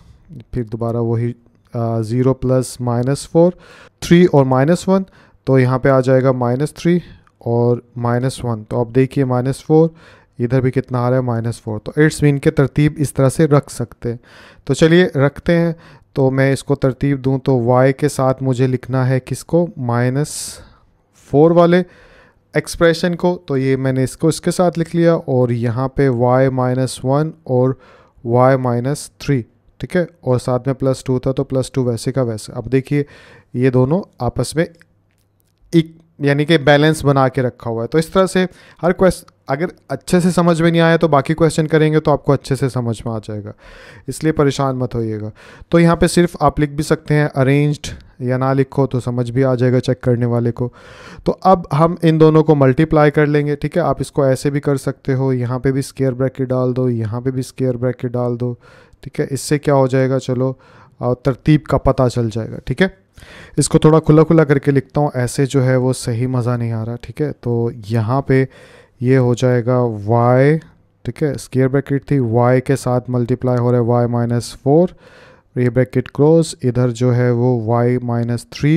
फिर दोबारा वही zero plus minus four three और माइनस वन तो यहाँ पे आ जाएगा माइनस थ्री और माइनस वन तो आप देखिए माइनस फोर इधर भी कितना आ रहा है माइनस फोर तो एट्स मीन के तरतीब इस तरह से रख सकते हैं तो चलिए रखते हैं तो मैं इसको तरतीब दूं तो y के साथ मुझे लिखना है किसको माइनस फोर वाले एक्सप्रेशन को तो ये मैंने इसको इसके साथ लिख लिया और यहाँ पे y माइनस वन और y माइनस थ्री ठीक है और साथ में प्लस टू था तो प्लस टू वैसे का वैसे अब देखिए ये दोनों आपस में एक यानी कि बैलेंस बना के रखा हुआ है तो इस तरह से हर क्वेश्चन अगर अच्छे से समझ में नहीं आया तो बाकी क्वेश्चन करेंगे तो आपको अच्छे से समझ में आ जाएगा इसलिए परेशान मत होइएगा तो यहाँ पे सिर्फ आप लिख भी सकते हैं अरेंज्ड या ना लिखो तो समझ भी आ जाएगा चेक करने वाले को तो अब हम इन दोनों को मल्टीप्लाई कर लेंगे ठीक है आप इसको ऐसे भी कर सकते हो यहाँ पर भी स्केयर ब्रैकेट डाल दो यहाँ पर भी स्केयर ब्रैकेट डाल दो ठीक है इससे क्या हो जाएगा चलो और तरतीब का पता चल जाएगा ठीक है इसको थोड़ा खुला खुला करके लिखता हूँ ऐसे जो है वो सही मज़ा नहीं आ रहा ठीक है तो यहाँ पे ये हो जाएगा y ठीक है स्केयर ब्रैकेट थी y के साथ मल्टीप्लाई हो रहा है y माइनस फोर ये ब्रैकेट क्लोज इधर जो है वो y माइनस थ्री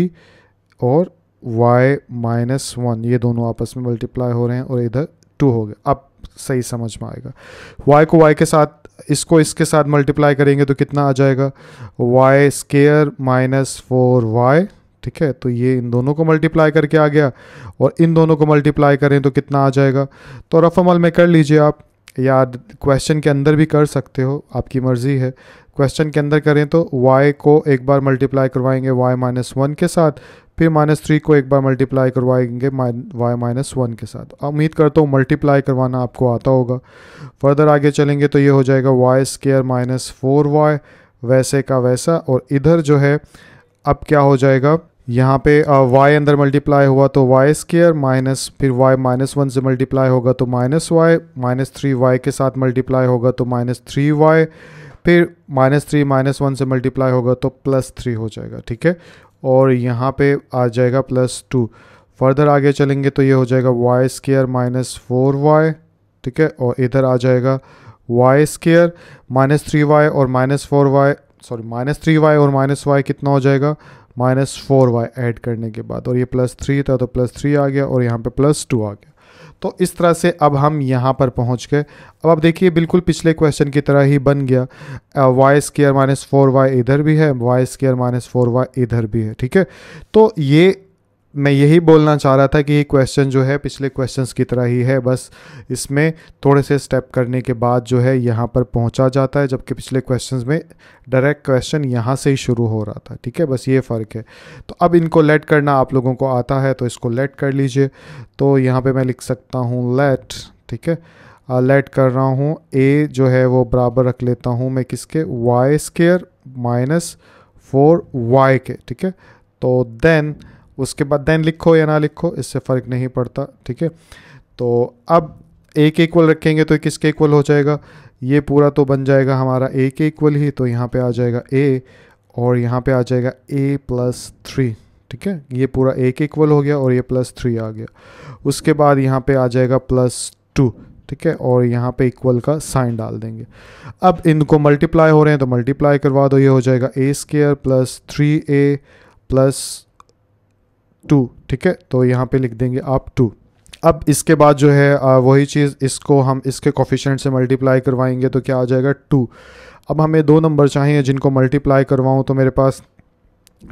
और y माइनस वन ये दोनों आपस में मल्टीप्लाई हो रहे हैं और इधर टू हो गया अब सही समझ में आएगा y को y के साथ इसको इसके साथ मल्टीप्लाई करेंगे तो कितना आ जाएगा y square minus four y ठीक है तो ये इन दोनों को मल्टीप्लाई करके आ गया और इन दोनों को मल्टीप्लाई करें तो कितना आ जाएगा तो रफमल में कर लीजिए आप या क्वेश्चन के अंदर भी कर सकते हो आपकी मर्ज़ी है क्वेश्चन के अंदर करें तो y को एक बार मल्टीप्लाई करवाएंगे y माइनस वन के साथ फिर माइनस थ्री को एक बार मल्टीप्लाई करवाएंगे y माइनस वन के साथ उम्मीद करता हूँ मल्टीप्लाई करवाना आपको आता होगा फर्दर आगे चलेंगे तो ये हो जाएगा y square minus four y वैसे का वैसा और इधर जो है अब क्या हो जाएगा यहाँ पे वाई अंदर मल्टीप्लाई हुआ तो वाई स्केयर माइनस फिर वाई माइनस वन से मल्टीप्लाई होगा तो minus y minus three y के साथ मल्टीप्लाई होगा तो माइनस थ्री वाई फिर माइनस थ्री माइनस वन से मल्टीप्लाई होगा तो प्लस थ्री हो जाएगा ठीक है और यहाँ पे आ जाएगा प्लस टू फर्दर आगे चलेंगे तो ये हो जाएगा y square minus four y ठीक है और इधर आ जाएगा y square minus three y और minus four y sorry minus three y और माइनस वाई कितना हो जाएगा माइनस फोर वाई ऐड करने के बाद और ये प्लस थ्री था तो प्लस थ्री आ गया और यहाँ पे प्लस टू आ गया तो इस तरह से अब हम यहाँ पर पहुँच गए अब आप देखिए बिल्कुल पिछले क्वेश्चन की तरह ही बन गया y square minus four y इधर भी है y square minus four y इधर भी है ठीक है तो ये मैं यही बोलना चाह रहा था कि ये क्वेश्चन जो है पिछले क्वेश्चंस की तरह ही है बस इसमें थोड़े से स्टेप करने के बाद जो है यहाँ पर पहुँचा जाता है जबकि पिछले क्वेश्चंस में डायरेक्ट क्वेश्चन यहाँ से ही शुरू हो रहा था ठीक है बस ये फ़र्क है तो अब इनको लेट करना आप लोगों को आता है तो इसको लेट कर लीजिए तो यहाँ पर मैं लिख सकता हूँ लेट ठीक है लेट कर रहा हूँ ए जो है वो बराबर रख लेता हूँ मैं किसके y square minus four y के ठीक है तो देन उसके बाद देन लिखो या ना लिखो इससे फ़र्क नहीं पड़ता ठीक है तो अब ए के इक्वल रखेंगे तो किसके इक्वल हो जाएगा ये पूरा तो बन जाएगा हमारा ए के इक्वल ही तो यहाँ पे आ जाएगा ए और यहाँ पे आ जाएगा ए प्लस थ्री ठीक है ये पूरा ए के इक्वल हो गया और ये प्लस थ्री आ गया उसके बाद यहाँ पे आ जाएगा प्लस टू ठीक है और यहाँ पे इक्वल का साइन डाल देंगे अब इनको मल्टीप्लाई हो रहे हैं तो मल्टीप्लाई करवा दो ये हो जाएगा ए square plus three a plus two ठीक है तो यहाँ पे लिख देंगे आप टू अब इसके बाद जो है वही चीज़ इसको हम इसके कॉफिशेंट से मल्टीप्लाई करवाएंगे तो क्या आ जाएगा टू अब हमें दो नंबर चाहिए जिनको मल्टीप्लाई करवाऊँ तो मेरे पास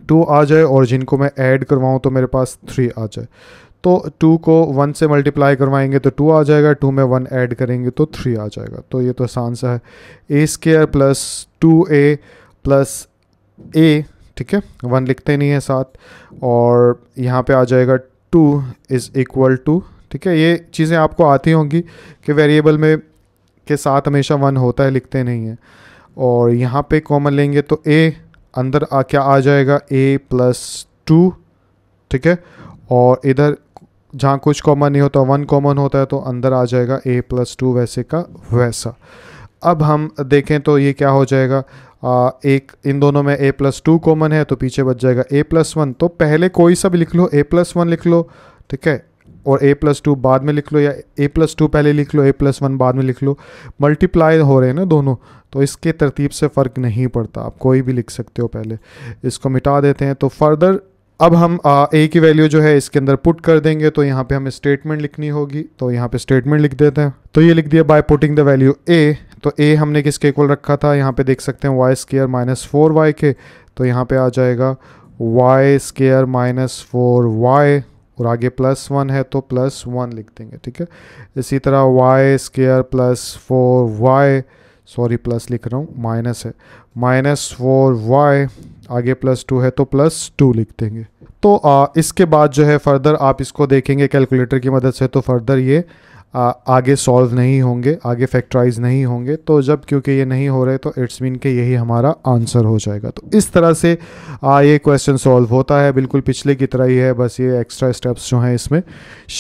टू आ जाए और जिनको मैं ऐड करवाऊँ तो मेरे पास थ्री आ जाए तो टू को वन से मल्टीप्लाई करवाएंगे तो टू आ जाएगा टू में वन ऐड करेंगे तो थ्री आ जाएगा तो ये तो आसान सा है ए square plus two a plus a ठीक है वन लिखते नहीं है साथ और यहाँ पे आ जाएगा टू इज़ इक्वल टू ठीक है ये चीज़ें आपको आती होंगी कि वेरिएबल में के साथ हमेशा वन होता है लिखते नहीं है और यहाँ पे कॉमन लेंगे तो ए अंदर आ क्या आ जाएगा ए प्लस टू ठीक है और इधर जहाँ कुछ कॉमन नहीं होता वन कॉमन होता है तो अंदर आ जाएगा ए प्लस टू वैसे का वैसा अब हम देखें तो ये क्या हो जाएगा एक इन दोनों में ए प्लस टू कॉमन है तो पीछे बच जाएगा ए प्लस वन तो पहले कोई सा भी लिख लो ए प्लस वन लिख लो ठीक है और ए प्लस टू बाद में लिख लो या ए प्लस टू पहले लिख लो ए प्लस वन बाद में लिख लो मल्टीप्लाई हो रहे हैं ना दोनों तो इसके तरतीब से फ़र्क नहीं पड़ता आप कोई भी लिख सकते हो पहले इसको मिटा देते हैं तो फर्दर अब हम ए की वैल्यू जो है इसके अंदर पुट कर देंगे तो यहाँ पे हमें स्टेटमेंट लिखनी होगी तो यहाँ पे स्टेटमेंट लिख देते हैं तो ये लिख दिया by putting the value a तो ए हमने किसके इक्वल रखा था यहाँ पे देख सकते हैं y square minus four y के तो यहाँ पे आ जाएगा y square minus four y और आगे प्लस वन है तो प्लस वन लिख देंगे ठीक है इसी तरह y square plus four y sorry plus लिख रहा हूँ माइनस है माइनस फोर वाई आगे प्लस टू है तो प्लस टू लिख देंगे तो आ, इसके बाद जो है फर्दर आप इसको देखेंगे कैलकुलेटर की मदद से तो फर्दर ये आगे सॉल्व नहीं होंगे आगे फैक्टराइज नहीं होंगे तो जब क्योंकि ये नहीं हो रहे तो इट्स मीन के यही हमारा आंसर हो जाएगा तो इस तरह से आ, ये क्वेश्चन सॉल्व होता है बिल्कुल पिछले की तरह ही है बस ये एक्स्ट्रा स्टेप्स जो हैं इसमें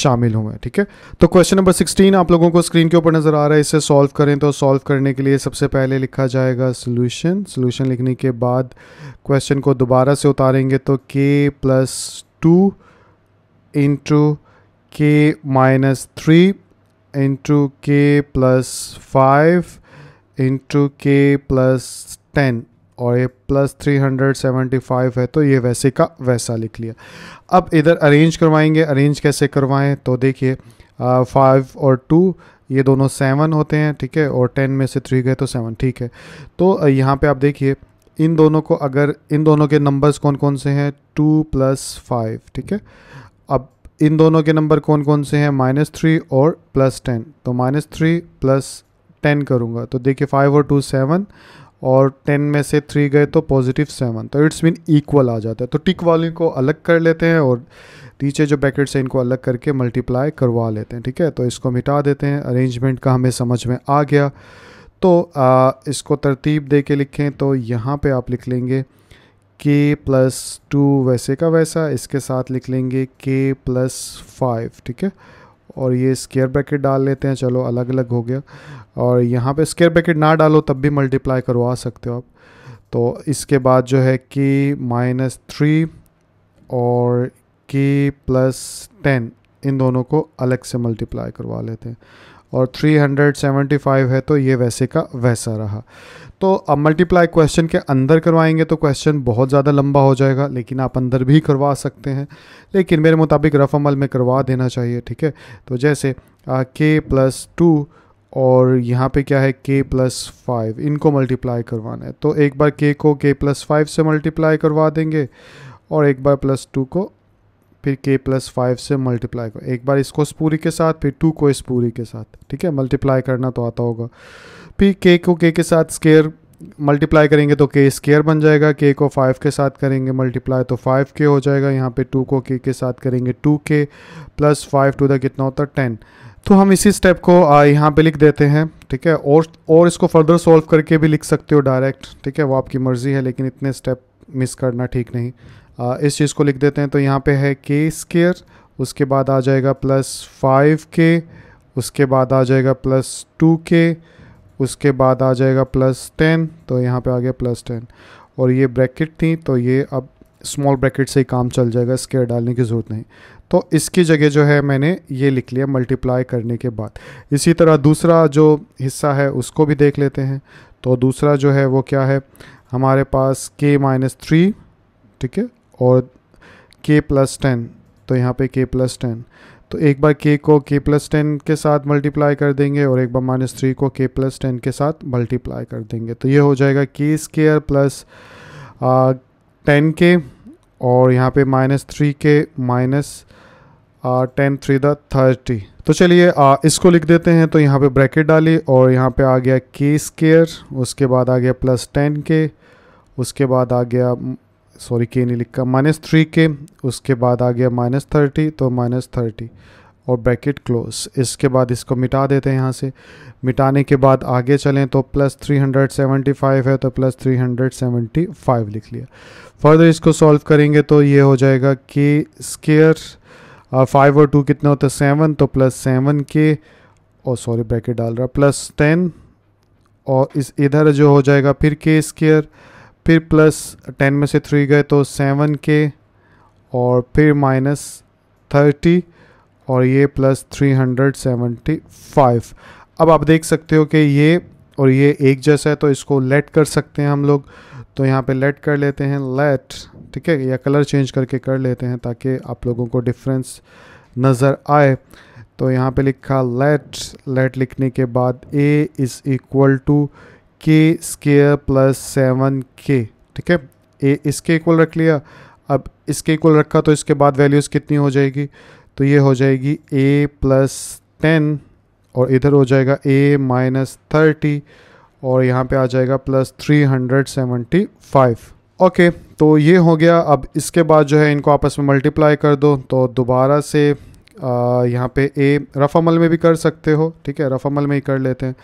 शामिल हुए हैं ठीक है तो क्वेश्चन नंबर सिक्सटीन आप लोगों को स्क्रीन के ऊपर नज़र आ रहा है इसे सॉल्व करें तो सॉल्व करने के लिए सबसे पहले लिखा जाएगा सोल्यूशन सोल्यूशन लिखने के बाद क्वेश्चन को दोबारा से उतारेंगे तो k plus two into k minus three into k plus 5 into k plus 10 और ये प्लस 375 है तो ये वैसे का वैसा लिख लिया अब इधर अरेंज करवाएंगे अरेंज कैसे करवाएं तो देखिए फाइव और टू ये दोनों सेवन होते हैं ठीक है और टेन में से थ्री गए तो सेवन ठीक है तो यहाँ पे आप देखिए इन दोनों को अगर इन दोनों के नंबर्स कौन कौन से हैं टू प्लस फाइव ठीक है इन दोनों के नंबर कौन कौन से हैं माइनस थ्री और प्लस टेन तो माइनस थ्री प्लस टेन करूँगा तो देखिए फाइव और टू सेवन और टेन में से थ्री गए तो पॉजिटिव सेवन तो इट्स मीन इक्वल आ जाता है तो टिक वाले को अलग कर लेते हैं और नीचे जो पैकेट्स हैं इनको अलग करके मल्टीप्लाई करवा लेते हैं ठीक है तो इसको मिटा देते हैं अरेंजमेंट का हमें समझ में आ गया तो आ, इसको तरतीब दे के लिखें तो यहाँ पर आप लिख लेंगे के प्लस टू वैसे का वैसा इसके साथ लिख लेंगे के प्लस फाइव ठीक है और ये स्केयर ब्रैकेट डाल लेते हैं चलो अलग अलग हो गया और यहाँ पे स्केयर ब्रैकेट ना डालो तब भी मल्टीप्लाई करवा सकते हो आप तो इसके बाद जो है के माइनस थ्री और के प्लस टेन इन दोनों को अलग से मल्टीप्लाई करवा लेते हैं और 375 है तो ये वैसे का वैसा रहा तो अब मल्टीप्लाई क्वेश्चन के अंदर करवाएंगे तो क्वेश्चन बहुत ज़्यादा लंबा हो जाएगा लेकिन आप अंदर भी करवा सकते हैं लेकिन मेरे मुताबिक रफ अमल में करवा देना चाहिए ठीक है तो जैसे के प्लस टू और यहाँ पे क्या है k प्लस फाइव इनको मल्टीप्लाई करवाना है तो एक बार k को k प्लस फाइव से मल्टीप्लाई करवा देंगे और एक बार प्लस टू को फिर के प्लस फाइव से मल्टीप्लाई करो एक बार इसको इस पूरी के साथ फिर टू को इस पूरी के साथ ठीक है मल्टीप्लाई करना तो आता होगा फिर के को के के साथ स्केयर मल्टीप्लाई करेंगे तो के स्केयर बन जाएगा के को फाइव के साथ करेंगे मल्टीप्लाई तो फाइव के हो जाएगा यहाँ पे टू को के के साथ करेंगे टू के प्लस फाइव टू द कितना होता है टेन तो हम इसी स्टेप को यहाँ पे लिख देते हैं ठीक है और और इसको फर्दर सॉल्व करके भी लिख सकते हो डायरेक्ट ठीक है वो आपकी मर्ज़ी है लेकिन इतने स्टेप मिस करना ठीक नहीं इस चीज़ को लिख देते हैं तो यहाँ पे है के स्केयर उसके बाद आ जाएगा प्लस फाइव के उसके बाद आ जाएगा प्लस टू के उसके बाद आ जाएगा प्लस टेन तो यहाँ पे आ गया प्लस टेन और ये ब्रैकेट थी तो ये अब स्मॉल ब्रैकेट से ही काम चल जाएगा स्केयर डालने की ज़रूरत नहीं तो इसकी जगह जो है मैंने ये लिख लिया मल्टीप्लाई करने के बाद इसी तरह दूसरा जो हिस्सा है उसको भी देख लेते हैं तो दूसरा जो है वो क्या है हमारे पास के माइनस थ्री ठीक है और के प्लस टेन तो यहाँ पे के प्लस टेन तो एक बार के को के प्लस टेन के साथ मल्टीप्लाई कर देंगे और एक बार माइनस थ्री को के प्लस टेन के साथ मल्टीप्लाई कर देंगे तो ये हो जाएगा के स्केयर प्लस टेन के और यहाँ पे माइनस थ्री के माइनस टेन थ्री द थर्टी तो चलिए इसको लिख देते हैं तो यहाँ पे ब्रैकेट डाली और यहाँ पे आ गया के स्केयर उसके बाद आ गया प्लस टेन के उसके बाद आ गया सॉरी के नहीं लिखा माइनस थ्री के उसके बाद आ गया माइनस थर्टी तो माइनस थर्टी और ब्रैकेट क्लोज इसके बाद इसको मिटा देते हैं यहाँ से मिटाने के बाद आगे चलें तो plus three hundred seventy five है तो प्लस थ्री हंड्रेड फाइव लिख लिया फर्दर इसको सॉल्व करेंगे तो ये हो जाएगा के स्केयर फाइव और टू कितना होता है सेवन तो प्लस सेवन के और सॉरी ब्रैकेट डाल रहा प्लस टेन और इस इधर जो हो जाएगा फिर के स्केयर फिर प्लस टेन में से थ्री गए तो सेवन के और फिर माइनस थर्टी और ये plus three hundred seventy five अब आप देख सकते हो कि ये और ये एक जैसा है तो इसको लेट कर सकते हैं हम लोग तो यहाँ पे लेट कर लेते हैं लेट ठीक है या कलर चेंज करके कर लेते हैं ताकि आप लोगों को डिफरेंस नज़र आए तो यहाँ पे लिखा लेट लेट लिखने के बाद a is equal to k square plus seven k ठीक है ए इसके इक्वल रख लिया अब इसके इक्वल रखा तो इसके बाद वैल्यूज़ कितनी हो जाएगी तो ये हो जाएगी ए प्लस टेन और इधर हो जाएगा ए माइनस थर्टी और यहाँ पे आ जाएगा plus three hundred seventy five okay तो ये हो गया अब इसके बाद जो है इनको आपस में मल्टीप्लाई कर दो तो दोबारा से यहाँ पे ए रफ अमल में भी कर सकते हो ठीक है रफ अमल में ही कर लेते हैं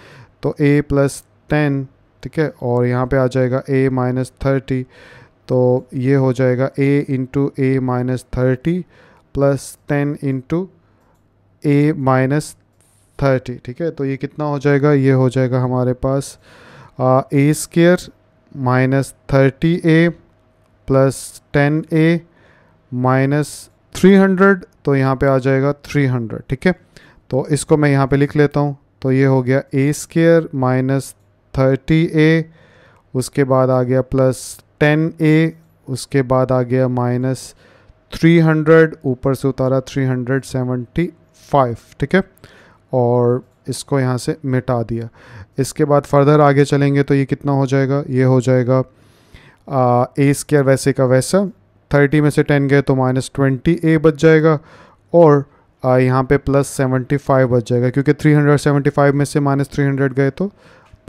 तो ए प्लस टेन ठीक है और यहाँ पे आ जाएगा ए माइनस थर्टी तो ये हो जाएगा a into a minus thirty plus ten into a minus thirty ठीक है तो ये कितना हो जाएगा ये हो जाएगा हमारे पास a square minus thirty a plus ten a minus three hundred तो यहाँ पे आ जाएगा थ्री हंड्रेड ठीक है तो इसको मैं यहाँ पे लिख लेता हूँ तो ये हो गया a square minus thirty a उसके बाद आ गया प्लस टेन ए उसके बाद आ गया माइनस थ्री हंड्रेड ऊपर से उतारा थ्री हंड्रेड सेवेंटी फाइव ठीक है और इसको यहाँ से मिटा दिया इसके बाद फर्दर आगे चलेंगे तो ये कितना हो जाएगा ये हो जाएगा ए स्केयर वैसे का वैसा थर्टी में से टेन गए तो माइनस ट्वेंटी ए बच जाएगा और आ, यहाँ पे प्लस सेवेंटी फाइव बच जाएगा क्योंकि थ्री हंड्रेड सेवेंटी फाइव में से माइनस थ्री हंड्रेड गए तो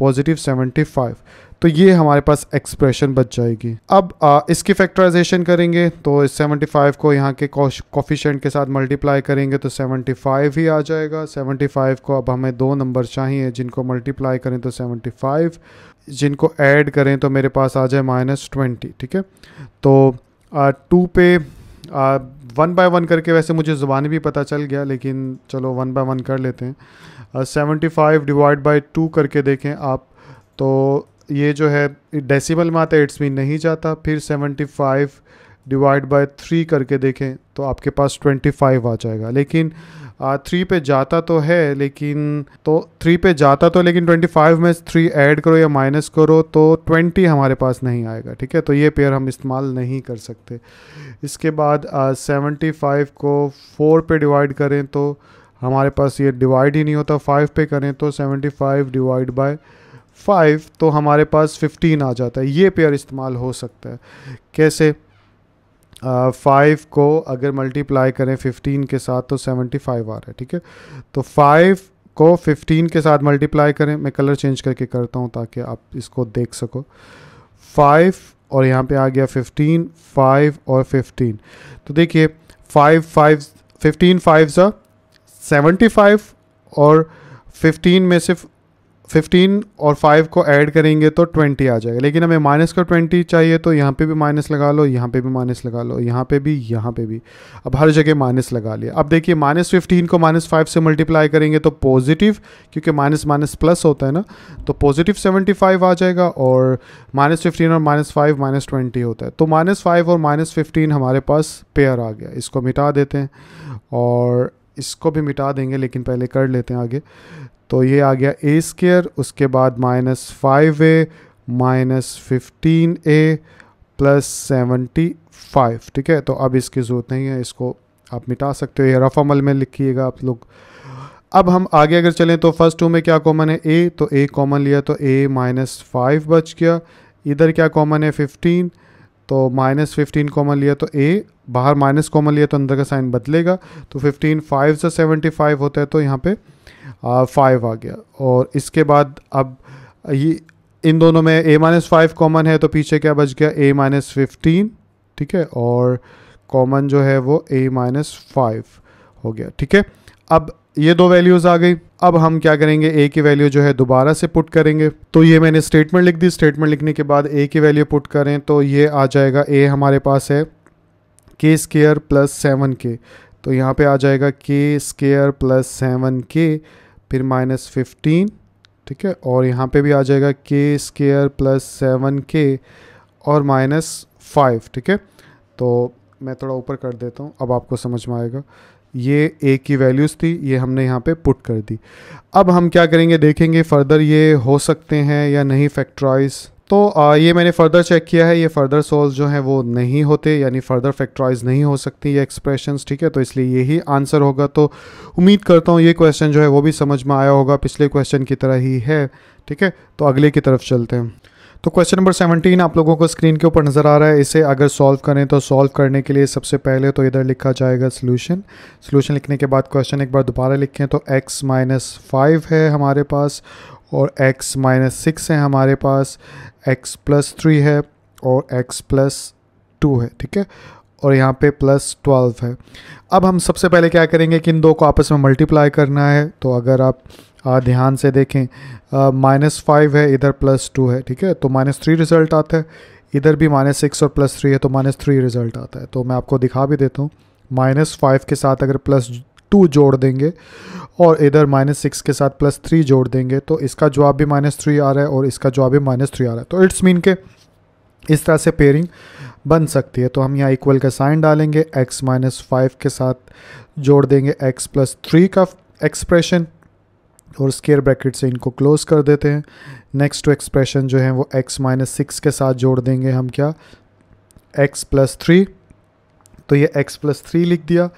पॉजिटिव सेवेंटी फाइव तो ये हमारे पास एक्सप्रेशन बच जाएगी अब आ, इसकी फैक्टराइजेशन करेंगे तो इस 75 को यहाँ के कॉफिशेंट के साथ मल्टीप्लाई करेंगे तो 75 ही आ जाएगा 75 को अब हमें दो नंबर चाहिए जिनको मल्टीप्लाई करें तो 75 जिनको ऐड करें तो मेरे पास आ जाए माइनस ट्वेंटी ठीक है तो आ, टू पे आ, वन बाय वन करके वैसे मुझे ज़ुबान भी पता चल गया लेकिन चलो वन बाय वन कर लेते हैं seventy five divide by two करके देखें आप तो ये जो है डेसिमल में आता है इट्स मीन नहीं जाता फिर seventy five divide by three करके देखें तो आपके पास ट्वेंटी फाइव आ जाएगा लेकिन थ्री uh, पे जाता तो है लेकिन तो थ्री पे जाता तो लेकिन ट्वेंटी फाइव में थ्री ऐड करो या माइनस करो तो ट्वेंटी हमारे पास नहीं आएगा ठीक है तो ये पेयर हम इस्तेमाल नहीं कर सकते इसके बाद सेवेंटी uh, फाइव को फोर पे डिवाइड करें तो हमारे पास ये डिवाइड ही नहीं होता फाइव पे करें तो seventy five divide by five तो हमारे पास फिफ्टीन आ जाता है ये पेयर इस्तेमाल हो सकता है कैसे फाइव को अगर मल्टीप्लाई करें फिफ्टीन के साथ तो सेवेंटी फाइव आ रहा है ठीक है तो फाइव को फिफ्टीन के साथ मल्टीप्लाई करें मैं कलर चेंज करके करता हूँ ताकि आप इसको देख सको फाइव और यहाँ पे आ गया फिफ्टीन फाइव और फिफ्टीन तो देखिए फाइव फाइव फिफ्टीन फाइव सा सेवेंटी फाइव और फिफ्टीन में सिर्फ फिफ्टीन और फाइव को ऐड करेंगे तो ट्वेंटी आ जाएगा लेकिन हमें माइनस का ट्वेंटी चाहिए तो यहाँ पे भी माइनस लगा लो यहाँ पे भी माइनस लगा लो यहाँ पे भी यहाँ पे भी अब हर जगह माइनस लगा लिया अब देखिए माइनस फिफ्टीन को माइनस फाइव से मल्टीप्लाई करेंगे तो पॉजिटिव क्योंकि माइनस माइनस प्लस होता है ना तो पॉजिटिव सेवेंटी फाइव आ जाएगा और माइनस फिफ्टीन और माइनस फाइव माइनस ट्वेंटी होता है तो माइनस फाइव और माइनस फिफ्टीन हमारे पास पेयर आ गया इसको मिटा देते हैं और इसको भी मिटा देंगे लेकिन पहले कर लेते हैं आगे तो ये आ गया ए स्केयर उसके बाद minus five a minus fifteen a plus seventy five ठीक है तो अब इसकी ज़रूरत नहीं है इसको आप मिटा सकते हो ये रफ अमल में लिखिएगा आप लोग अब हम आगे अगर चलें तो फर्स्ट टू में क्या कॉमन है ए तो ए कॉमन लिया तो ए माइनस फाइव बच गया इधर क्या कॉमन है फिफ्टीन तो माइनस फिफ्टीन कॉमन लिया तो ए बाहर माइनस कॉमन लिया तो अंदर का साइन बदलेगा तो फिफ्टीन फाइव से सेवेंटी फाइव होता है तो यहाँ पे फाइव आ गया और इसके बाद अब ये इन दोनों में ए माइनस फाइव कॉमन है तो पीछे क्या बच गया ए माइनस फिफ्टीन ठीक है और कॉमन जो है वो ए माइनस फाइव हो गया ठीक है अब ये दो वैल्यूज़ आ गई अब हम क्या करेंगे ए की वैल्यू जो है दोबारा से पुट करेंगे तो ये मैंने स्टेटमेंट लिख दी स्टेटमेंट लिखने के बाद ए की वैल्यू पुट करें तो ये आ जाएगा ए हमारे पास है के स्केयर प्लस सेवन के तो यहाँ पे आ जाएगा के स्केयर प्लस सेवन के फिर माइनस फिफ्टीन ठीक है और यहाँ पे भी आ जाएगा के स्केयर प्लस सेवन के और माइनस फाइव ठीक है तो मैं थोड़ा ऊपर कर देता हूँ अब आपको समझ में आएगा ये ए की वैल्यूज़ थी ये हमने यहाँ पे पुट कर दी अब हम क्या करेंगे देखेंगे फर्दर ये हो सकते हैं या नहीं फैक्ट्राइज़ तो ये मैंने फ़र्दर चेक किया है ये फ़र्दर सोल्व जो है वो नहीं होते यानी फ़र्दर फैक्ट्राइज नहीं हो सकती ये एक्सप्रेशंस ठीक है तो इसलिए यही आंसर होगा तो उम्मीद करता हूँ ये क्वेश्चन जो है वो भी समझ में आया होगा पिछले क्वेश्चन की तरह ही है ठीक है तो अगले की तरफ चलते हैं तो क्वेश्चन नंबर सेवनटीन आप लोगों को स्क्रीन के ऊपर नज़र आ रहा है इसे अगर सॉल्व करें तो सॉल्व करने के लिए सबसे पहले तो इधर लिखा जाएगा सोल्यूशन सोल्यूशन लिखने के बाद क्वेश्चन एक बार दोबारा लिखें तो x माइनस फाइव है हमारे पास और x माइनस सिक्स है हमारे पास x प्लस थ्री है और x प्लस टू है ठीक है और यहाँ पे प्लस ट्वेल्व है अब हम सबसे पहले क्या करेंगे कि इन दो को आपस में मल्टीप्लाई करना है तो अगर आप ध्यान से देखें माइनस फाइव है इधर प्लस टू है ठीक है तो माइनस थ्री रिज़ल्ट आता है इधर भी माइनस सिक्स और प्लस थ्री है तो माइनस थ्री रिज़ल्ट आता है तो मैं आपको दिखा भी देता हूँ माइनस फाइव के साथ अगर प्लस टू जोड़ देंगे और इधर माइनस सिक्स के साथ प्लस थ्री जोड़ देंगे तो इसका जवाब भी माइनस थ्री आ रहा है और इसका जवाब भी माइनस थ्री आ रहा है तो इट्स मीन के इस तरह से पेयरिंग बन सकती है तो हम यहाँ इक्वल का साइन डालेंगे एक्स माइनस फाइव के साथ जोड़ देंगे एक्स प्लस थ्री का एक्सप्रेशन और स्केयर ब्रैकेट से इनको क्लोज कर देते हैं नेक्स्ट एक्सप्रेशन जो है वो x माइनस सिक्स के साथ जोड़ देंगे हम क्या x प्लस थ्री तो ये x प्लस थ्री लिख दिया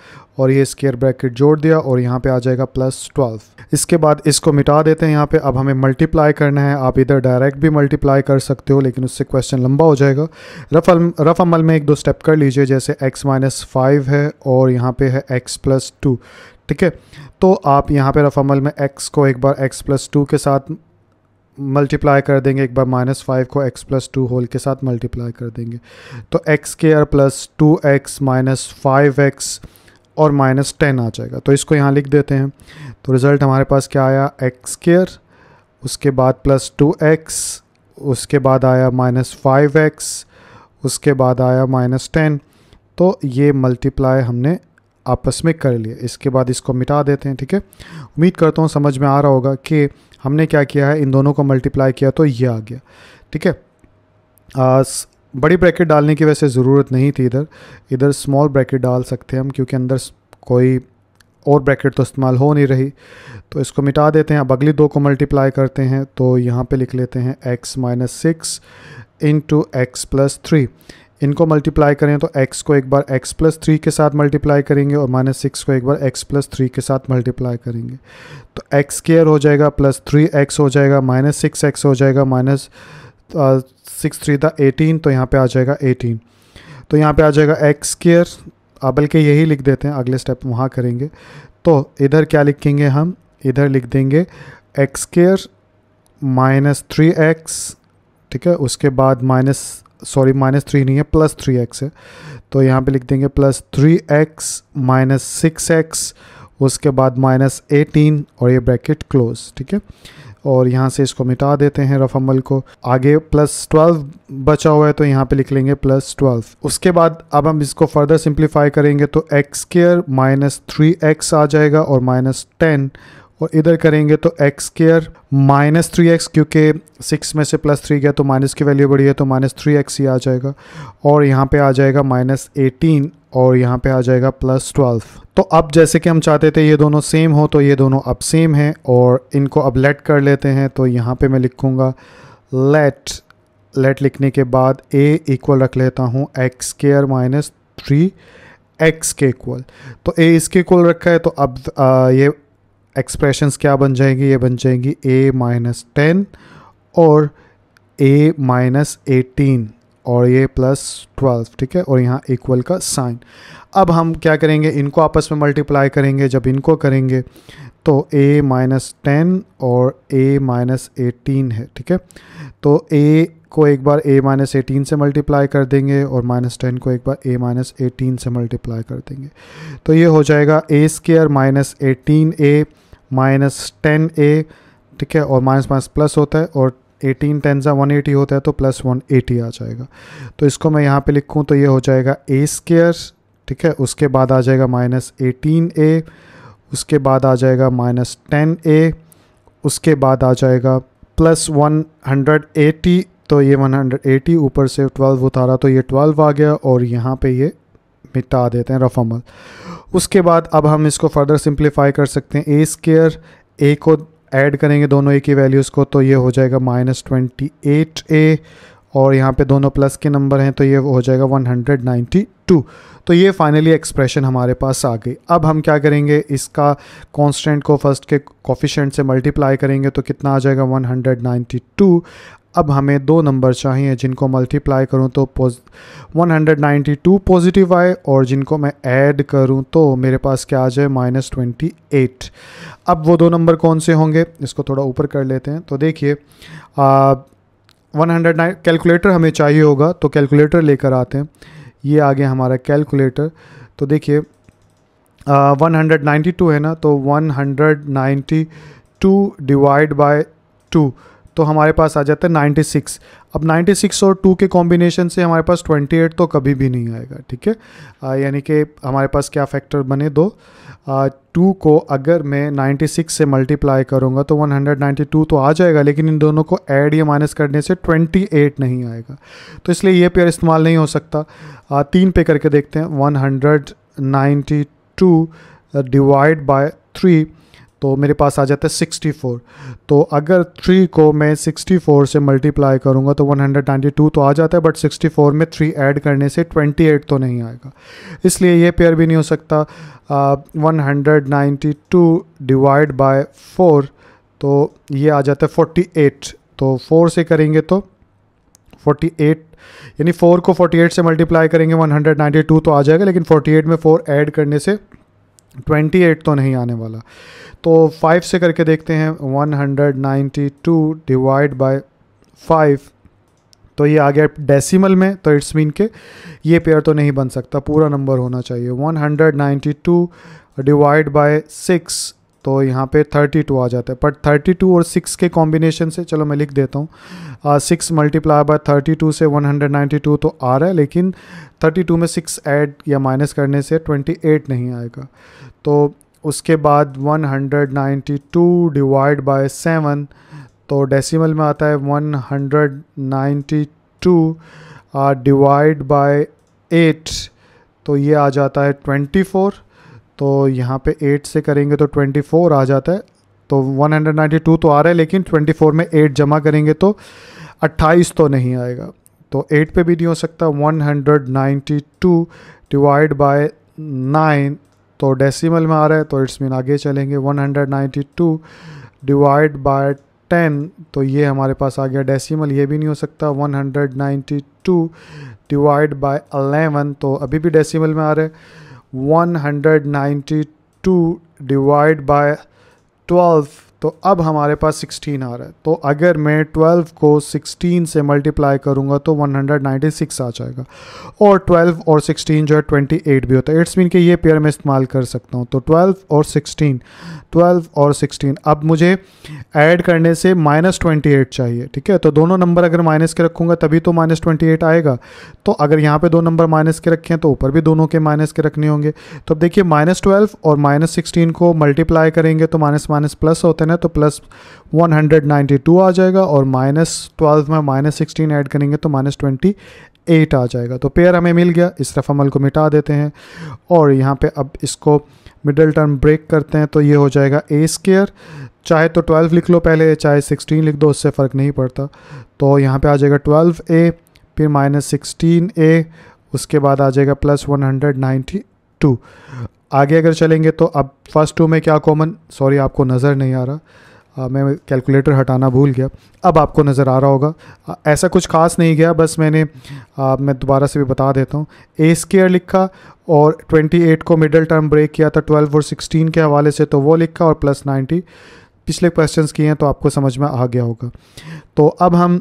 और ये स्केयर ब्रैकेट जोड़ दिया और यहाँ पे आ जाएगा प्लस ट्वेल्व इसके बाद इसको मिटा देते हैं यहाँ पे अब हमें मल्टीप्लाई करना है आप इधर डायरेक्ट भी मल्टीप्लाई कर सकते हो लेकिन उससे क्वेश्चन लंबा हो जाएगा रफ अल रफ अमल में एक दो स्टेप कर लीजिए जैसे x माइनस फाइव है और यहाँ पे है x प्लस टू ठीक है तो आप यहाँ पे रफ अमल में x को एक बार x प्लस टू के साथ मल्टीप्लाई कर देंगे एक बार माइनस फाइव को एक्स प्लस टू होल के साथ मल्टीप्लाई कर देंगे तो x square plus two x minus five x और माइनस टेन आ जाएगा तो इसको यहाँ लिख देते हैं तो रिज़ल्ट हमारे पास क्या आया एक्स केयर उसके बाद प्लस टू एक्स उसके बाद आया माइनस फाइव एक्स उसके बाद आया माइनस टेन तो ये मल्टीप्लाई हमने आपस में कर लिया इसके बाद इसको मिटा देते हैं ठीक है उम्मीद करता हूँ समझ में आ रहा होगा कि हमने क्या किया है इन दोनों को मल्टीप्लाई किया तो ये आ गया ठीक है बड़ी ब्रैकेट डालने की वैसे ज़रूरत नहीं थी इधर इधर स्मॉल ब्रैकेट डाल सकते हैं हम क्योंकि अंदर कोई और ब्रैकेट तो इस्तेमाल हो नहीं रही तो इसको मिटा देते हैं अब अगली दो को मल्टीप्लाई करते हैं तो यहाँ पे लिख लेते हैं x minus six into x plus three इनको मल्टीप्लाई करें तो x को एक बार x प्लस थ्री के साथ मल्टीप्लाई करेंगे और माइनस सिक्स को एक बार x प्लस थ्री के साथ मल्टीप्लाई करेंगे तो एक्स केयर हो जाएगा प्लस थ्री एक्स हो जाएगा माइनस सिक्स एक्स हो जाएगा माइनस सिक्स थ्री था एटीन तो यहाँ पे आ जाएगा एटीन तो यहाँ पे आ जाएगा एक्स स्केयर बल्कि यही लिख देते हैं अगले स्टेप वहाँ करेंगे तो इधर क्या लिखेंगे हम इधर लिख देंगे x square minus three x ठीक है उसके बाद माइनस सॉरी माइनस थ्री नहीं है प्लस थ्री एक्स है तो यहाँ पे लिख देंगे plus three x minus six x उसके बाद माइनस एटीन और ये ब्रैकेट क्लोज ठीक है और यहाँ से इसको मिटा देते हैं रफ अमल को आगे प्लस ट्वेल्व बचा हुआ है तो यहाँ पे लिख लेंगे प्लस ट्वेल्व उसके बाद अब हम इसको फर्दर सिंप्लीफाई करेंगे तो x square minus three x आ जाएगा और माइनस टेन और इधर करेंगे तो x square minus three x क्योंकि सिक्स में से प्लस थ्री गया तो माइनस की वैल्यू बढ़ी है तो माइनस थ्री एक्स ही आ जाएगा और यहाँ पे आ जाएगा माइनस एटीन और यहाँ पे आ जाएगा प्लस ट्वेल्व तो अब जैसे कि हम चाहते थे ये दोनों सेम हो तो ये दोनों अब सेम हैं और इनको अब लेट कर लेते हैं तो यहाँ पर मैं लिखूँगा लेट लेट लिखने के बाद ए इक्वल रख लेता हूँ x square minus three x के इक्वल तो ए इसके इक्वल रखा है तो अब आ, ये एक्सप्रेशंस क्या बन जाएंगी ये बन जाएंगी a माइनस टेन और a माइनस एटीन और ये प्लस ट्वेल्व ठीक है और यहाँ इक्वल का साइन अब हम क्या करेंगे इनको आपस में मल्टीप्लाई करेंगे जब इनको करेंगे तो a माइनस टेन और a माइनस एटीन है ठीक है तो a को एक बार a माइनस एटीन से मल्टीप्लाई कर देंगे और माइनस टेन को एक बार a माइनस एटीन से मल्टीप्लाई कर देंगे तो ये हो जाएगा ए square minus eighteen a minus ten a ठीक है और माइनस माइनस प्लस होता है और एटीन सा वन एटी होता है तो प्लस वन एटी आ जाएगा तो इसको मैं यहाँ पे लिखूँ तो ये हो जाएगा ए स्केयर ठीक है उसके बाद आ जाएगा माइनस एटीन ए उसके बाद आ जाएगा माइनस टेन ए उसके बाद आ जाएगा प्लस वन हंड्रेड एटी तो ये वन हंड्रेड एटी ऊपर से ट्वेल्व उतारा तो ये ट्वेल्व आ गया और यहाँ पे ये मिटा देते हैं अमल उसके बाद अब हम इसको फर्दर सिंप्लीफाई कर सकते हैं ए स्केयर ए को ऐड करेंगे दोनों ए की वैल्यूज़ को तो ये हो जाएगा माइनस ट्वेंटी एट ए और यहाँ पे दोनों प्लस के नंबर हैं तो ये हो जाएगा वन हंड्रेड नाइन्टी टू तो ये फाइनली एक्सप्रेशन हमारे पास आ गई अब हम क्या करेंगे इसका कॉन्स्टेंट को फर्स्ट के कॉफिशेंट से मल्टीप्लाई करेंगे तो कितना आ जाएगा वन हंड्रेड नाइन्टी टू अब हमें दो नंबर चाहिए जिनको मल्टीप्लाई करूं तो one hundred ninety two positive आए और जिनको मैं ऐड करूं तो मेरे पास क्या आ जाए माइनस ट्वेंटी एट अब वो दो नंबर कौन से होंगे इसको थोड़ा ऊपर कर लेते हैं तो देखिए वन हंड्रेड कैलकुलेटर हमें चाहिए होगा तो कैलकुलेटर लेकर आते हैं ये आ गया हमारा कैलकुलेटर तो देखिए वन हंड्रेड नाइन्टी टू है ना तो one hundred ninety two divide by two तो हमारे पास आ जाता है नाइन्टी सिक्स अब नाइन्टी सिक्स और टू के कॉम्बिनेशन से हमारे पास ट्वेंटी एट तो कभी भी नहीं आएगा ठीक है यानी कि हमारे पास क्या फैक्टर बने दो टू को अगर मैं नाइन्टी सिक्स से मल्टीप्लाई करूँगा तो वन हंड्रेड नाइन्टी टू तो आ जाएगा लेकिन इन दोनों को ऐड या माइनस करने से ट्वेंटी एट नहीं आएगा तो इसलिए ये पेयर इस्तेमाल नहीं हो सकता आ, तीन पे करके देखते हैं one hundred ninety two divide by three तो मेरे पास आ जाता है 64 तो अगर 3 को मैं 64 से मल्टीप्लाई करूँगा तो 192 तो आ जाता है बट 64 में 3 ऐड करने से 28 तो नहीं आएगा इसलिए ये पेयर भी नहीं हो सकता one hundred ninety two divide by four तो ये आ जाता है 48 तो 4 से करेंगे तो 48 यानी 4 को 48 से मल्टीप्लाई करेंगे 192 तो आ जाएगा लेकिन 48 में 4 ऐड करने से 28 तो नहीं आने वाला तो फाइव से करके देखते हैं one hundred ninety two divide by five तो ये आ गया डेसिमल में तो इट्स मीन के ये पेयर तो नहीं बन सकता पूरा नंबर होना चाहिए 192 डिवाइड बाय 6 तो यहाँ पे 32 आ जाता है बट 32 और 6 के कॉम्बिनेशन से चलो मैं लिख देता हूँ सिक्स मल्टीप्लाई बाय टू से 192 तो आ रहा है लेकिन 32 में 6 ऐड या माइनस करने से 28 नहीं आएगा तो उसके बाद 192 डिवाइड बाय सेवन तो डेसिमल में आता है 192 डिवाइड बाय एट तो ये आ जाता है 24 तो यहाँ पे 8 से करेंगे तो 24 आ जाता है तो 192 तो आ रहा है लेकिन 24 में 8 जमा करेंगे तो 28 तो नहीं आएगा तो 8 पे भी नहीं हो सकता 192 डिवाइड बाय 9 तो डेसिमल में आ रहा है तो इट्स मीन आगे चलेंगे 192 डिवाइड बाय 10 तो ये हमारे पास आ गया डेसिमल ये भी नहीं हो सकता 192 डिवाइड बाय 11 तो अभी भी डेसिमल में आ रहा है 192 डिवाइड बाय 12 तो अब हमारे पास 16 आ रहा है तो अगर मैं 12 को 16 से मल्टीप्लाई करूँगा तो 196 आ जाएगा और 12 और 16 जो है 28 भी होता है इट्स मीन कि ये पेयर मैं इस्तेमाल कर सकता हूँ तो 12 और 16 12 और 16 अब मुझे ऐड करने से माइनस ट्वेंटी चाहिए ठीक है तो दोनों नंबर अगर माइनस के रखूँगा तभी तो माइनस ट्वेंटी आएगा तो अगर यहाँ पर दो नंबर माइनस के रखें तो ऊपर भी दोनों के माइनस के रखने होंगे तो अब देखिए माइनस और माइनस को मल्टीप्लाई करेंगे तो माइनस माइनस प्लस होते हैं है तो प्लस 192 आ जाएगा और माइनस ट्वेल्व में माइनस सिक्सटीन ऐड करेंगे तो माइनस ट्वेंटी एट आ जाएगा तो पेयर हमें मिल गया इस रफ अमल को मिटा देते हैं और यहाँ पे अब इसको मिडल टर्म ब्रेक करते हैं तो ये हो जाएगा ए स्केयर चाहे तो 12 लिख लो पहले चाहे 16 लिख दो उससे फ़र्क नहीं पड़ता तो यहाँ पे आ जाएगा ट्वेल्व ए फिर माइनस सिक्सटीन ए उसके बाद आ जाएगा plus one hundred ninety two आगे अगर चलेंगे तो अब फर्स्ट टू में क्या कॉमन सॉरी आपको नज़र नहीं आ रहा आ, मैं कैलकुलेटर हटाना भूल गया अब आपको नज़र आ रहा होगा आ, ऐसा कुछ खास नहीं गया बस मैंने आ, मैं दोबारा से भी बता देता हूँ ए स्केयर लिखा और 28 को मिडल टर्म ब्रेक किया था 12 और 16 के हवाले से तो वो लिखा और प्लस 90 पिछले क्वेश्चंस किए हैं तो आपको समझ में आ गया होगा तो अब हम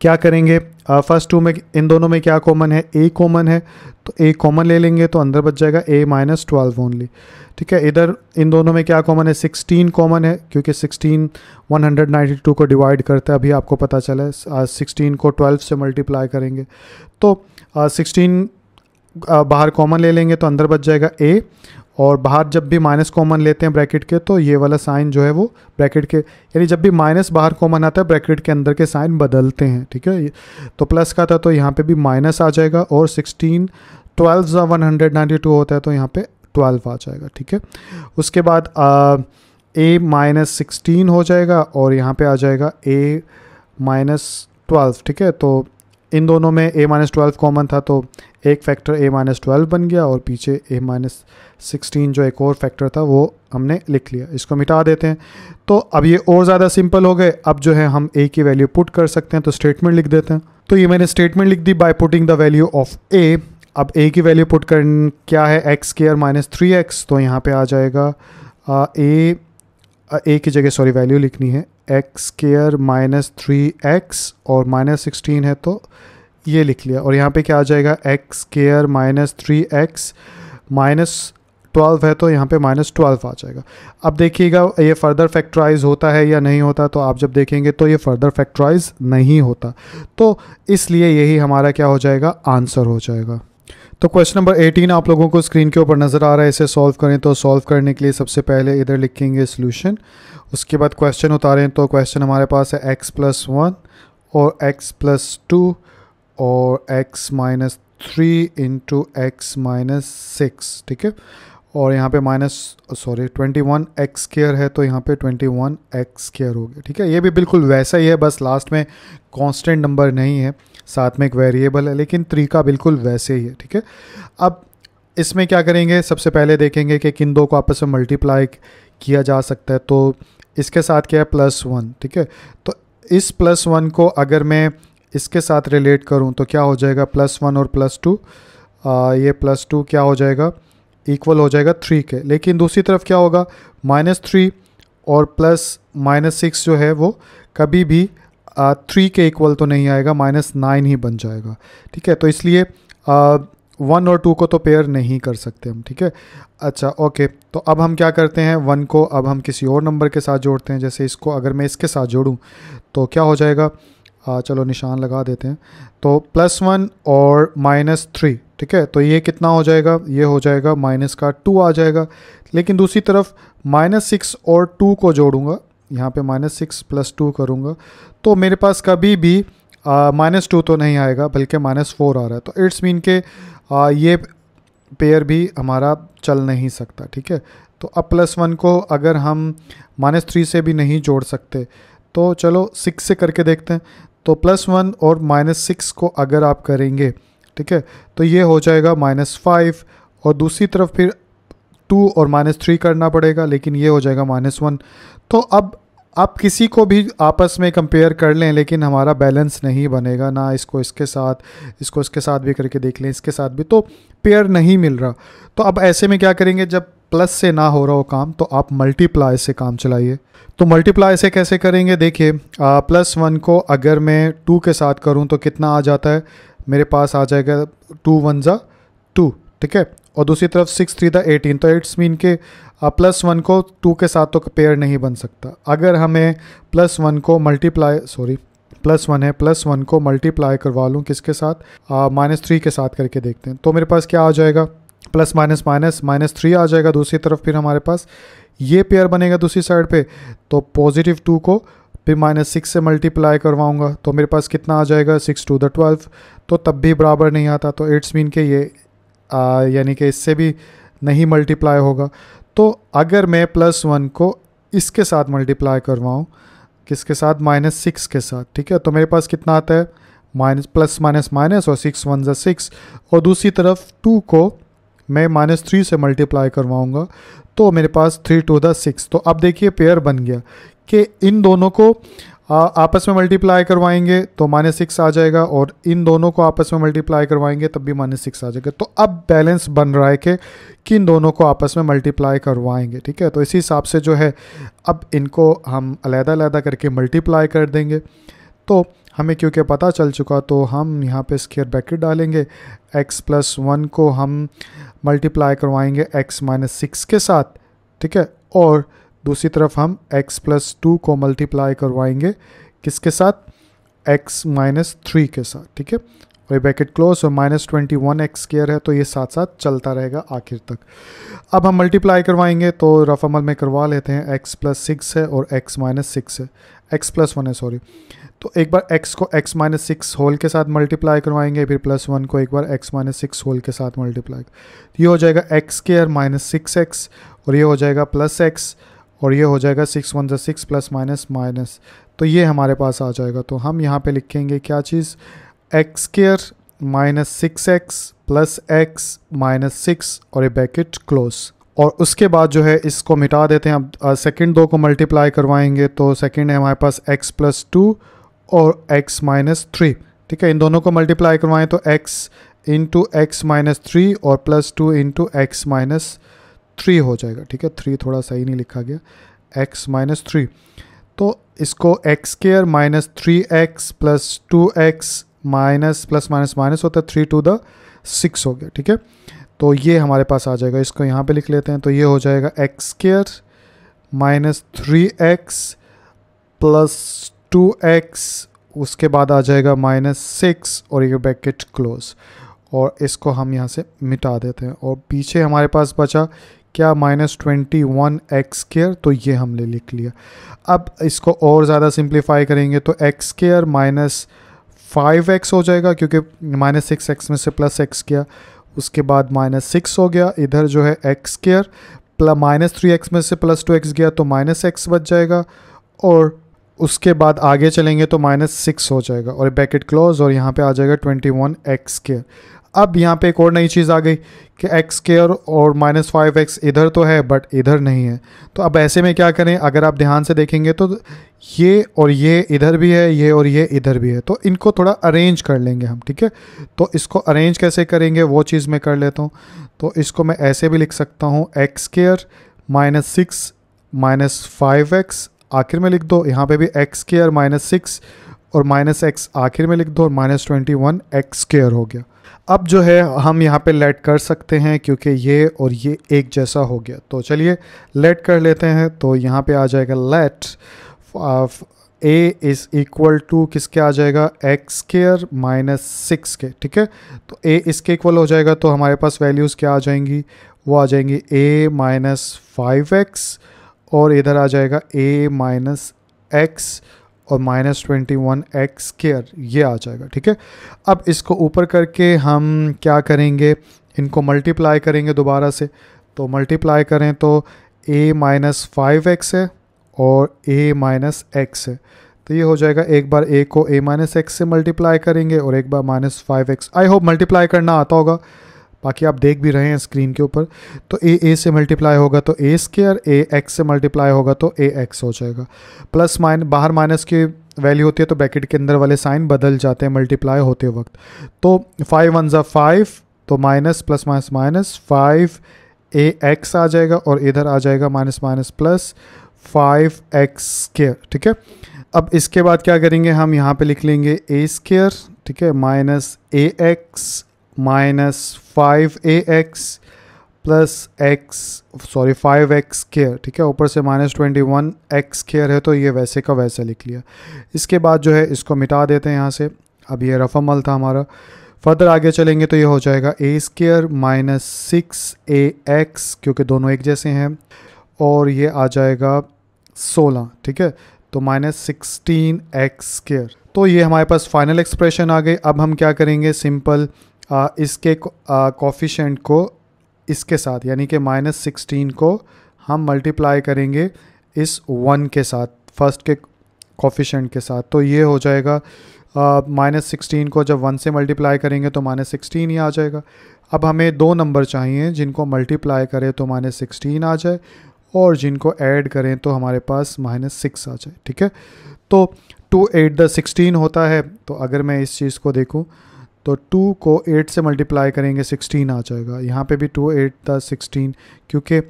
क्या करेंगे फर्स्ट टू में इन दोनों में क्या कॉमन है ए कॉमन है तो ए कॉमन ले लेंगे तो अंदर बच जाएगा ए माइनस ट्वेल्व ओनली ठीक है इधर इन दोनों में क्या कॉमन है सिक्सटीन कॉमन है क्योंकि sixteen one hundred ninety two को डिवाइड करते हैं अभी आपको पता चला है सिक्सटीन को ट्वेल्व से मल्टीप्लाई करेंगे तो सिक्सटीन बाहर कॉमन ले लेंगे तो अंदर बच जाएगा ए और बाहर जब भी माइनस कॉमन लेते हैं ब्रैकेट के तो ये वाला साइन जो है वो ब्रैकेट के यानी जब भी माइनस बाहर कॉमन आता है ब्रैकेट के अंदर के साइन बदलते हैं ठीक है तो प्लस का था तो यहाँ पे भी माइनस आ जाएगा और sixteen twelve one hundred ninety two होता है तो यहाँ पे ट्वेल्व आ जाएगा ठीक है उसके बाद ए माइनस सिक्सटीन हो जाएगा और यहाँ पर आ जाएगा ए माइनस ट्वेल्व ठीक है तो इन दोनों में ए माइनस ट्वेल्व कॉमन था तो एक फैक्टर ए माइनस ट्वेल्व बन गया और पीछे ए माइनस सिक्सटीन जो एक और फैक्टर था वो हमने लिख लिया इसको मिटा देते हैं तो अब ये और ज़्यादा सिंपल हो गए अब जो है हम ए की वैल्यू पुट कर सकते हैं तो स्टेटमेंट लिख देते हैं तो ये मैंने स्टेटमेंट लिख दी by putting the value of a अब ए की वैल्यू पुट कर क्या है x square minus three x तो यहाँ पे आ जाएगा आ, ए आ, ए की जगह सॉरी वैल्यू लिखनी है x square minus three x और माइनस सिक्सटीन है तो ये लिख लिया और यहाँ पे क्या आ जाएगा x square minus three x minus twelve है तो यहाँ पे माइनस ट्वेल्व आ जाएगा अब देखिएगा ये फर्दर फैक्टराइज होता है या नहीं होता तो आप जब देखेंगे तो ये फर्दर फैक्टराइज नहीं होता तो इसलिए यही हमारा क्या हो जाएगा आंसर हो जाएगा तो क्वेश्चन नंबर 18 आप लोगों को स्क्रीन के ऊपर नज़र आ रहा है इसे सॉल्व करें तो सॉल्व करने के लिए सबसे पहले इधर लिखेंगे सोल्यूशन उसके बाद क्वेश्चन उतारें तो क्वेश्चन हमारे पास है x प्लस वन और x प्लस टू और x minus three into x minus six ठीक है और यहाँ पे minus sorry twenty one x square है तो यहाँ पे ट्वेंटी वन एक्स स्केयर हो गया ठीक है ये भी बिल्कुल वैसा ही है बस लास्ट में कांस्टेंट नंबर नहीं है साथ में एक वेरिएबल है लेकिन तरीका बिल्कुल वैसे ही है ठीक है अब इसमें क्या करेंगे सबसे पहले देखेंगे कि किन दो को आपस में मल्टीप्लाई किया जा सकता है तो इसके साथ क्या है प्लस वन ठीक है तो इस प्लस वन को अगर मैं इसके साथ रिलेट करूँ तो क्या हो जाएगा प्लस वन और प्लस टू ये प्लस टू क्या हो जाएगा इक्वल हो जाएगा थ्री के लेकिन दूसरी तरफ क्या होगा माइनस थ्री और प्लस माइनस सिक्स जो है वो कभी भी थ्री के इक्वल तो नहीं आएगा माइनस नाइन ही बन जाएगा ठीक है तो इसलिए वन और टू को तो पेयर नहीं कर सकते हम ठीक है अच्छा ओके तो अब हम क्या करते हैं वन को अब हम किसी और नंबर के साथ जोड़ते हैं जैसे इसको अगर मैं इसके साथ जोड़ूँ तो क्या हो जाएगा आ, चलो निशान लगा देते हैं तो प्लस वन और माइनस थ्री ठीक है तो ये कितना हो जाएगा ये हो जाएगा माइनस का टू आ जाएगा लेकिन दूसरी तरफ माइनस सिक्स और टू को जोड़ूंगा यहाँ पे माइनस सिक्स प्लस टू करूँगा तो मेरे पास कभी भी माइनस टू तो नहीं आएगा बल्कि माइनस फोर आ रहा है तो इट्स मीन के आ, ये पेयर भी हमारा चल नहीं सकता ठीक है तो अब प्लस वन को अगर हम माइनस थ्री से भी नहीं जोड़ सकते तो चलो सिक्स से करके देखते हैं तो प्लस वन और माइनस सिक्स को अगर आप करेंगे ठीक है तो ये हो जाएगा माइनस फाइव और दूसरी तरफ फिर टू और माइनस थ्री करना पड़ेगा लेकिन ये हो जाएगा माइनस वन तो अब आप किसी को भी आपस में कंपेयर कर लें लेकिन हमारा बैलेंस नहीं बनेगा ना इसको इसके साथ इसको इसके साथ भी करके देख लें इसके साथ भी तो पेयर नहीं मिल रहा तो अब ऐसे में क्या करेंगे जब प्लस से ना हो रहा हो काम तो आप मल्टीप्लाई से काम चलाइए तो मल्टीप्लाई से कैसे करेंगे देखिए प्लस वन को अगर मैं टू के साथ करूँ तो कितना आ जाता है मेरे पास आ जाएगा टू वन ज़ा टू ठीक है और दूसरी तरफ सिक्स थ्री द एटीन तो इट्स मीन के प्लस वन को टू के साथ तो पेयर नहीं बन सकता अगर हमें प्लस वन को मल्टीप्लाई सॉरी प्लस वन है प्लस वन को मल्टीप्लाई करवा लूँ किसके साथ माइनस थ्री के साथ करके देखते हैं तो मेरे पास क्या आ जाएगा plus minus minus minus three आ जाएगा दूसरी तरफ फिर हमारे पास ये पेयर बनेगा दूसरी साइड पे तो पॉजिटिव टू को फिर माइनस सिक्स से मल्टीप्लाई करवाऊंगा तो मेरे पास कितना आ जाएगा सिक्स टू द ट्वेल्व तो तब भी बराबर नहीं आता तो इट्स मीन के ये यानी कि इससे भी नहीं मल्टीप्लाई होगा तो अगर मैं प्लस वन को इसके साथ मल्टीप्लाई करवाऊँ किसके साथ माइनस सिक्स के साथ ठीक है तो मेरे पास कितना आता है माइनस प्लस माइनस माइनस और सिक्स वन ज़ा सिक्स और दूसरी तरफ टू को मैं माइनस थ्री से मल्टीप्लाई करवाऊँगा तो मेरे पास थ्री टू द सिक्स तो अब देखिए पेयर बन गया कि इन दोनों को आ, आपस में मल्टीप्लाई करवाएंगे तो माइनस सिक्स आ जाएगा और इन दोनों को आपस में मल्टीप्लाई करवाएंगे तब भी माइनस सिक्स आ जाएगा तो अब बैलेंस बन रहा है कि किन दोनों को आपस में मल्टीप्लाई करवाएंगे ठीक है तो इसी हिसाब से जो है अब इनको हम अलहदा अलहदा करके मल्टीप्लाई कर देंगे तो हमें क्योंकि पता चल चुका तो हम यहाँ पे स्केयर ब्रैकेट डालेंगे एक्स प्लस वन को हम मल्टीप्लाई करवाएंगे x माइनस सिक्स के साथ ठीक है और दूसरी तरफ हम x प्लस टू को मल्टीप्लाई करवाएंगे किसके साथ x माइनस थ्री के साथ ठीक है और ये ब्रैकेट क्लोज और minus twenty one x square है तो ये साथ साथ चलता रहेगा आखिर तक अब हम मल्टीप्लाई करवाएंगे तो रफ अमल में करवा लेते हैं एक्स प्लस सिक्स है और एक्स माइनस सिक्स है एक्स प्लस वन है सॉरी तो एक बार x को x माइनस सिक्स होल के साथ मल्टीप्लाई करवाएंगे फिर प्लस वन को एक बार x माइनस सिक्स होल के साथ मल्टीप्लाई तो ये हो जाएगा x square minus six x और ये हो जाएगा प्लस एक्स और ये हो जाएगा सिक्स वन जै सिक्स प्लस माइनस माइनस तो ये हमारे पास आ जाएगा तो हम यहाँ पे लिखेंगे क्या चीज़ x square minus six x plus x minus six और ये बैकेट क्लोज और उसके बाद जो है इसको मिटा देते हैं अब सेकेंड दो को मल्टीप्लाई करवाएंगे तो सेकेंड है हमारे पास एक्स प्लस टू और x माइनस थ्री ठीक है इन दोनों को मल्टीप्लाई करवाएं तो x into x minus three और plus two into x minus three हो जाएगा ठीक है थ्री थोड़ा सही नहीं लिखा गया x माइनस थ्री तो इसको x square minus three x plus two x minus plus minus minus होता है थ्री टू द सिक्स हो गया ठीक है तो ये हमारे पास आ जाएगा इसको यहाँ पे लिख लेते हैं तो ये हो जाएगा x square minus three x plus two x उसके बाद आ जाएगा माइनस सिक्स और ये ब्रैकेट क्लोज और इसको हम यहाँ से मिटा देते हैं और पीछे हमारे पास बचा क्या minus twenty one x square तो ये हमने लिख लिया अब इसको और ज़्यादा सिंप्लीफाई करेंगे तो x square minus five x हो जाएगा क्योंकि माइनस सिक्स एक्स में से प्लस एक्स किया उसके बाद माइनस सिक्स हो गया इधर जो है x square plus minus three x में से प्लस टू एक्स गया तो माइनस एक्स बच जाएगा और उसके बाद आगे चलेंगे तो माइनस सिक्स हो जाएगा और ब्रैकेट क्लोज और यहाँ पे आ जाएगा ट्वेंटी वन एक्स केयर अब यहाँ पे एक और नई चीज़ आ गई कि एक्स केयर और माइनस फाइव एक्स इधर तो है बट इधर नहीं है तो अब ऐसे में क्या करें अगर आप ध्यान से देखेंगे तो ये और ये इधर भी है ये और ये इधर भी है तो इनको थोड़ा अरेंज कर लेंगे हम ठीक है तो इसको अरेंज कैसे करेंगे वो चीज़ मैं कर लेता हूँ तो इसको मैं ऐसे भी लिख सकता हूँ x square minus six minus five x आखिर में लिख दो यहाँ पे भी एक्स स्केयर माइनस सिक्स और माइनस एक्स आखिर में लिख दो और minus twenty one x square हो गया अब जो है हम यहाँ पे लेट कर सकते हैं क्योंकि ये और ये एक जैसा हो गया तो चलिए लेट कर लेते हैं तो यहाँ पे आ जाएगा let a is equal to किसके आ जाएगा एक्स स्केयर माइनस सिक्स के ठीक है तो ए इसके इक्वल हो जाएगा तो हमारे पास वैल्यूज़ क्या आ जाएंगी वो आ जाएंगी ए माइनस फाइव एक्स और इधर आ जाएगा ए माइनस एक्स और minus twenty one x square ये आ जाएगा ठीक है अब इसको ऊपर करके हम क्या करेंगे इनको मल्टीप्लाई करेंगे दोबारा से तो मल्टीप्लाई करें तो ए माइनस फाइव एक्स है और ए माइनस एक्स है तो ये हो जाएगा एक बार ए को ए माइनस एक्स से मल्टीप्लाई करेंगे और एक बार minus five x I hope multiply करना आता होगा बाकी आप देख भी रहे हैं स्क्रीन के ऊपर तो ए ए से मल्टीप्लाई होगा तो ए स्केयर ए एक्स से मल्टीप्लाई होगा तो ए एक्स हो जाएगा प्लस माइन बाहर माइनस की वैल्यू होती है तो ब्रैकेट के अंदर वाले साइन बदल जाते हैं मल्टीप्लाई होते वक्त तो फाइव वन ज़ा फाइव तो minus plus minus minus five a x आ जाएगा और इधर आ जाएगा minus minus plus five x square ठीक है अब इसके बाद क्या करेंगे हम यहाँ पर लिख लेंगे ए स्केयर ठीक है minus a x minus five a x plus x sorry five x square ठीक है ऊपर से minus twenty one x square है तो ये वैसे का वैसे लिख लिया इसके बाद जो है इसको मिटा देते हैं यहाँ से अब ये रफमल था हमारा फर्दर आगे चलेंगे तो ये हो जाएगा ए square minus six a x क्योंकि दोनों एक जैसे हैं और ये आ जाएगा सोलह ठीक है तो माइनस सिक्सटीन एक्स स्केयर तो ये हमारे पास फाइनल एक्सप्रेशन आ गई अब हम क्या करेंगे सिंपल आ, इसके कॉफिशेंट को इसके साथ यानी कि माइनस सिक्सटीन को हम मल्टीप्लाई करेंगे इस वन के साथ फर्स्ट के कॉफिशेंट के साथ तो ये हो जाएगा माइनस सिक्सटीन को जब वन से मल्टीप्लाई करेंगे तो माइनस सिक्सटीन ही आ जाएगा अब हमें दो नंबर चाहिए जिनको मल्टीप्लाई करें तो माइनस सिक्सटीन आ जाए और जिनको ऐड करें तो हमारे पास माइनस सिक्स आ जाए ठीक है तो टू एट द सिक्सटीन होता है तो अगर मैं इस चीज़ को देखूँ तो टू को एट से मल्टीप्लाई करेंगे सिक्सटीन आ जाएगा यहाँ पे भी टू एट था सिक्सटीन क्योंकि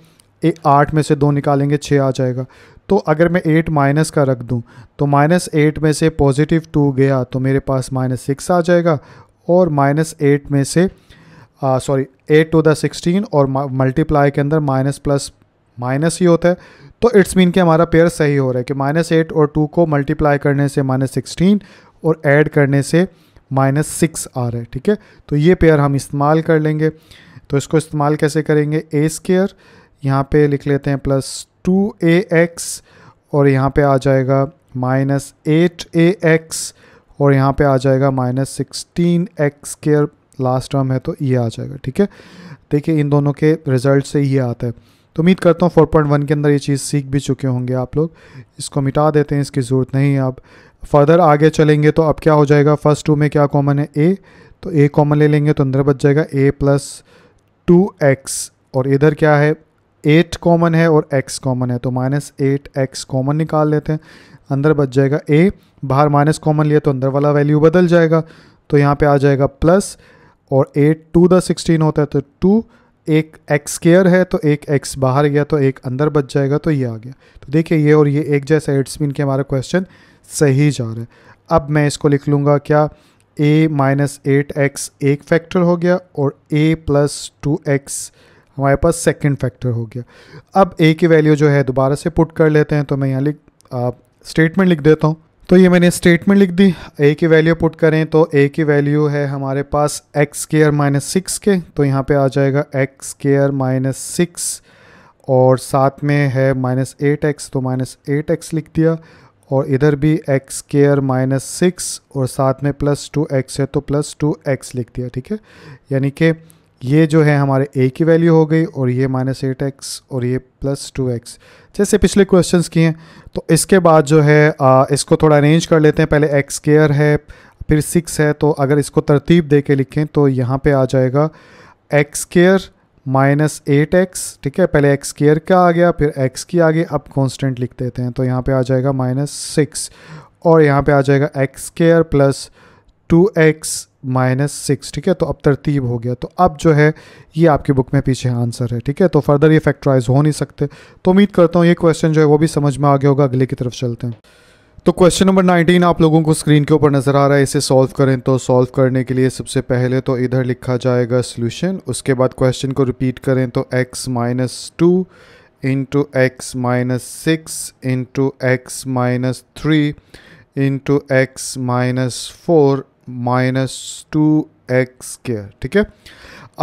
आठ में से दो निकालेंगे छः आ जाएगा तो अगर मैं एट माइनस का रख दूँ तो माइनस एट में से पॉजिटिव टू गया तो मेरे पास माइनस सिक्स आ जाएगा और माइनस एट में से सॉरी एट टू द सिक्सटीन और मल्टीप्लाई के अंदर माइनस प्लस माइनस ही होता है तो इट्स मीन कि हमारा पेयर सही हो रहा है कि माइनस एट और टू को मल्टीप्लाई करने से माइनस सिक्सटीन और ऐड करने से माइनस सिक्स आ रहा है ठीक है तो ये पेयर हम इस्तेमाल कर लेंगे तो इसको इस्तेमाल कैसे करेंगे ए स्केयर यहाँ पर लिख लेते हैं प्लस टू ए एक्स और यहाँ पे आ जाएगा माइनस एट ए एक्स और यहाँ पे आ जाएगा minus sixteen x square last term है तो ये आ जाएगा ठीक है देखिए इन दोनों के रिजल्ट से ये आता है तो उम्मीद करता हूँ 4.1 के अंदर ये चीज़ सीख भी चुके होंगे आप लोग इसको मिटा देते हैं इसकी ज़रूरत नहीं है आप फर्दर आगे चलेंगे तो अब क्या हो जाएगा फर्स्ट टू में क्या कॉमन है ए तो ए कॉमन ले लेंगे तो अंदर बच जाएगा ए प्लस टू एक्स और इधर क्या है एट कॉमन है और एक्स कॉमन है तो माइनस एट एक्स कॉमन निकाल लेते हैं अंदर बच जाएगा ए बाहर माइनस कॉमन लिया तो अंदर वाला वैल्यू बदल जाएगा तो यहाँ पे आ जाएगा प्लस और एट टू द सिक्सटीन होता है तो टू एक एक्स केयर है तो एक एक्स बाहर गया तो एक अंदर बच जाएगा तो ये आ गया तो देखिए ये और ये एक जैसा एड्समिन मीन के हमारा क्वेश्चन सही जा रहा है अब मैं इसको लिख लूँगा क्या ए माइनस एट एक्स एक फैक्टर हो गया और ए प्लस टू एक्स हमारे पास सेकेंड फैक्टर हो गया अब ए की वैल्यू जो है दोबारा से पुट कर लेते हैं तो मैं यहाँ लिख स्टेटमेंट लिख देता हूँ तो ये मैंने स्टेटमेंट लिख दी ए की वैल्यू पुट करें तो ए की वैल्यू है हमारे पास एक्स केयर माइनस सिक्स के तो यहाँ पे आ जाएगा एक्स केयर माइनस सिक्स और साथ में है माइनस एट एक्स तो माइनस एट एक्स लिख दिया और इधर भी एक्स केयर माइनस सिक्स और साथ में प्लस टू एक्स है तो प्लस टू एक्स लिख दिया ठीक है यानी कि ये जो है हमारे ए की वैल्यू हो गई और ये माइनस एट एक्स और ये प्लस टू एक्स जैसे पिछले क्वेश्चंस किए हैं तो इसके बाद जो है आ, इसको थोड़ा अरेंज कर लेते हैं पहले एक्स केयर है फिर सिक्स है तो अगर इसको तरतीब दे के लिखें तो यहाँ पर आ जाएगा x square minus eight x ठीक है पहले एक्स केयर का आ गया फिर एक्स की आ गई अब कॉन्स्टेंट लिख देते हैं तो यहाँ पे आ जाएगा माइनस सिक्स और यहाँ पे आ जाएगा x square plus two x minus six ठीक है तो अब तरतीब हो गया तो अब जो है ये आपकी बुक में पीछे आंसर है ठीक है तो फर्दर ये फैक्ट्राइज हो नहीं सकते तो उम्मीद करता हूँ ये क्वेश्चन जो है वो भी समझ में आ गया होगा अगले की तरफ चलते हैं तो क्वेश्चन नंबर 19 आप लोगों को स्क्रीन के ऊपर नज़र आ रहा है इसे सॉल्व करें तो सॉल्व करने के लिए सबसे पहले तो इधर लिखा जाएगा सोल्यूशन उसके बाद क्वेश्चन को रिपीट करें तो x minus two into x minus six into x minus three into x minus four minus two x के ठीक है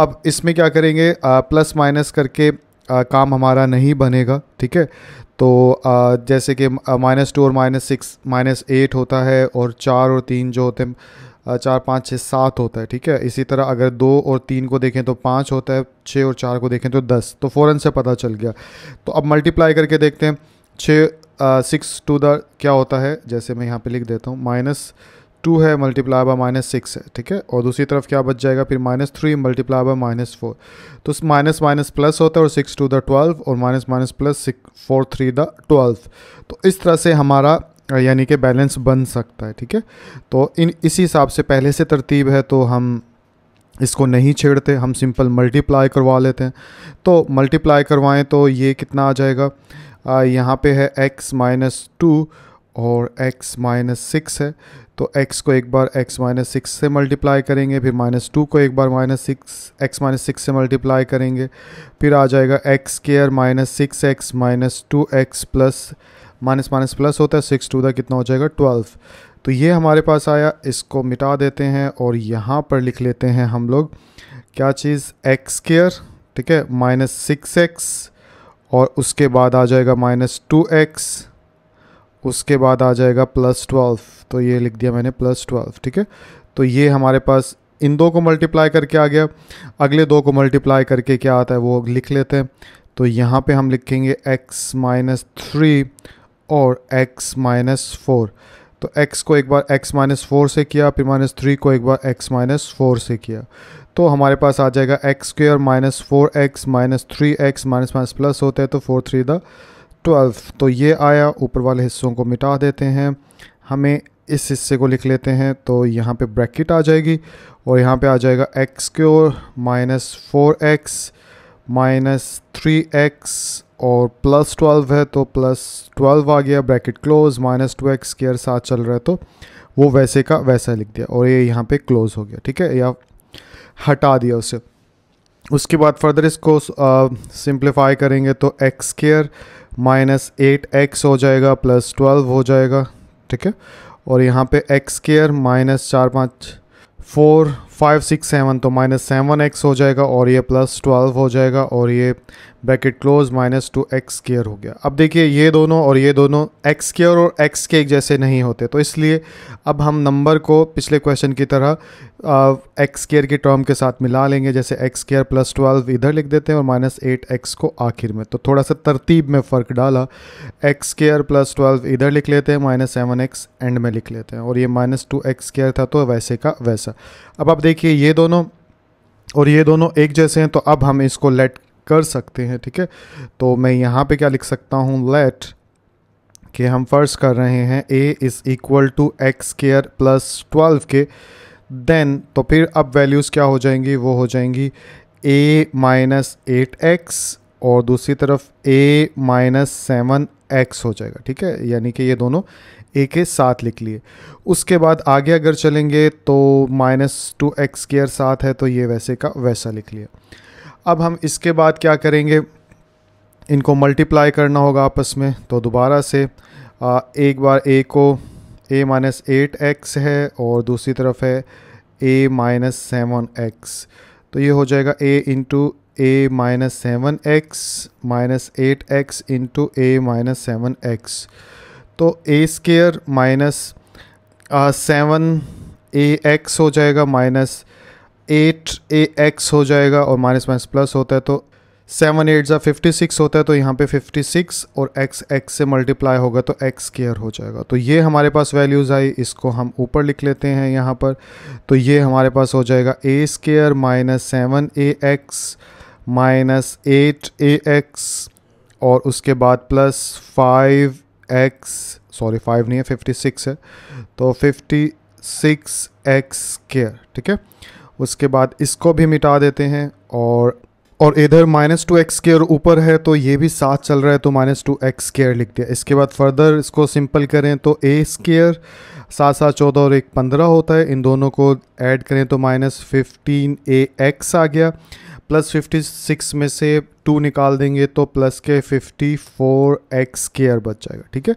अब इसमें क्या करेंगे प्लस माइनस करके आ, काम हमारा नहीं बनेगा ठीक है तो जैसे कि माइनस टू और माइनस सिक्स माइनस एट होता है और चार और तीन जो होते हैं चार पाँच छः सात होता है ठीक है इसी तरह अगर दो और तीन को देखें तो पाँच होता है छः और चार को देखें तो दस तो फ़ौर से पता चल गया तो अब मल्टीप्लाई करके देखते हैं छः सिक्स टू द क्या होता है जैसे मैं यहाँ पे लिख देता हूँ माइनस टू है मल्टीप्लाई बाय माइनस सिक्स है ठीक है और दूसरी तरफ क्या बच जाएगा फिर minus three multiply by minus four तो माइनस माइनस प्लस होता है और सिक्स टू द ट्वेल्व और minus minus plus six four three the twelve तो इस तरह से हमारा यानी कि बैलेंस बन सकता है ठीक है तो इन इसी हिसाब से पहले से तरतीब है तो हम इसको नहीं छेड़ते हम सिंपल मल्टीप्लाई करवा लेते हैं तो मल्टीप्लाई करवाएँ तो ये कितना आ जाएगा यहाँ पे है x माइनस टू और x माइनस सिक्स है तो x को एक बार x माइनस सिक्स से मल्टीप्लाई करेंगे फिर माइनस टू को एक बार minus six x minus six से मल्टीप्लाई करेंगे फिर आ जाएगा x square minus six x minus two x plus minus minus plus होता है सिक्स टू का कितना हो जाएगा ट्वेल्व तो ये हमारे पास आया इसको मिटा देते हैं और यहाँ पर लिख लेते हैं हम लोग क्या चीज़ एक्स स्केयर ठीक है माइनस सिक्स एक्स और उसके बाद आ जाएगा माइनस टू एक्स उसके बाद आ जाएगा प्लस ट्वेल्व तो ये लिख दिया मैंने प्लस ट्वेल्व ठीक है तो ये हमारे पास इन दो को मल्टीप्लाई करके आ गया अगले दो को मल्टीप्लाई करके क्या आता है वो लिख लेते हैं तो यहाँ पे हम लिखेंगे x माइनस थ्री और x माइनस फोर तो x को एक बार x माइनस फोर से किया फिर माइनस थ्री को एक बार x माइनस फोर से किया तो हमारे पास आ जाएगा x square minus four x minus three x minus minus plus होता है तो फोर थ्री द ट्वेल्थ तो ये आया ऊपर वाले हिस्सों को मिटा देते हैं हमें इस हिस्से को लिख लेते हैं तो यहाँ पे ब्रैकेट आ जाएगी और यहाँ पे आ जाएगा x square minus four x minus three x और प्लस ट्वेल्व है तो प्लस ट्वेल्व आ गया bracket close minus two x square साथ चल रहा है तो वो वैसे का वैसा लिख दिया और ये यहाँ पे क्लोज हो गया ठीक है या हटा दिया उसे उसके बाद फर्दर इसको सिंप्लीफाई करेंगे तो x square minus eight x हो जाएगा प्लस ट्वेल्व हो जाएगा ठीक है और यहाँ पे एक्स केयर माइनस चार पाँच फोर फाइव सिक्स सेवन तो माइनस सेवन एक्स हो जाएगा और ये प्लस ट्वेल्व हो जाएगा और ये bracket close minus two x square हो गया अब देखिए ये दोनों और ये दोनों एक्स स्केयर और एक्स के एक जैसे नहीं होते तो इसलिए अब हम नंबर को पिछले क्वेश्चन की तरह एक्स स्केयर के टर्म के साथ मिला लेंगे जैसे एक्स स्केयर प्लस ट्वेल्व इधर लिख देते हैं और माइनस एट एक्स को आखिर में तो थोड़ा सा तरतीब में फ़र्क डाला एक्स स्केयर प्लस ट्वेल्व इधर लिख लेते हैं माइनस सेवन एक्स एंड में लिख लेते हैं और ये माइनस टू एक्स स्केयर था तो वैसे का वैसा अब आप देखिए ये दोनों और ये दोनों एक जैसे हैं तो अब हम इसको लेट कर सकते हैं ठीक है तो मैं यहाँ पे क्या लिख सकता हूँ लेट कि हम फर्स्ट कर रहे हैं a is equal to x square plus twelve के देन तो फिर अब वैल्यूज़ क्या हो जाएंगी वो हो जाएंगी ए माइनस एट एक्स और दूसरी तरफ ए माइनस सेवन एक्स हो जाएगा ठीक है यानी कि ये दोनों ए के साथ लिख लिए उसके बाद आगे अगर चलेंगे तो माइनस टू एक्स केयर साथ है तो ये वैसे का वैसा लिख लिया अब हम इसके बाद क्या करेंगे इनको मल्टीप्लाई करना होगा आपस में तो दोबारा से आ, एक बार ए को ए माइनस एट एक्स है और दूसरी तरफ है ए माइनस सेवन एक्स तो ये हो जाएगा a into a minus seven x minus eight x into a minus seven x तो a square minus seven a x हो जाएगा माइनस एट ए एक्स हो जाएगा और माइनस माइनस प्लस होता है तो सेवन एट ज़ा फिफ्टी सिक्स होता है तो यहाँ पे फिफ्टी सिक्स और एक्स एक्स से मल्टीप्लाई होगा तो एक्स स्केयर हो जाएगा तो ये हमारे पास वैल्यूज़ आई इसको हम ऊपर लिख लेते हैं यहाँ पर तो ये हमारे पास हो जाएगा ए square minus seven a x minus eight a x और उसके बाद plus five x sorry five नहीं है फिफ्टी सिक्स है तो फिफ्टी सिक्स एक्स स्केयर ठीक है उसके बाद इसको भी मिटा देते हैं और और इधर माइनस टू एक्स स्केयर ऊपर है तो ये भी साथ चल रहा है तो माइनस टू एक्स केयर लिख दिया इसके बाद फर्दर इसको सिंपल करें तो ए स्केयर सात सात चौदह और एक पंद्रह होता है इन दोनों को ऐड करें तो माइनस फिफ्टीन ए एक्स आ गया प्लस फिफ्टी सिक्स में से टू निकाल देंगे तो प्लस के फिफ्टी फोर एक्स स्केयर बच जाएगा ठीक है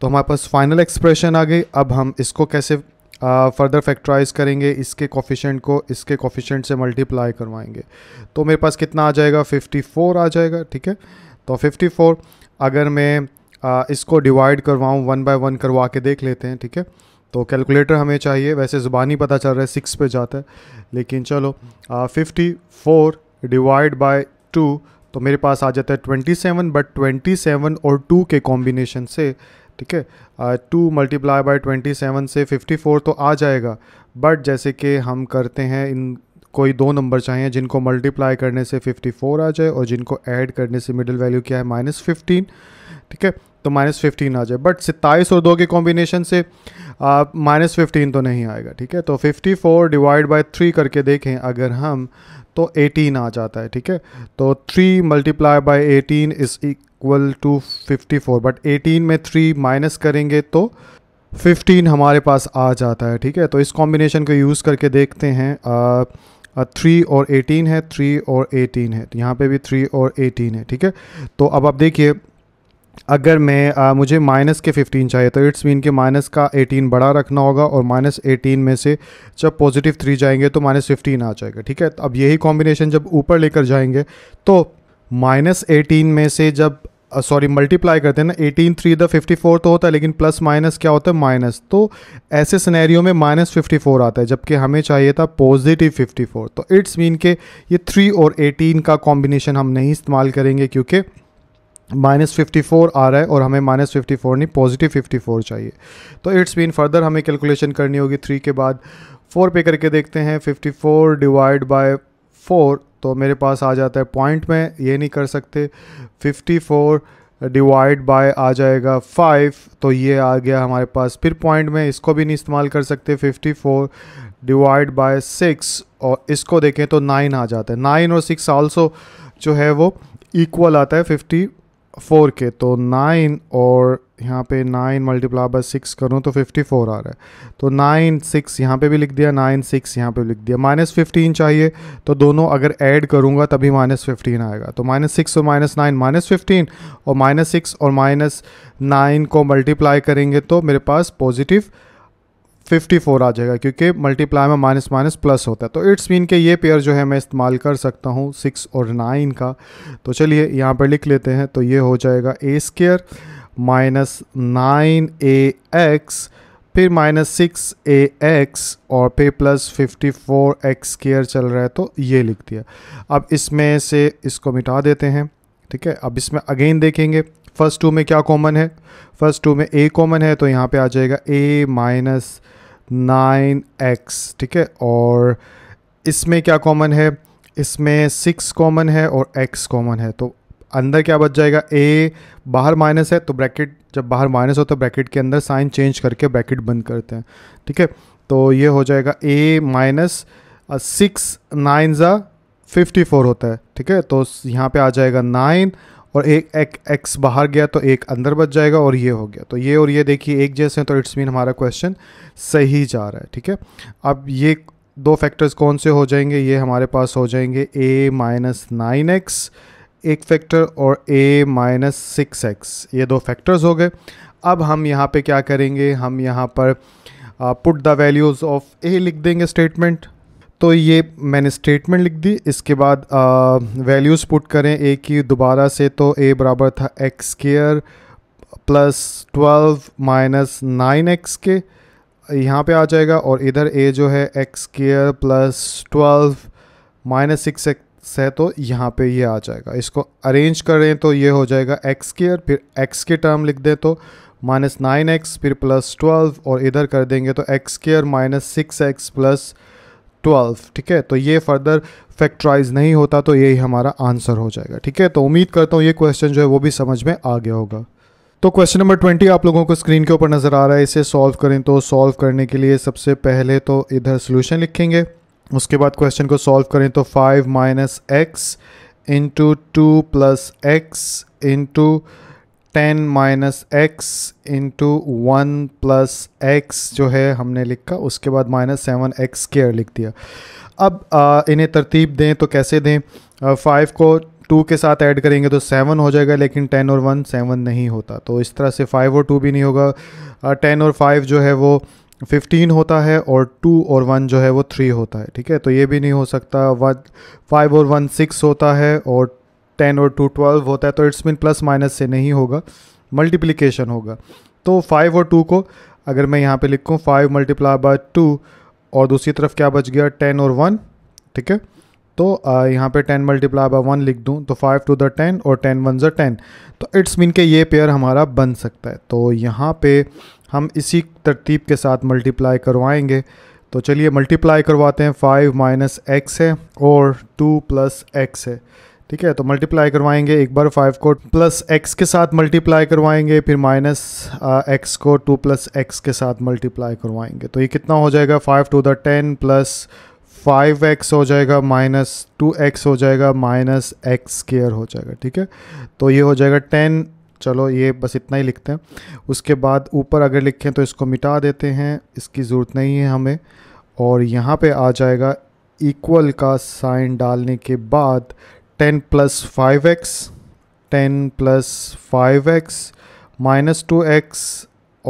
तो हमारे पास फाइनल एक्सप्रेशन आ गई अब हम इसको कैसे फर्दर uh, फैक्टराइज करेंगे इसके कॉफिशेंट को इसके कॉफिशेंट से मल्टीप्लाई करवाएंगे तो मेरे पास कितना आ जाएगा 54 आ जाएगा ठीक है तो 54 अगर मैं uh, इसको डिवाइड करवाऊँ वन बाय वन करवा के देख लेते हैं ठीक है तो कैलकुलेटर हमें चाहिए वैसे ज़ुबानी पता चल रहा है सिक्स पे जाता है लेकिन चलो fifty four divide by two तो मेरे पास आ जाता है twenty seven but twenty seven और टू के कॉम्बिनेशन से ठीक है two multiply by twenty seven से फिफ्टी फोर तो आ जाएगा बट जैसे कि हम करते हैं इन कोई दो नंबर चाहिए जिनको मल्टीप्लाई करने से फिफ्टी फोर आ जाए और जिनको ऐड करने से मिडिल वैल्यू क्या है माइनस फिफ्टीन ठीक है तो माइनस फिफ्टीन आ जाए बट सत्ताईस और दो के कॉम्बिनेशन से माइनस फिफ्टीन तो नहीं आएगा ठीक है तो fifty four divide by three करके देखें अगर हम तो 18 आ जाता है ठीक है तो 3 multiply by eighteen is equal to 54 but 18 में 3 माइनस करेंगे तो 15 हमारे पास आ जाता है ठीक है तो इस कॉम्बिनेशन को यूज़ करके देखते हैं थ्री और एटीन है थ्री और एटीन है तो यहाँ पे भी थ्री और एटीन है ठीक है तो अब आप देखिए अगर मैं आ, मुझे माइनस के 15 चाहिए तो इट्स मीन के माइनस का 18 बड़ा रखना होगा और माइनस एटीन में से जब पॉजिटिव थ्री जाएंगे तो माइनस फिफ्टीन आ जाएगा ठीक है तो अब यही कॉम्बिनेशन जब ऊपर लेकर जाएंगे तो माइनस एटीन में से जब सॉरी मल्टीप्लाई करते हैं ना eighteen three the fifty four तो होता है लेकिन प्लस माइनस क्या होता है माइनस तो ऐसे सिनेरियो में माइनस फिफ्टी फोर आता है जबकि हमें चाहिए था पॉजिटिव फिफ्टी फोर तो इट्स मीन के ये थ्री और एटीन का कॉम्बिनेशन हम नहीं इस्तेमाल करेंगे क्योंकि माइनस फिफ्टी फोर आ रहा है और हमें माइनस फिफ्टी फोर नहीं पॉजिटिव फिफ्टी फोर चाहिए तो इट्स बीन फर्दर हमें कैलकुलेशन करनी होगी थ्री के बाद फोर पे करके देखते हैं fifty four divide by four तो मेरे पास आ जाता है पॉइंट में ये नहीं कर सकते फिफ्टी फोर डिवाइड बाय आ जाएगा फाइव तो ये आ गया हमारे पास फिर पॉइंट में इसको भी नहीं इस्तेमाल कर सकते fifty four divide by six और इसको देखें तो नाइन आ जाता है नाइन और सिक्स ऑल्सो जो है वो इक्वल आता है फिफ्टी फोर के तो नाइन और यहाँ पे नाइन मल्टीप्लाई बाय सिक्स करूँ तो फिफ्टी फोर आ रहा है तो नाइन सिक्स यहाँ पे भी लिख दिया नाइन सिक्स यहाँ पे भी लिख दिया माइनस फिफ्टीन चाहिए तो दोनों अगर ऐड करूँगा तभी माइनस फिफ्टीन आएगा तो माइनस सिक्स और माइनस नाइन माइनस फिफ्टीन और माइनस सिक्स और माइनस नाइन को मल्टीप्लाई करेंगे तो मेरे पास पॉजिटिव 54 आ जाएगा क्योंकि मल्टीप्लाई में माइनस माइनस प्लस होता है तो इट्स मीन के ये पेयर जो है मैं इस्तेमाल कर सकता हूँ सिक्स और नाइन का तो चलिए यहाँ पर लिख लेते हैं तो ये हो जाएगा ए square minus nine a x फिर माइनस सिक्स ए एक्स और फिर plus fifty four x square चल रहा है तो ये लिख दिया अब इसमें से इसको मिटा देते हैं ठीक है अब इसमें अगेन देखेंगे फर्स्ट टू में क्या कॉमन है फर्स्ट टू में ए कॉमन है तो यहाँ पे आ जाएगा ए माइनस नाइन एक्स ठीक है और इसमें क्या कॉमन है इसमें सिक्स कॉमन है और एक्स कॉमन है तो अंदर क्या बच जाएगा ए बाहर माइनस है तो ब्रैकेट जब बाहर माइनस हो तो ब्रैकेट के अंदर साइन चेंज करके ब्रैकेट बंद करते हैं ठीक है तो ये हो जाएगा ए माइनस सिक्स नाइन ज़ा फिफ्टी फोर होता है ठीक है तो यहाँ पे आ जाएगा नाइन और एक एक एक्स बाहर गया तो एक अंदर बच जाएगा और ये हो गया तो ये और ये देखिए एक जैसे हैं तो इट्स मीन हमारा क्वेश्चन सही जा रहा है ठीक है अब ये दो फैक्टर्स कौन से हो जाएंगे ये हमारे पास हो जाएंगे ए माइनस नाइन एक्स एक फैक्टर और ए माइनस सिक्स एक्स ये दो फैक्टर्स हो गए अब हम यहाँ पे क्या करेंगे हम यहाँ पर put the values of a लिख देंगे स्टेटमेंट तो ये मैंने स्टेटमेंट लिख दी इसके बाद वैल्यूज़ पुट करें ए की दोबारा से तो ए बराबर था x square plus twelve minus nine x के यहाँ पे आ जाएगा और इधर ए जो है x square plus twelve minus six x है तो यहाँ पे ये आ जाएगा इसको अरेंज करें तो ये हो जाएगा एक्स स्केयर फिर एक्स के टर्म लिख दें तो माइनस नाइन एक्स फिर प्लस ट्वेल्व और इधर कर देंगे तो x square minus six x plus twelve ठीक है तो ये फर्दर फैक्ट्राइज नहीं होता तो यही हमारा आंसर हो जाएगा ठीक है तो उम्मीद करता हूँ ये क्वेश्चन जो है वो भी समझ में आ गया होगा तो क्वेश्चन नंबर ट्वेंटी आप लोगों को स्क्रीन के ऊपर नज़र आ रहा है इसे सॉल्व करें तो सॉल्व करने के लिए सबसे पहले तो इधर सोल्यूशन लिखेंगे उसके बाद क्वेश्चन को सॉल्व करें तो five minus x into two plus x into ten minus x into one plus x जो है हमने लिखा उसके बाद माइनस सेवन एक्स स्केयर लिख दिया अब इन्हें तरतीब दें तो कैसे दें फाइव को टू के साथ ऐड करेंगे तो सेवन हो जाएगा लेकिन टेन और वन सेवन नहीं होता तो इस तरह से फाइव और टू भी नहीं होगा टेन और फाइव जो है वो फिफ्टीन होता है और टू और वन जो है वो थ्री होता है ठीक है तो ये भी नहीं हो सकता वन फाइव और वन सिक्स होता है और टेन और टू ट्वेल्व होता है तो इट्स मीन प्लस माइनस से नहीं होगा मल्टीप्लिकेशन होगा तो फाइव और टू को अगर मैं यहाँ पे लिखूँ फाइव मल्टीप्लाई बाय टू और दूसरी तरफ क्या बच गया टेन और वन ठीक है तो यहाँ पे टेन मल्टीप्लाई बाय वन लिख दूँ तो फाइव टू द टेन और टेन वन ज़ टेन तो इट्स मीन के ये पेयर हमारा बन सकता है तो यहाँ पे हम इसी तरतीब के साथ मल्टीप्लाई करवाएंगे तो चलिए मल्टीप्लाई करवाते हैं फाइव माइनस एक्स है और टू प्लस एक्स है ठीक है तो मल्टीप्लाई करवाएंगे एक बार फाइव को प्लस एक्स के साथ मल्टीप्लाई करवाएंगे फिर माइनस एक्स uh, को टू प्लस एक्स के साथ मल्टीप्लाई करवाएंगे तो ये कितना हो जाएगा five two the ten plus five x हो जाएगा माइनस टू एक्स हो जाएगा माइनस एक्स स्केयर हो जाएगा ठीक है तो ये हो जाएगा टेन चलो ये बस इतना ही लिखते हैं उसके बाद ऊपर अगर लिखें तो इसको मिटा देते हैं इसकी ज़रूरत नहीं है हमें और यहाँ पे आ जाएगा इक्वल का साइन डालने के बाद ten plus five x ten plus five x minus two x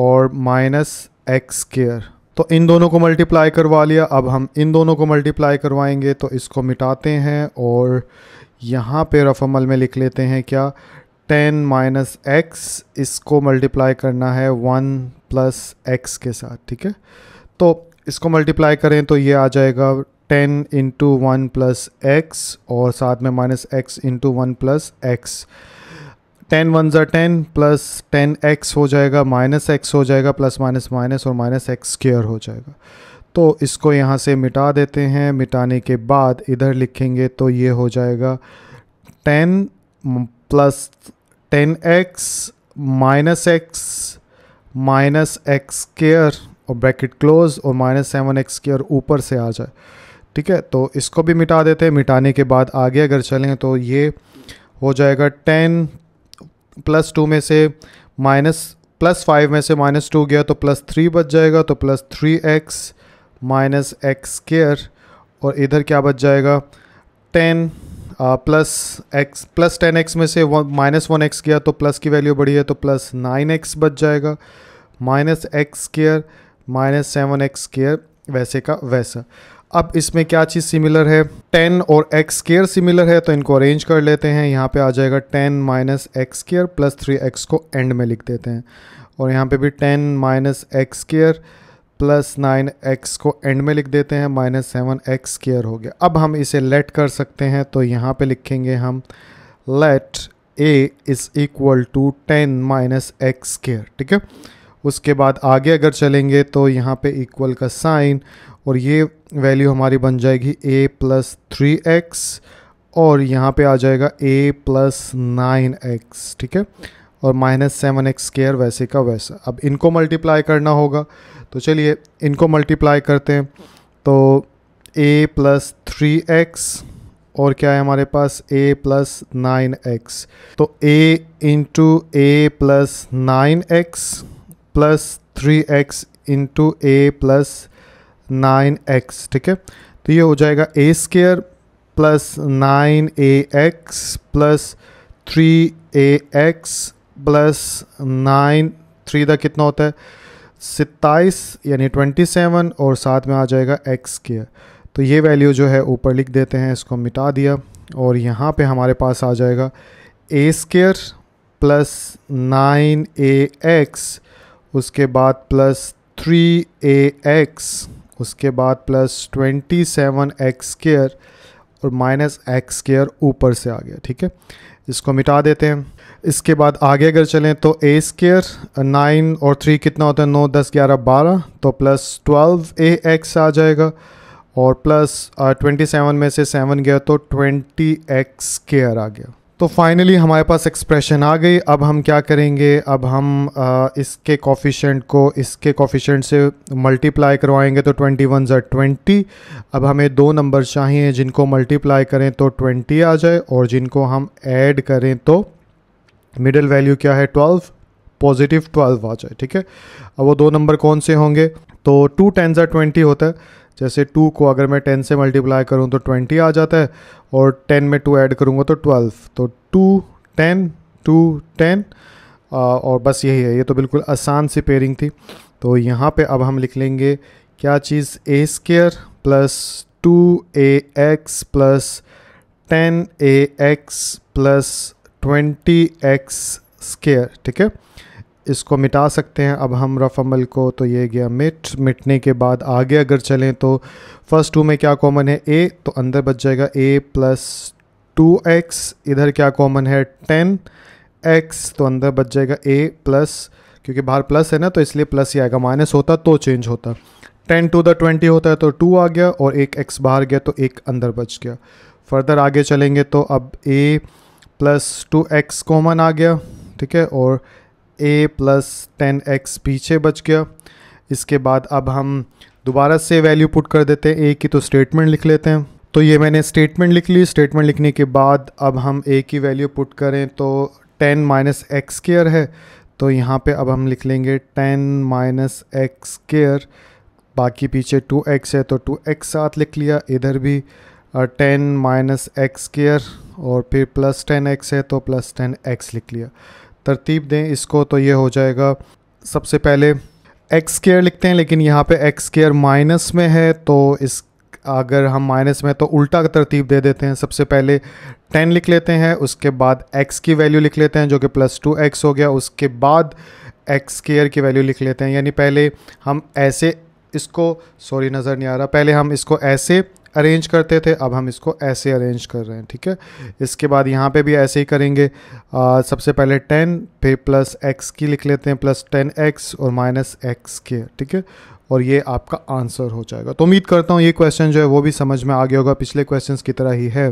और माइनस एक्स स्केयर तो इन दोनों को मल्टीप्लाई करवा लिया अब हम इन दोनों को मल्टीप्लाई करवाएंगे तो इसको मिटाते हैं और यहाँ पे रफमल में लिख लेते हैं क्या टेन माइनस एक्स इसको मल्टीप्लाई करना है वन प्लस एक्स के साथ ठीक है तो इसको मल्टीप्लाई करें तो ये आ जाएगा ten into one plus x और साथ में minus x into one plus x ten one ज़ा टेन प्लस टेन एक्स हो जाएगा माइनस एक्स हो जाएगा प्लस माइनस माइनस और माइनस एक्स स्क्र हो जाएगा तो इसको यहाँ से मिटा देते हैं मिटाने के बाद इधर लिखेंगे तो ये हो जाएगा ten plus ten x minus x minus x square और ब्रैकेट क्लोज और माइनस सेवन एक्स स्केयर ऊपर से आ जाए ठीक है तो इसको भी मिटा देते हैं मिटाने के बाद आगे अगर चलें तो ये हो जाएगा टेन प्लस टू में से माइनस प्लस फाइव में से माइनस टू गया तो प्लस थ्री बच जाएगा तो plus three x minus x square और इधर क्या बच जाएगा ten plus x plus ten x में से वन माइनस वन एक्स गया तो प्लस की वैल्यू बढ़ी है तो प्लस नाइन एक्स बच जाएगा minus x square minus seven x square वैसे का वैसा अब इसमें क्या चीज़ सिमिलर है टेन और एक्स स्केयर सिमिलर है तो इनको अरेंज कर लेते हैं यहाँ पे आ जाएगा ten minus x square plus three x को एंड में लिख देते हैं और यहाँ पे भी ten minus x square plus nine x को एंड में लिख देते हैं माइनस सेवन एक्स केयर हो गया अब हम इसे लेट कर सकते हैं तो यहाँ पर लिखेंगे हम let a is equal to ten minus x square ठीक है उसके बाद आगे अगर चलेंगे तो यहाँ पे इक्वल का साइन और ये वैल्यू हमारी बन जाएगी ए प्लस थ्री एक्स और यहाँ पे आ जाएगा ए प्लस नाइन एक्स ठीक है और माइनस सेवन एक्स स्केयर वैसे का वैसा अब इनको मल्टीप्लाई करना होगा तो चलिए इनको मल्टीप्लाई करते हैं तो ए प्लस थ्री एक्स और क्या है हमारे पास a प्लस नाइन एक्स तो a into a plus nine x plus three x into a plus nine x ठीक है तो ये हो जाएगा ए square plus nine a x plus three a x plus nine three का कितना होता है सत्ताईस यानी ट्वेंटी सेवन और साथ में आ जाएगा एक्स स्केयर तो ये वैल्यू जो है ऊपर लिख देते हैं इसको मिटा दिया और यहाँ पे हमारे पास आ जाएगा ए square plus nine a x उसके बाद प्लस थ्री ए एक्स उसके बाद plus twenty seven x square और माइनस एक्स स्केयर ऊपर से आ गया ठीक है इसको मिटा देते हैं इसके बाद आगे अगर चलें तो ए स्केयर नाइन और थ्री कितना होता है नौ दस ग्यारह बारह तो प्लस ट्वेल्व ए एक्स आ जाएगा और प्लस ट्वेंटी सेवन में से सेवन गया तो ट्वेंटी एक्स स्केयर आ गया तो फाइनली हमारे पास एक्सप्रेशन आ गई अब हम क्या करेंगे अब हम आ, इसके कॉफिशेंट को इसके कॉफिशेंट से मल्टीप्लाई करवाएंगे तो ट्वेंटी वन ज़र ट्वेंटी अब हमें दो नंबर चाहिए जिनको मल्टीप्लाई करें तो ट्वेंटी आ जाए और जिनको हम ऐड करें तो मिडल वैल्यू क्या है ट्वेल्व पॉजिटिव ट्वेल्व आ जाए ठीक है अब वो दो नंबर कौन से होंगे तो टू टेन ज़र ट्वेंटी होता है जैसे टू को अगर मैं टेन से मल्टीप्लाई करूँ तो ट्वेंटी आ जाता है और टेन में टू ऐड करूँगा तो ट्वेल्व तो टू टेन टू टेन और बस यही है ये तो बिल्कुल आसान सी पेयरिंग थी तो यहाँ पे अब हम लिख लेंगे क्या चीज़ a square plus two a x plus ten a x plus twenty x square ठीक है इसको मिटा सकते हैं अब हम रफ़ अमल को तो ये गया मिट मिटने के बाद आगे अगर चलें तो फर्स्ट टू में क्या कॉमन है ए तो अंदर बच जाएगा ए प्लस टू एक्स इधर क्या कॉमन है टेन एक्स तो अंदर बच जाएगा ए प्लस क्योंकि बाहर प्लस है ना तो इसलिए प्लस ही आएगा माइनस होता तो चेंज होता टेन टू द ट्वेंटी होता है तो टू आ गया और एक एक्स बाहर गया तो एक अंदर बच गया फर्दर आगे चलेंगे तो अब a plus two x common आ गया ठीक है और ए प्लस टेन एक्स पीछे बच गया इसके बाद अब हम दोबारा से वैल्यू पुट कर देते हैं ए की तो स्टेटमेंट लिख लेते हैं तो ये मैंने स्टेटमेंट लिख ली स्टेटमेंट लिखने के बाद अब हम ए की वैल्यू पुट करें तो टेन माइनस एक्स केयर है तो यहाँ पे अब हम लिख लेंगे टेन माइनस एक्स केयर बाकी पीछे टू एक्स है तो टू एक्स साथ लिख लिया इधर भी टेन माइनस एक्स केयर और फिर प्लस टेन एक्स है तो प्लस टेन एक्स लिख लिया तरतीब दें इसको तो ये हो जाएगा सबसे पहले एक्स केयर लिखते हैं लेकिन यहाँ पे एक्स केयर माइनस में है तो इस अगर हम माइनस में तो उल्टा तरतीब दे देते हैं सबसे पहले टेन लिख लेते हैं उसके बाद एक्स की वैल्यू लिख लेते हैं जो कि प्लस टू एक्स हो गया उसके बाद एक्स केयर की वैल्यू लिख लेते हैं यानी पहले हम ऐसे इसको सॉरी नज़र नहीं आ रहा पहले हम इसको ऐसे अरेंज करते थे अब हम इसको ऐसे अरेंज कर रहे हैं ठीक है इसके बाद यहाँ पे भी ऐसे ही करेंगे आ, सबसे पहले टेन फिर प्लस एक्स की लिख लेते हैं प्लस टेन एक्स और माइनस एक्स के ठीक है और ये आपका आंसर हो जाएगा तो उम्मीद करता हूँ ये क्वेश्चन जो है वो भी समझ में आ गया होगा पिछले क्वेश्चन की तरह ही है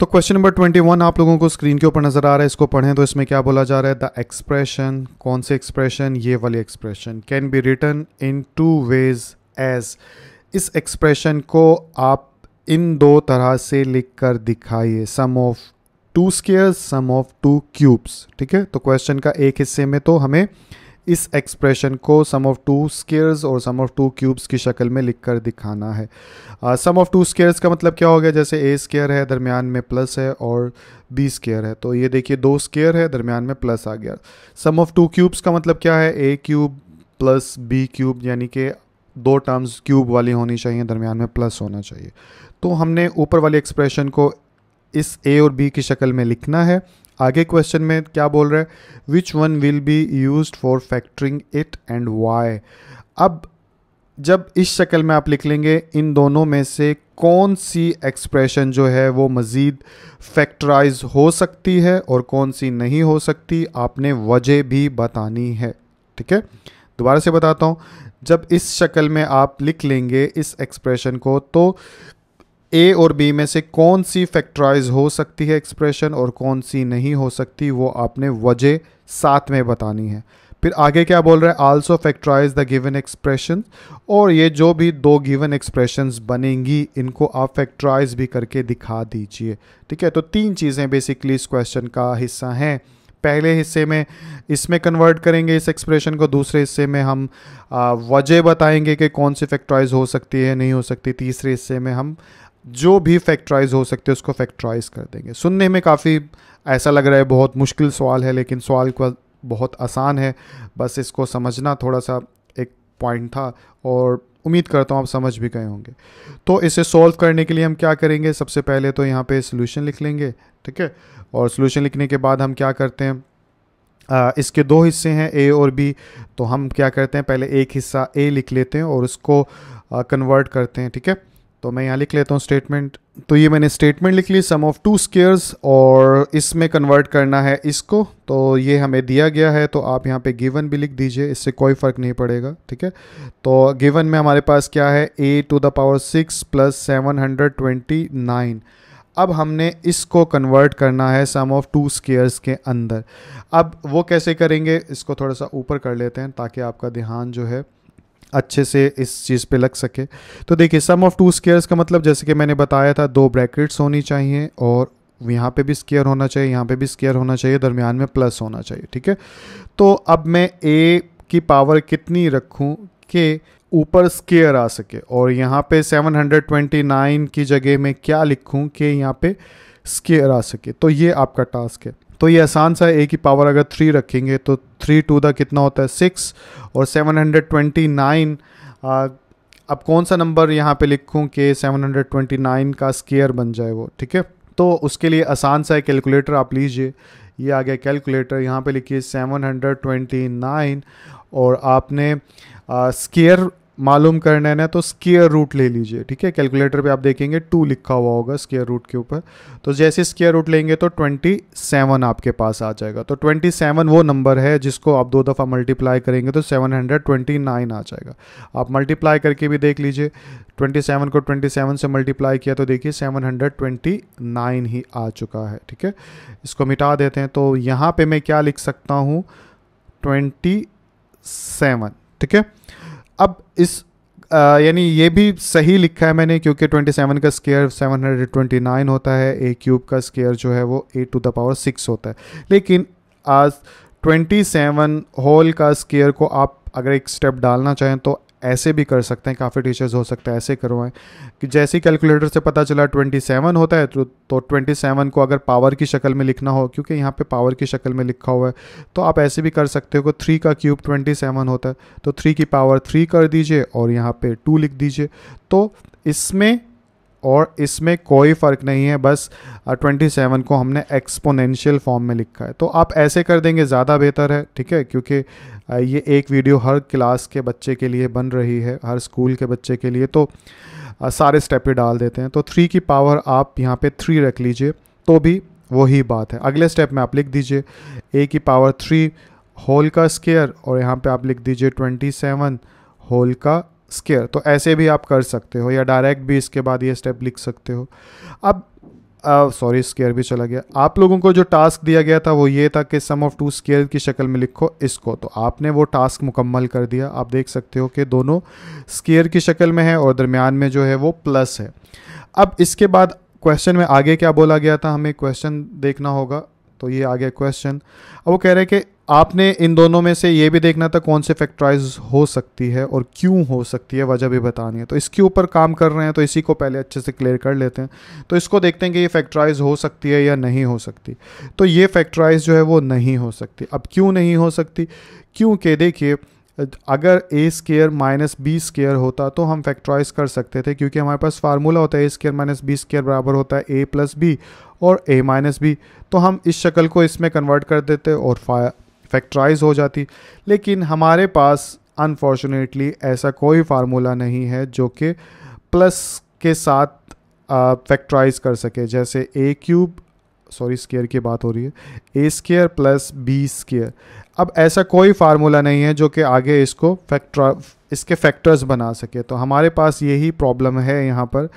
तो क्वेश्चन नंबर ट्वेंटी वन आप लोगों को स्क्रीन के ऊपर नज़र आ रहा है इसको पढ़ें तो इसमें क्या बोला जा रहा है द एक्सप्रेशन कौन से एक्सप्रेशन ये वाली expression can be written in two ways as इस एक्सप्रेशन को आप इन दो तरह से लिख कर दिखाइए sum of two squares sum of two cubes ठीक है तो क्वेश्चन का एक हिस्से में तो हमें इस एक्सप्रेशन को सम ऑफ टू स्केयर्स और सम ऑफ टू क्यूब्स की शक्ल में लिख कर दिखाना है सम ऑफ टू स्केयर्स का मतलब क्या हो गया जैसे ए स्केयर है दरमियान में प्लस है और बी स्केयर है तो ये देखिए दो स्केयर है दरमियान में प्लस आ गया सम ऑफ टू क्यूब्स का मतलब क्या है ए क्यूब प्लस बी क्यूब यानी कि दो टर्म्स क्यूब वाली होनी चाहिए दरमियान में प्लस होना चाहिए तो हमने ऊपर वाली एक्सप्रेशन को इस ए और बी की शक्ल में लिखना है आगे क्वेश्चन में क्या बोल रहा है which one will be use for factoring it and why अब जब इस शक्ल में आप लिख लेंगे इन दोनों में से कौन सी एक्सप्रेशन जो है वो मज़ीद फैक्टराइज हो सकती है और कौन सी नहीं हो सकती आपने वजह भी बतानी है ठीक है दोबारा से बताता हूँ जब इस शक्ल में आप लिख लेंगे इस एक्सप्रेशन को तो ए और बी में से कौन सी फैक्टराइज हो सकती है एक्सप्रेशन और कौन सी नहीं हो सकती वो आपने वजह साथ में बतानी है फिर आगे क्या बोल रहा है also factorise the given expression और ये जो भी दो गिवन एक्सप्रेशंस बनेंगी इनको आप फैक्टराइज भी करके दिखा दीजिए ठीक है तो तीन चीज़ें बेसिकली इस क्वेश्चन का हिस्सा हैं पहले हिस्से में इसमें कन्वर्ट करेंगे इस एक्सप्रेशन को दूसरे हिस्से में हम वजह बताएंगे कि कौन सी फैक्ट्राइज हो सकती है नहीं हो सकती तीसरे हिस्से में हम जो भी फैक्ट्राइज हो सकते हैं उसको फैक्ट्राइज कर देंगे सुनने में काफ़ी ऐसा लग रहा है बहुत मुश्किल सवाल है लेकिन सवाल का बहुत आसान है बस इसको समझना थोड़ा सा एक पॉइंट था और उम्मीद करता हूँ आप समझ भी गए होंगे तो इसे सॉल्व करने के लिए हम क्या करेंगे सबसे पहले तो यहाँ पे सोल्यूशन लिख लेंगे ठीक है और सोल्यूशन लिखने के बाद हम क्या करते हैं आ, इसके दो हिस्से हैं ए और बी तो हम क्या करते हैं पहले एक हिस्सा ए लिख लेते हैं और उसको कन्वर्ट करते हैं ठीक है तो मैं यहाँ लिख लेता हूँ स्टेटमेंट तो ये मैंने स्टेटमेंट लिख ली सम ऑफ टू स्केयर्स और इसमें कन्वर्ट करना है इसको तो ये हमें दिया गया है तो आप यहाँ पे गिवन भी लिख दीजिए इससे कोई फ़र्क नहीं पड़ेगा ठीक है तो गिवन में हमारे पास क्या है a to the power six plus seven hundred twenty nine अब हमने इसको कन्वर्ट करना है सम ऑफ टू स्केयर्स के अंदर अब वो कैसे करेंगे इसको थोड़ा सा ऊपर कर लेते हैं ताकि आपका ध्यान जो है अच्छे से इस चीज़ पे लग सके तो देखिए सम ऑफ टू स्केयर्स का मतलब जैसे कि मैंने बताया था दो ब्रैकेट्स होनी चाहिए और यहाँ पे भी स्केयर होना चाहिए यहाँ पे भी स्केयर होना चाहिए दरमियान में प्लस होना चाहिए ठीक है तो अब मैं ए की पावर कितनी रखूँ कि ऊपर स्केयर आ सके और यहाँ पे 729 की जगह में क्या लिखूँ कि यहाँ पे स्केयर आ सके तो ये आपका टास्क है तो ये आसान सा ए की पावर अगर थ्री रखेंगे तो थ्री टू द कितना होता है सिक्स और 729 आ, अब कौन सा नंबर यहाँ पे लिखूँ कि 729 का स्केयर बन जाए वो ठीक है तो उसके लिए आसान सा कैलकुलेटर आप लीजिए ये आ गया कैलकुलेटर यहाँ पे लिखिए 729 और आपने स्केयर मालूम करने ना तो स्केयर रूट ले लीजिए ठीक है कैलकुलेटर पे आप देखेंगे टू लिखा हुआ होगा स्केयर रूट के ऊपर तो जैसे स्केयर रूट लेंगे तो ट्वेंटी सेवन आपके पास आ जाएगा तो ट्वेंटी सेवन वो नंबर है जिसको आप दो दफ़ा मल्टीप्लाई करेंगे तो सेवन हंड्रेड ट्वेंटी नाइन आ जाएगा आप मल्टीप्लाई करके भी देख लीजिए ट्वेंटी सेवन को ट्वेंटी सेवन से मल्टीप्लाई किया तो देखिए सेवन हंड्रेड ट्वेंटी नाइन ही आ चुका है ठीक है इसको मिटा देते हैं तो यहाँ पर मैं क्या लिख सकता हूँ ट्वेंटी सेवन ठीक है अब इस यानी ये भी सही लिखा है मैंने क्योंकि 27 का स्केयर 729 होता है ए क्यूब का स्केयर जो है वो a to the power six होता है लेकिन आज 27 होल का स्केयर को आप अगर एक स्टेप डालना चाहें तो ऐसे भी कर सकते हैं काफ़ी टीचर्स हो सकते हैं ऐसे करवाएं कि जैसे ही कैलकुलेटर से पता चला 27 होता है तो तो 27 को अगर पावर की शक्ल में लिखना हो क्योंकि यहाँ पे पावर की शक्ल में लिखा हुआ है तो आप ऐसे भी कर सकते हो कि थ्री का क्यूब 27 होता है तो थ्री की पावर थ्री कर दीजिए और यहाँ पर टू लिख दीजिए तो इसमें और इसमें कोई फ़र्क नहीं है बस 27 को हमने एक्सपोनेंशियल फॉर्म में लिखा है तो आप ऐसे कर देंगे ज़्यादा बेहतर है ठीक है क्योंकि ये एक वीडियो हर क्लास के बच्चे के लिए बन रही है हर स्कूल के बच्चे के लिए तो सारे स्टेप ही डाल देते हैं तो थ्री की पावर आप यहाँ पर थ्री रख लीजिए तो भी वही बात है अगले स्टेप में आप लिख दीजिए ए की पावर थ्री होल का स्केयर और यहाँ पे आप लिख दीजिए ट्वेंटी सेवन होल का स्केयर तो ऐसे भी आप कर सकते हो या डायरेक्ट भी इसके बाद ये स्टेप लिख सकते हो अब सॉरी स्केयर भी चला गया आप लोगों को जो टास्क दिया गया था वो ये था कि सम ऑफ टू स्केयर की शक्ल में लिखो इसको तो आपने वो टास्क मुकम्मल कर दिया आप देख सकते हो कि दोनों स्केयर की शक्ल में है और दरमियान में जो है वो प्लस है अब इसके बाद क्वेश्चन में आगे क्या बोला गया था हमें क्वेश्चन देखना होगा तो ये आगे क्वेश्चन अब वो कह रहे हैं कि आपने इन दोनों में से ये भी देखना था कौन से फैक्टराइज हो सकती है और क्यों हो सकती है वजह भी बतानी है तो इसके ऊपर काम कर रहे हैं तो इसी को पहले अच्छे से क्लियर कर लेते हैं तो इसको देखते हैं कि ये फैक्टराइज हो सकती है या नहीं हो सकती तो ये फैक्टराइज जो है वो नहीं हो सकती अब क्यों नहीं हो सकती क्योंकि देखिए अगर a square minus b square होता तो हम फैक्टराइज कर सकते थे क्योंकि हमारे पास फार्मूला होता है ए स्केयर माइनस बी स्केयर बराबर होता है ए प्लस बी और ए माइनस बी तो हम इस शक्ल को इसमें कन्वर्ट कर देते और फैक्ट्राइज हो जाती लेकिन हमारे पास अनफॉर्चुनेटली ऐसा कोई फार्मूला नहीं है जो कि प्लस के साथ फैक्ट्राइज कर सके जैसे ए क्यूब सॉरी स्केयर की बात हो रही है ए स्केयर प्लस बी स्केयर अब ऐसा कोई फार्मूला नहीं है जो कि आगे इसको फैक्ट्रा इसके फैक्टर्स बना सके तो हमारे पास यही प्रॉब्लम है यहाँ पर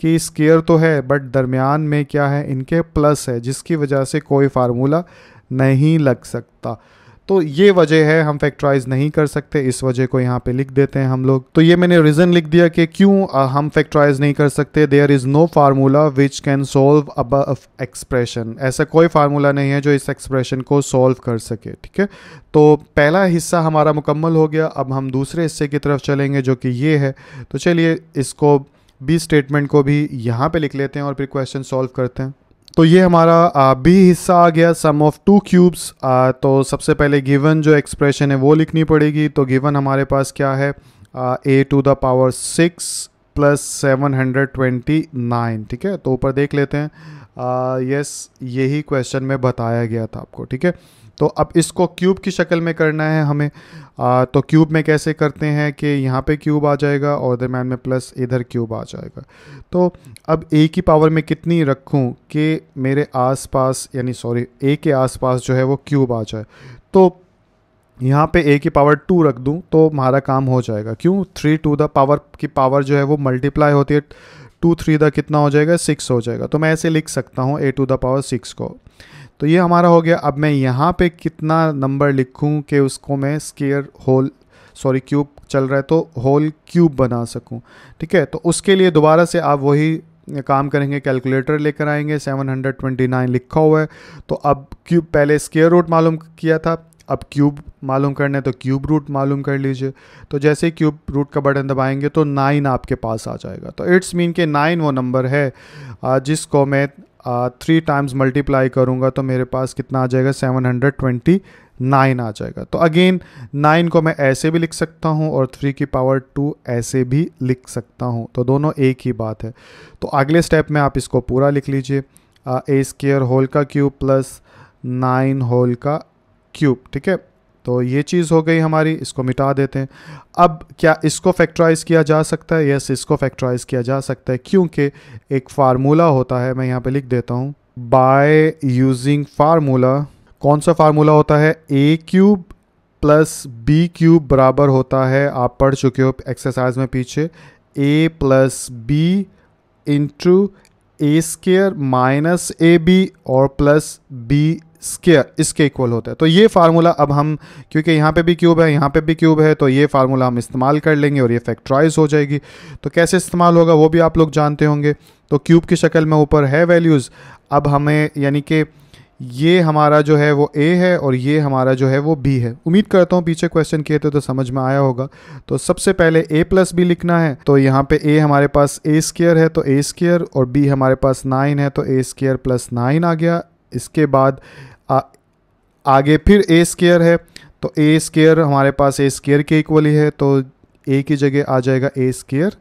कि स्केयर तो है बट दरमियान में क्या है इनके प्लस है जिसकी वजह से कोई फार्मूला नहीं लग सकता तो ये वजह है हम फैक्टराइज नहीं कर सकते इस वजह को यहाँ पे लिख देते हैं हम लोग तो ये मैंने रीजन लिख दिया कि क्यों हम फैक्टराइज नहीं कर सकते there is no formula which can solve अब एक्सप्रेशन ऐसा कोई फार्मूला नहीं है जो इस एक्सप्रेशन को सोल्व कर सके ठीक है तो पहला हिस्सा हमारा मुकम्मल हो गया अब हम दूसरे हिस्से की तरफ चलेंगे जो कि ये है तो चलिए इसको बी स्टेटमेंट को भी यहाँ पे लिख लेते हैं और फिर क्वेश्चन सॉल्व करते हैं तो ये हमारा बी हिस्सा आ गया सम ऑफ टू क्यूब्स तो सबसे पहले गिवन जो एक्सप्रेशन है वो लिखनी पड़ेगी तो गिवन हमारे पास क्या है a to the power six plus seven hundred twenty nine ठीक है तो ऊपर देख लेते हैं यस यही क्वेश्चन में बताया गया था आपको ठीक है तो अब इसको क्यूब की शक्ल में करना है हमें आ, तो क्यूब में कैसे करते हैं कि यहाँ पे क्यूब आ जाएगा और दरम्यान में प्लस इधर क्यूब आ जाएगा तो अब ए की पावर में कितनी रखूँ कि मेरे आसपास यानी सॉरी ए के आसपास जो है वो क्यूब आ जाए तो यहाँ पे ए की पावर टू रख दूँ तो हमारा काम हो जाएगा क्यों थ्री टू द पावर की पावर जो है वो मल्टीप्लाई होती है टू थ्री द कितना हो जाएगा सिक्स हो जाएगा तो मैं ऐसे लिख सकता हूँ a to the power six को तो ये हमारा हो गया अब मैं यहाँ पे कितना नंबर लिखूँ कि उसको मैं स्केयर होल सॉरी क्यूब चल रहा है तो होल क्यूब बना सकूँ ठीक है तो उसके लिए दोबारा से आप वही काम करेंगे कैलकुलेटर लेकर आएंगे 729 लिखा हुआ है तो अब क्यूब पहले स्केयर रूट मालूम किया था अब क्यूब मालूम करना है तो क्यूब रूट मालूम कर लीजिए तो जैसे ही क्यूब रूट का बटन दबाएंगे तो नाइन आपके पास आ जाएगा तो इट्स मीन के नाइन वो नंबर है जिसको मैं थ्री टाइम्स मल्टीप्लाई करूँगा तो मेरे पास कितना आ जाएगा सेवन हंड्रेड ट्वेंटी नाइन आ जाएगा तो अगेन नाइन को मैं ऐसे भी लिख सकता हूँ और थ्री की पावर टू ऐसे भी लिख सकता हूँ तो दोनों एक ही बात है तो अगले स्टेप में आप इसको पूरा लिख लीजिए ए स्केयर होल का क्यूब प्लस नाइन होल का क्यूब ठीक है तो ये चीज़ हो गई हमारी इसको मिटा देते हैं अब क्या इसको फैक्टराइज़ किया जा सकता है यस इसको फैक्टराइज़ किया जा सकता है क्योंकि एक फार्मूला होता है मैं यहाँ पे लिख देता हूँ बाय यूजिंग फार्मूला कौन सा फार्मूला होता है ए क्यूब प्लस बी क्यूब बराबर होता है आप पढ़ चुके हो एक्सरसाइज में पीछे a plus b into A square minus A B और प्लस बी स्केयर इसके इक्वल होता है तो ये फार्मूला अब हम क्योंकि यहाँ पे भी क्यूब है यहाँ पे भी क्यूब है तो ये फार्मूला हम इस्तेमाल कर लेंगे और ये फैक्ट्राइज हो जाएगी तो कैसे इस्तेमाल होगा वो भी आप लोग जानते होंगे तो क्यूब की शक्ल में ऊपर है वैल्यूज़ अब हमें यानी कि ये हमारा जो है वो ए है और ये हमारा जो है वो बी है उम्मीद करता हूँ पीछे क्वेश्चन किए थे तो समझ में आया होगा तो सबसे पहले ए प्लस बी लिखना है तो यहाँ पे ए हमारे पास ए स्केयर है तो ए स्केयर और बी हमारे पास नाइन है तो ए स्केयर प्लस नाइन आ गया इसके बाद आ, आगे फिर ए स्केयर है तो ए स्केयर हमारे पास ए स्केयर के इक्वल ही है तो ए की जगह आ जाएगा ए स्केयर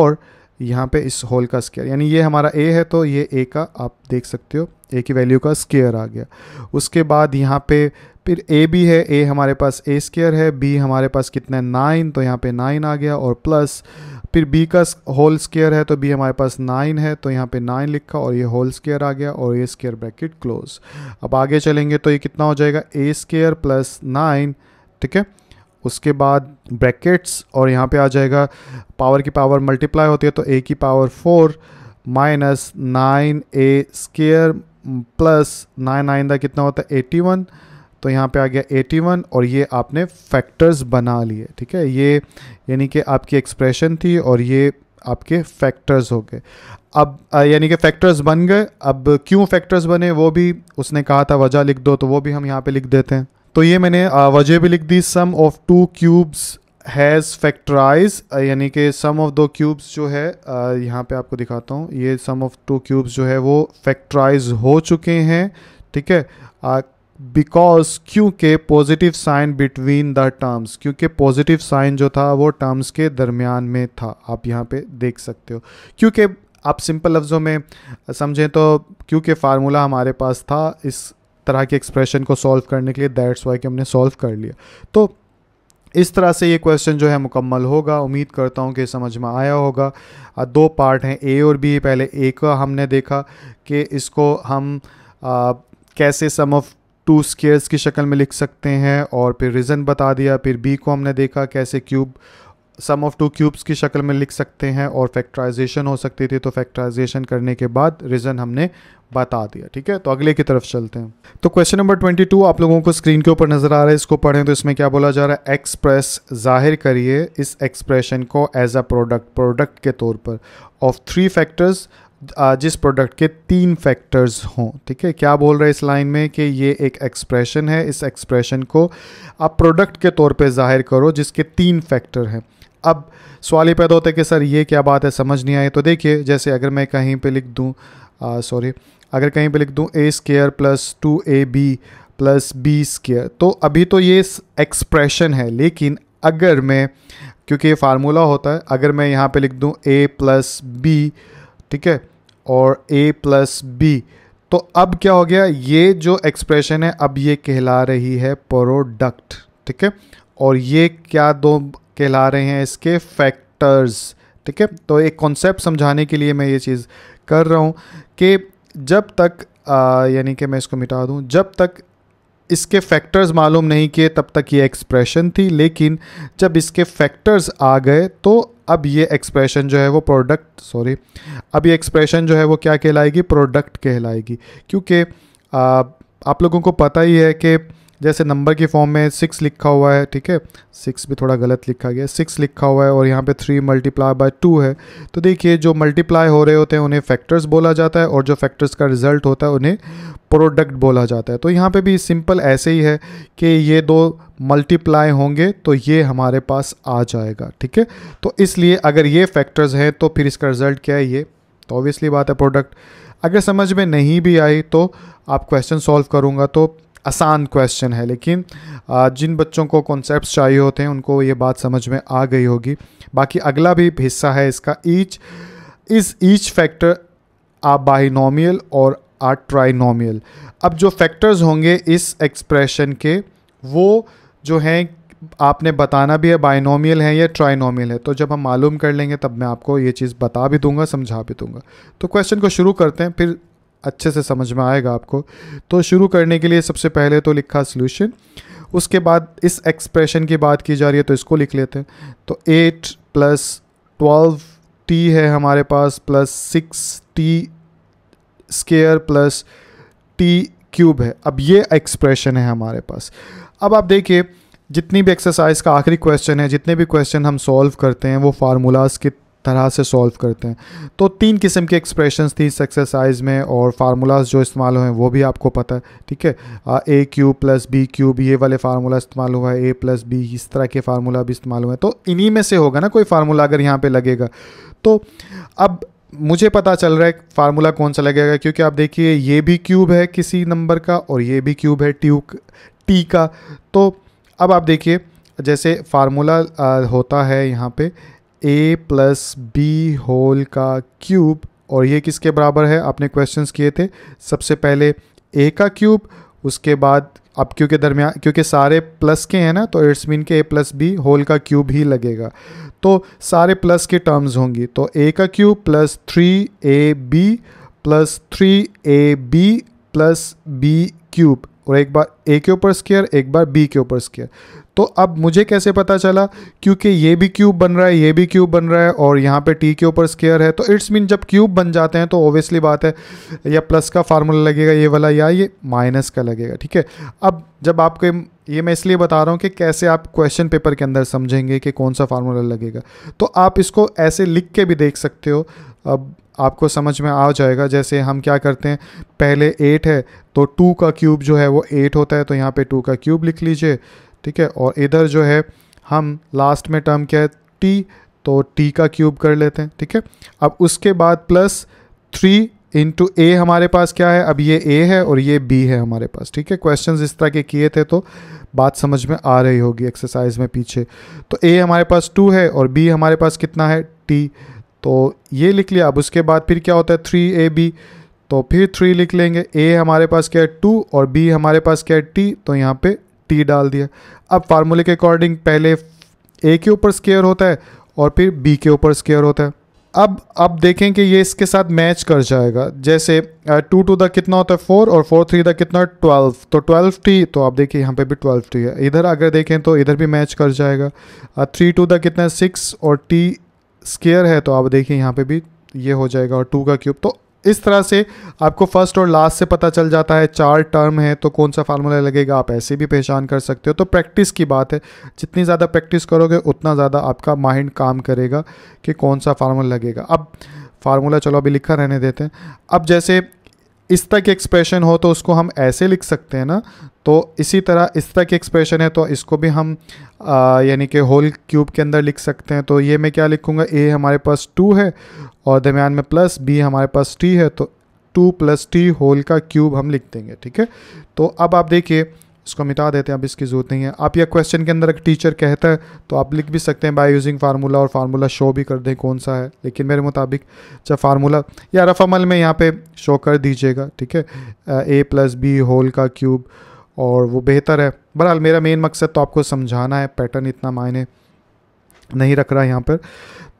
और यहाँ पे इस होल का स्केयर यानी ये हमारा ए है तो ये ए का आप देख सकते हो ए की वैल्यू का स्केयर आ गया उसके बाद यहाँ पे फिर ए भी है ए हमारे पास ए स्केयर है बी हमारे पास कितना है नाइन तो यहाँ पे नाइन आ गया और प्लस फिर बी का होल स्केयर है तो बी हमारे पास नाइन है तो यहाँ पे नाइन लिखा और ये होल स्केयर आ गया और ये स्केयर ब्रैकेट क्लोज अब आगे चलेंगे तो ये कितना हो जाएगा ए स्केयर प्लस नाइन ठीक है उसके बाद ब्रैकेट्स और यहाँ पे आ जाएगा पावर की पावर मल्टीप्लाई होती है तो ए की power four minus nine a square plus nine nine का कितना होता है एटी वन तो यहाँ पे आ गया 81 और ये आपने फैक्टर्स बना लिए ठीक है ये यानी कि आपकी एक्सप्रेशन थी और ये आपके फैक्टर्स हो गए अब यानी कि फैक्टर्स बन गए अब क्यों फैक्टर्स बने वो भी उसने कहा था वजह लिख दो तो वो भी हम यहाँ पे लिख देते हैं तो ये मैंने वजह भी लिख दी sum of two cubes has factorise यानी कि सम ऑफ दो क्यूब्स जो है यहाँ पे आपको दिखाता हूँ ये सम ऑफ टू क्यूब्स जो है वो फैक्टराइज हो चुके हैं ठीक है बिकॉज क्योंकि positive sign between the terms क्योंकि पॉजिटिव साइन जो था वो टर्म्स के दरमियान में था आप यहाँ पे देख सकते हो क्योंकि आप सिंपल लफ्ज़ों में समझें तो क्योंकि फार्मूला हमारे पास था इस तरह के एक्सप्रेशन को सॉल्व करने के लिए दैट्स वाई कि हमने सॉल्व कर लिया तो इस तरह से ये क्वेश्चन जो है मुकम्मल होगा उम्मीद करता हूँ कि समझ में आया होगा दो पार्ट हैं ए और बी पहले ए का हमने देखा कि इसको हम आ, कैसे सम ऑफ टू स्केयर्स की शक्ल में लिख सकते हैं और फिर रीज़न बता दिया फिर बी को हमने देखा कैसे cube sum of two cubes की शक्ल में लिख सकते हैं और फैक्ट्राइजेशन हो सकती थी तो फैक्ट्राइजेशन करने के बाद रीज़न हमने बता दिया ठीक है तो अगले की तरफ चलते हैं तो क्वेश्चन नंबर 22 आप लोगों को स्क्रीन के ऊपर नज़र आ रहा है इसको पढ़ें तो इसमें क्या बोला जा रहा है एक्सप्रेस जाहिर करिए इस एक्सप्रेशन को एज अ प्रोडक्ट प्रोडक्ट के तौर पर ऑफ थ्री फैक्टर्स जिस प्रोडक्ट के तीन फैक्टर्स हों ठीक है क्या बोल रहे इस लाइन में कि ये एक एक्सप्रेशन है इस एक्सप्रेशन को आप प्रोडक्ट के तौर पे जाहिर करो जिसके तीन फैक्टर हैं अब सवाल ये पैदा होता है कि सर ये क्या बात है समझ नहीं आए तो देखिए जैसे अगर मैं कहीं पे लिख दूँ सॉरी अगर कहीं पे लिख दूँ a square plus two A B plus B square तो अभी तो ये एक्सप्रेशन है लेकिन अगर मैं क्योंकि ये फार्मूला होता है अगर मैं यहाँ पे लिख दूँ ए प्लस बी ठीक है और ए प्लस बी तो अब क्या हो गया ये जो एक्सप्रेशन है अब ये कहला रही है प्रोडक्ट ठीक है और ये क्या दो कहला रहे हैं इसके फैक्टर्स ठीक है तो एक कॉन्सेप्ट समझाने के लिए मैं ये चीज़ कर रहा हूँ कि जब तक यानी कि मैं इसको मिटा दूँ जब तक इसके फैक्टर्स मालूम नहीं किए तब तक ये एक्सप्रेशन थी लेकिन जब इसके फैक्टर्स आ गए तो अब ये एक्सप्रेशन जो है वो प्रोडक्ट सॉरी अब ये एक्सप्रेशन जो है वो क्या कहलाएगी प्रोडक्ट कहलाएगी क्योंकि आप लोगों को पता ही है कि जैसे नंबर की फॉर्म में सिक्स लिखा हुआ है ठीक है सिक्स भी थोड़ा गलत लिखा गया सिक्स लिखा हुआ है और यहाँ पे थ्री मल्टीप्लाई बाय टू है तो देखिए जो मल्टीप्लाई हो रहे होते हैं उन्हें फैक्टर्स बोला जाता है और जो फैक्टर्स का रिजल्ट होता है उन्हें प्रोडक्ट बोला जाता है तो यहाँ पे भी सिंपल ऐसे ही है कि ये दो मल्टीप्लाई होंगे तो ये हमारे पास आ जाएगा ठीक है तो इसलिए अगर ये फैक्टर्स हैं तो फिर इसका रिजल्ट क्या है ये तो ऑब्वियसली बात है प्रोडक्ट अगर समझ में नहीं भी आई तो आप क्वेश्चन सॉल्व करूँगा तो आसान क्वेश्चन है लेकिन जिन बच्चों को कॉन्सेप्ट चाहिए होते हैं उनको ये बात समझ में आ गई होगी बाकी अगला भी हिस्सा है इसका ईच इस ईच फैक्टर आ बाइनोमियल और आ ट्राइनोमियल अब जो फैक्टर्स होंगे इस एक्सप्रेशन के वो जो हैं आपने बताना भी है बाइनोमियल है या ट्राइनोमियल है तो जब हम मालूम कर लेंगे तब मैं आपको ये चीज़ बता भी दूंगा समझा भी दूंगा तो क्वेश्चन को शुरू करते हैं फिर अच्छे से समझ में आएगा आपको तो शुरू करने के लिए सबसे पहले तो लिखा सोल्यूशन उसके बाद इस एक्सप्रेशन की बात की जा रही है तो इसको लिख लेते हैं तो एट प्लस ट्वेल्व टी है हमारे पास plus six t square plus t cube है अब ये एक्सप्रेशन है हमारे पास अब आप देखिए जितनी भी एक्सरसाइज का आखिरी क्वेश्चन है जितने भी क्वेश्चन हम सॉल्व करते हैं वो फार्मूलाज के तरह से सॉल्व करते हैं तो तीन किस्म के एक्सप्रेशंस थी इस एक्सरसाइज में और फार्मूलाज जो इस्तेमाल हुए हैं वो भी आपको पता है ठीक है a cube plus B cube ये वाले फार्मूला इस्तेमाल हुआ है ए प्लस बी इस तरह के फार्मूला भी इस्तेमाल हुए हैं तो इन्हीं में से होगा ना कोई फार्मूला अगर यहाँ पर लगेगा तो अब मुझे पता चल रहा है फार्मूला कौन सा लगेगा क्योंकि आप देखिए ये भी क्यूब है किसी नंबर का और ये भी क्यूब है ट्यू टी का तो अब आप देखिए जैसे फार्मूला होता है यहाँ पे ए प्लस बी होल का क्यूब और ये किसके बराबर है आपने क्वेश्चंस किए थे सबसे पहले ए का क्यूब उसके बाद अब क्योंकि दरमियान क्योंकि सारे प्लस के हैं ना तो इट्स मीन के ए प्लस बी होल का क्यूब ही लगेगा तो सारे प्लस के टर्म्स होंगी तो ए का cube plus three A B plus three A B plus B cube और एक बार ए के ऊपर स्केयर एक बार बी के ऊपर स्केयर तो अब मुझे कैसे पता चला क्योंकि ये भी क्यूब बन रहा है ये भी क्यूब बन रहा है और यहाँ पे टी के ऊपर स्केयर है तो इट्स मीन जब क्यूब बन जाते हैं तो ओबियसली बात है या प्लस का फार्मूला लगेगा ये वाला या ये माइनस का लगेगा ठीक है अब जब आपके ये मैं इसलिए बता रहा हूँ कि कैसे आप क्वेश्चन पेपर के अंदर समझेंगे कि कौन सा फार्मूला लगेगा तो आप इसको ऐसे लिख के भी देख सकते हो अब आपको समझ में आ जाएगा जैसे हम क्या करते हैं पहले एट है तो टू का क्यूब जो है वो एट होता है तो यहाँ पे टू का क्यूब लिख लीजिए ठीक है और इधर जो है हम लास्ट में टर्म क्या है टी तो टी का क्यूब कर लेते हैं ठीक है अब उसके बाद प्लस थ्री इंटू ए हमारे पास क्या है अब ये ए है और ये बी है हमारे पास ठीक है क्वेश्चन इस तरह के किए थे तो बात समझ में आ रही होगी एक्सरसाइज में पीछे तो ए हमारे पास टू है और बी हमारे पास कितना है टी तो ये लिख लिया अब उसके बाद फिर क्या होता है थ्री ए बी तो फिर थ्री लिख लेंगे ए हमारे पास क्या है टू और बी हमारे पास क्या है टी तो यहाँ पे टी डाल दिया अब फार्मूले के अकॉर्डिंग पहले ए के ऊपर स्केयर होता है और फिर बी के ऊपर स्केयर होता है अब अब देखें कि ये इसके साथ मैच कर जाएगा जैसे टू टू द कितना होता है फोर और फोर थ्री द कितना ट्वेल्व तो ट्वेल्व टी तो आप देखिए यहाँ पे भी ट्वेल्व टी है इधर अगर देखें तो इधर भी मैच कर जाएगा थ्री टू द कितना है सिक्स और टी स्केयर है तो आप देखिए यहाँ पे भी ये हो जाएगा और टू का क्यूब तो इस तरह से आपको फर्स्ट और लास्ट से पता चल जाता है चार टर्म है तो कौन सा फार्मूला लगेगा आप ऐसे भी पहचान कर सकते हो तो प्रैक्टिस की बात है जितनी ज़्यादा प्रैक्टिस करोगे उतना ज़्यादा आपका माइंड काम करेगा कि कौन सा फार्मूला लगेगा अब फार्मूला चलो अभी लिखा रहने देते हैं अब जैसे इस तक एक्सप्रेशन हो तो उसको हम ऐसे लिख सकते हैं ना तो इसी तरह इस तक एक्सप्रेशन है तो इसको भी हम यानी कि होल क्यूब के अंदर लिख सकते हैं तो ये मैं क्या लिखूँगा ए हमारे पास टू है और दरमियान में प्लस बी हमारे पास टी है तो टू प्लस टी होल का क्यूब हम लिख देंगे ठीक है तो अब आप देखिए इसको मिटा देते हैं अब इसकी ज़रूरत नहीं है आप या क्वेश्चन के अंदर एक टीचर कहता है तो आप लिख भी सकते हैं बाय यूजिंग फार्मूला और फार्मूला शो भी कर दें कौन सा है लेकिन मेरे मुताबिक जब फार्मूला या रफ अमल में यहाँ पे शो कर दीजिएगा ठीक है ए प्लस बी होल का क्यूब और वो बेहतर है बहरहाल मेरा मेन मकसद तो आपको समझाना है पैटर्न इतना मायने नहीं रख रहा है यहाँ पर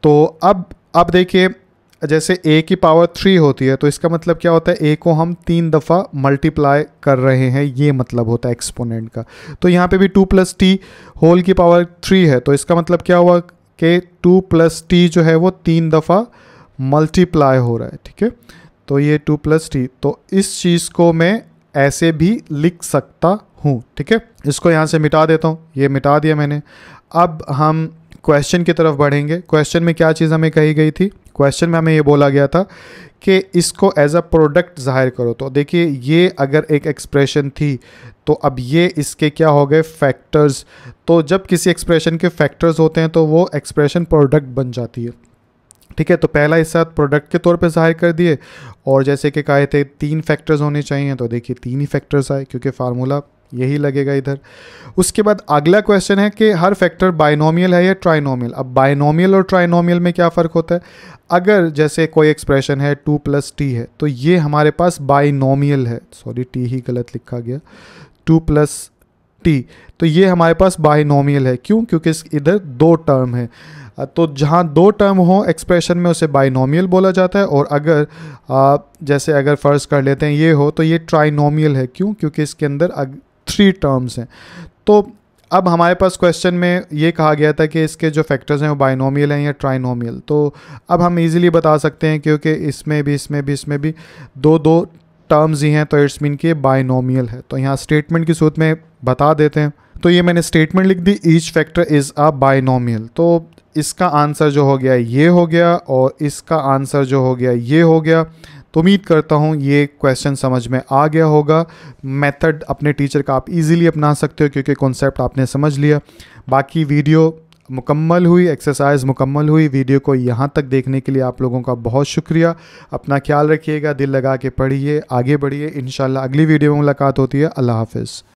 तो अब अब देखिए जैसे ए की पावर थ्री होती है तो इसका मतलब क्या होता है ए को हम तीन दफ़ा मल्टीप्लाई कर रहे हैं ये मतलब होता है एक्सपोनेंट का तो यहाँ पे भी टू प्लस टी होल की पावर थ्री है तो इसका मतलब क्या हुआ कि टू प्लस टी जो है वो तीन दफ़ा मल्टीप्लाई हो रहा है ठीक है तो ये टू प्लस टी तो इस चीज़ को मैं ऐसे भी लिख सकता हूँ ठीक है इसको यहाँ से मिटा देता हूँ ये मिटा दिया मैंने अब हम क्वेश्चन की तरफ बढ़ेंगे क्वेश्चन में क्या चीज़ हमें कही गई थी क्वेश्चन में हमें ये बोला गया था कि इसको एज अ प्रोडक्ट ज़ाहिर करो तो देखिए ये अगर एक एक्सप्रेशन थी तो अब ये इसके क्या हो गए फैक्टर्स तो जब किसी एक्सप्रेशन के फैक्टर्स होते हैं तो वो एक्सप्रेशन प्रोडक्ट बन जाती है ठीक है तो पहला इस साथ प्रोडक्ट के तौर पे जाहिर कर दिए और जैसे कि कहे थे तीन फैक्टर्स होने चाहिए तो देखिए तीन ही फैक्टर्स आए क्योंकि फार्मूला यही लगेगा इधर उसके बाद अगला क्वेश्चन है कि हर फैक्टर बाइनोमियल है या ट्राइनोमियल अब बाइनोमियल और ट्राइनोमियल में क्या फ़र्क होता है अगर जैसे कोई एक्सप्रेशन है टू प्लस टी है तो ये हमारे पास बाइनोमियल है सॉरी टी ही गलत लिखा गया टू प्लस टी तो ये हमारे पास बाइनोमियल है क्यों क्योंकि इधर दो टर्म है तो जहाँ दो टर्म हो एक्सप्रेशन में उसे बाइनोमियल बोला जाता है और अगर आ, जैसे अगर फ़र्ज़ कर लेते हैं ये हो तो ये ट्राइनोमियल है क्यों क्योंकि इसके अंदर थ्री टर्म्स हैं तो अब हमारे पास क्वेश्चन में ये कहा गया था कि इसके जो फैक्टर्स हैं वो बाइनोमियल हैं या ट्राइनोमियल तो अब हम इजीली बता सकते हैं क्योंकि इसमें भी इसमें भी इसमें भी दो दो टर्म्स ही हैं तो इट्स मीन कि बाइनोमियल है तो यहाँ स्टेटमेंट की सूरत में बता देते हैं तो ये मैंने स्टेटमेंट लिख दी each factor is a binomial तो इसका आंसर जो हो गया ये हो गया और इसका आंसर जो हो गया ये हो गया तो उम्मीद करता हूँ ये क्वेश्चन समझ में आ गया होगा मेथड अपने टीचर का आप इजीली अपना सकते हो क्योंकि कॉन्सेप्ट आपने समझ लिया बाकी वीडियो मुकम्मल हुई एक्सरसाइज मुकम्मल हुई वीडियो को यहाँ तक देखने के लिए आप लोगों का बहुत शुक्रिया अपना ख्याल रखिएगा दिल लगा के पढ़िए आगे बढ़िए इन अगली वीडियो में मुलाकात होती है अल्लाह हाफिज़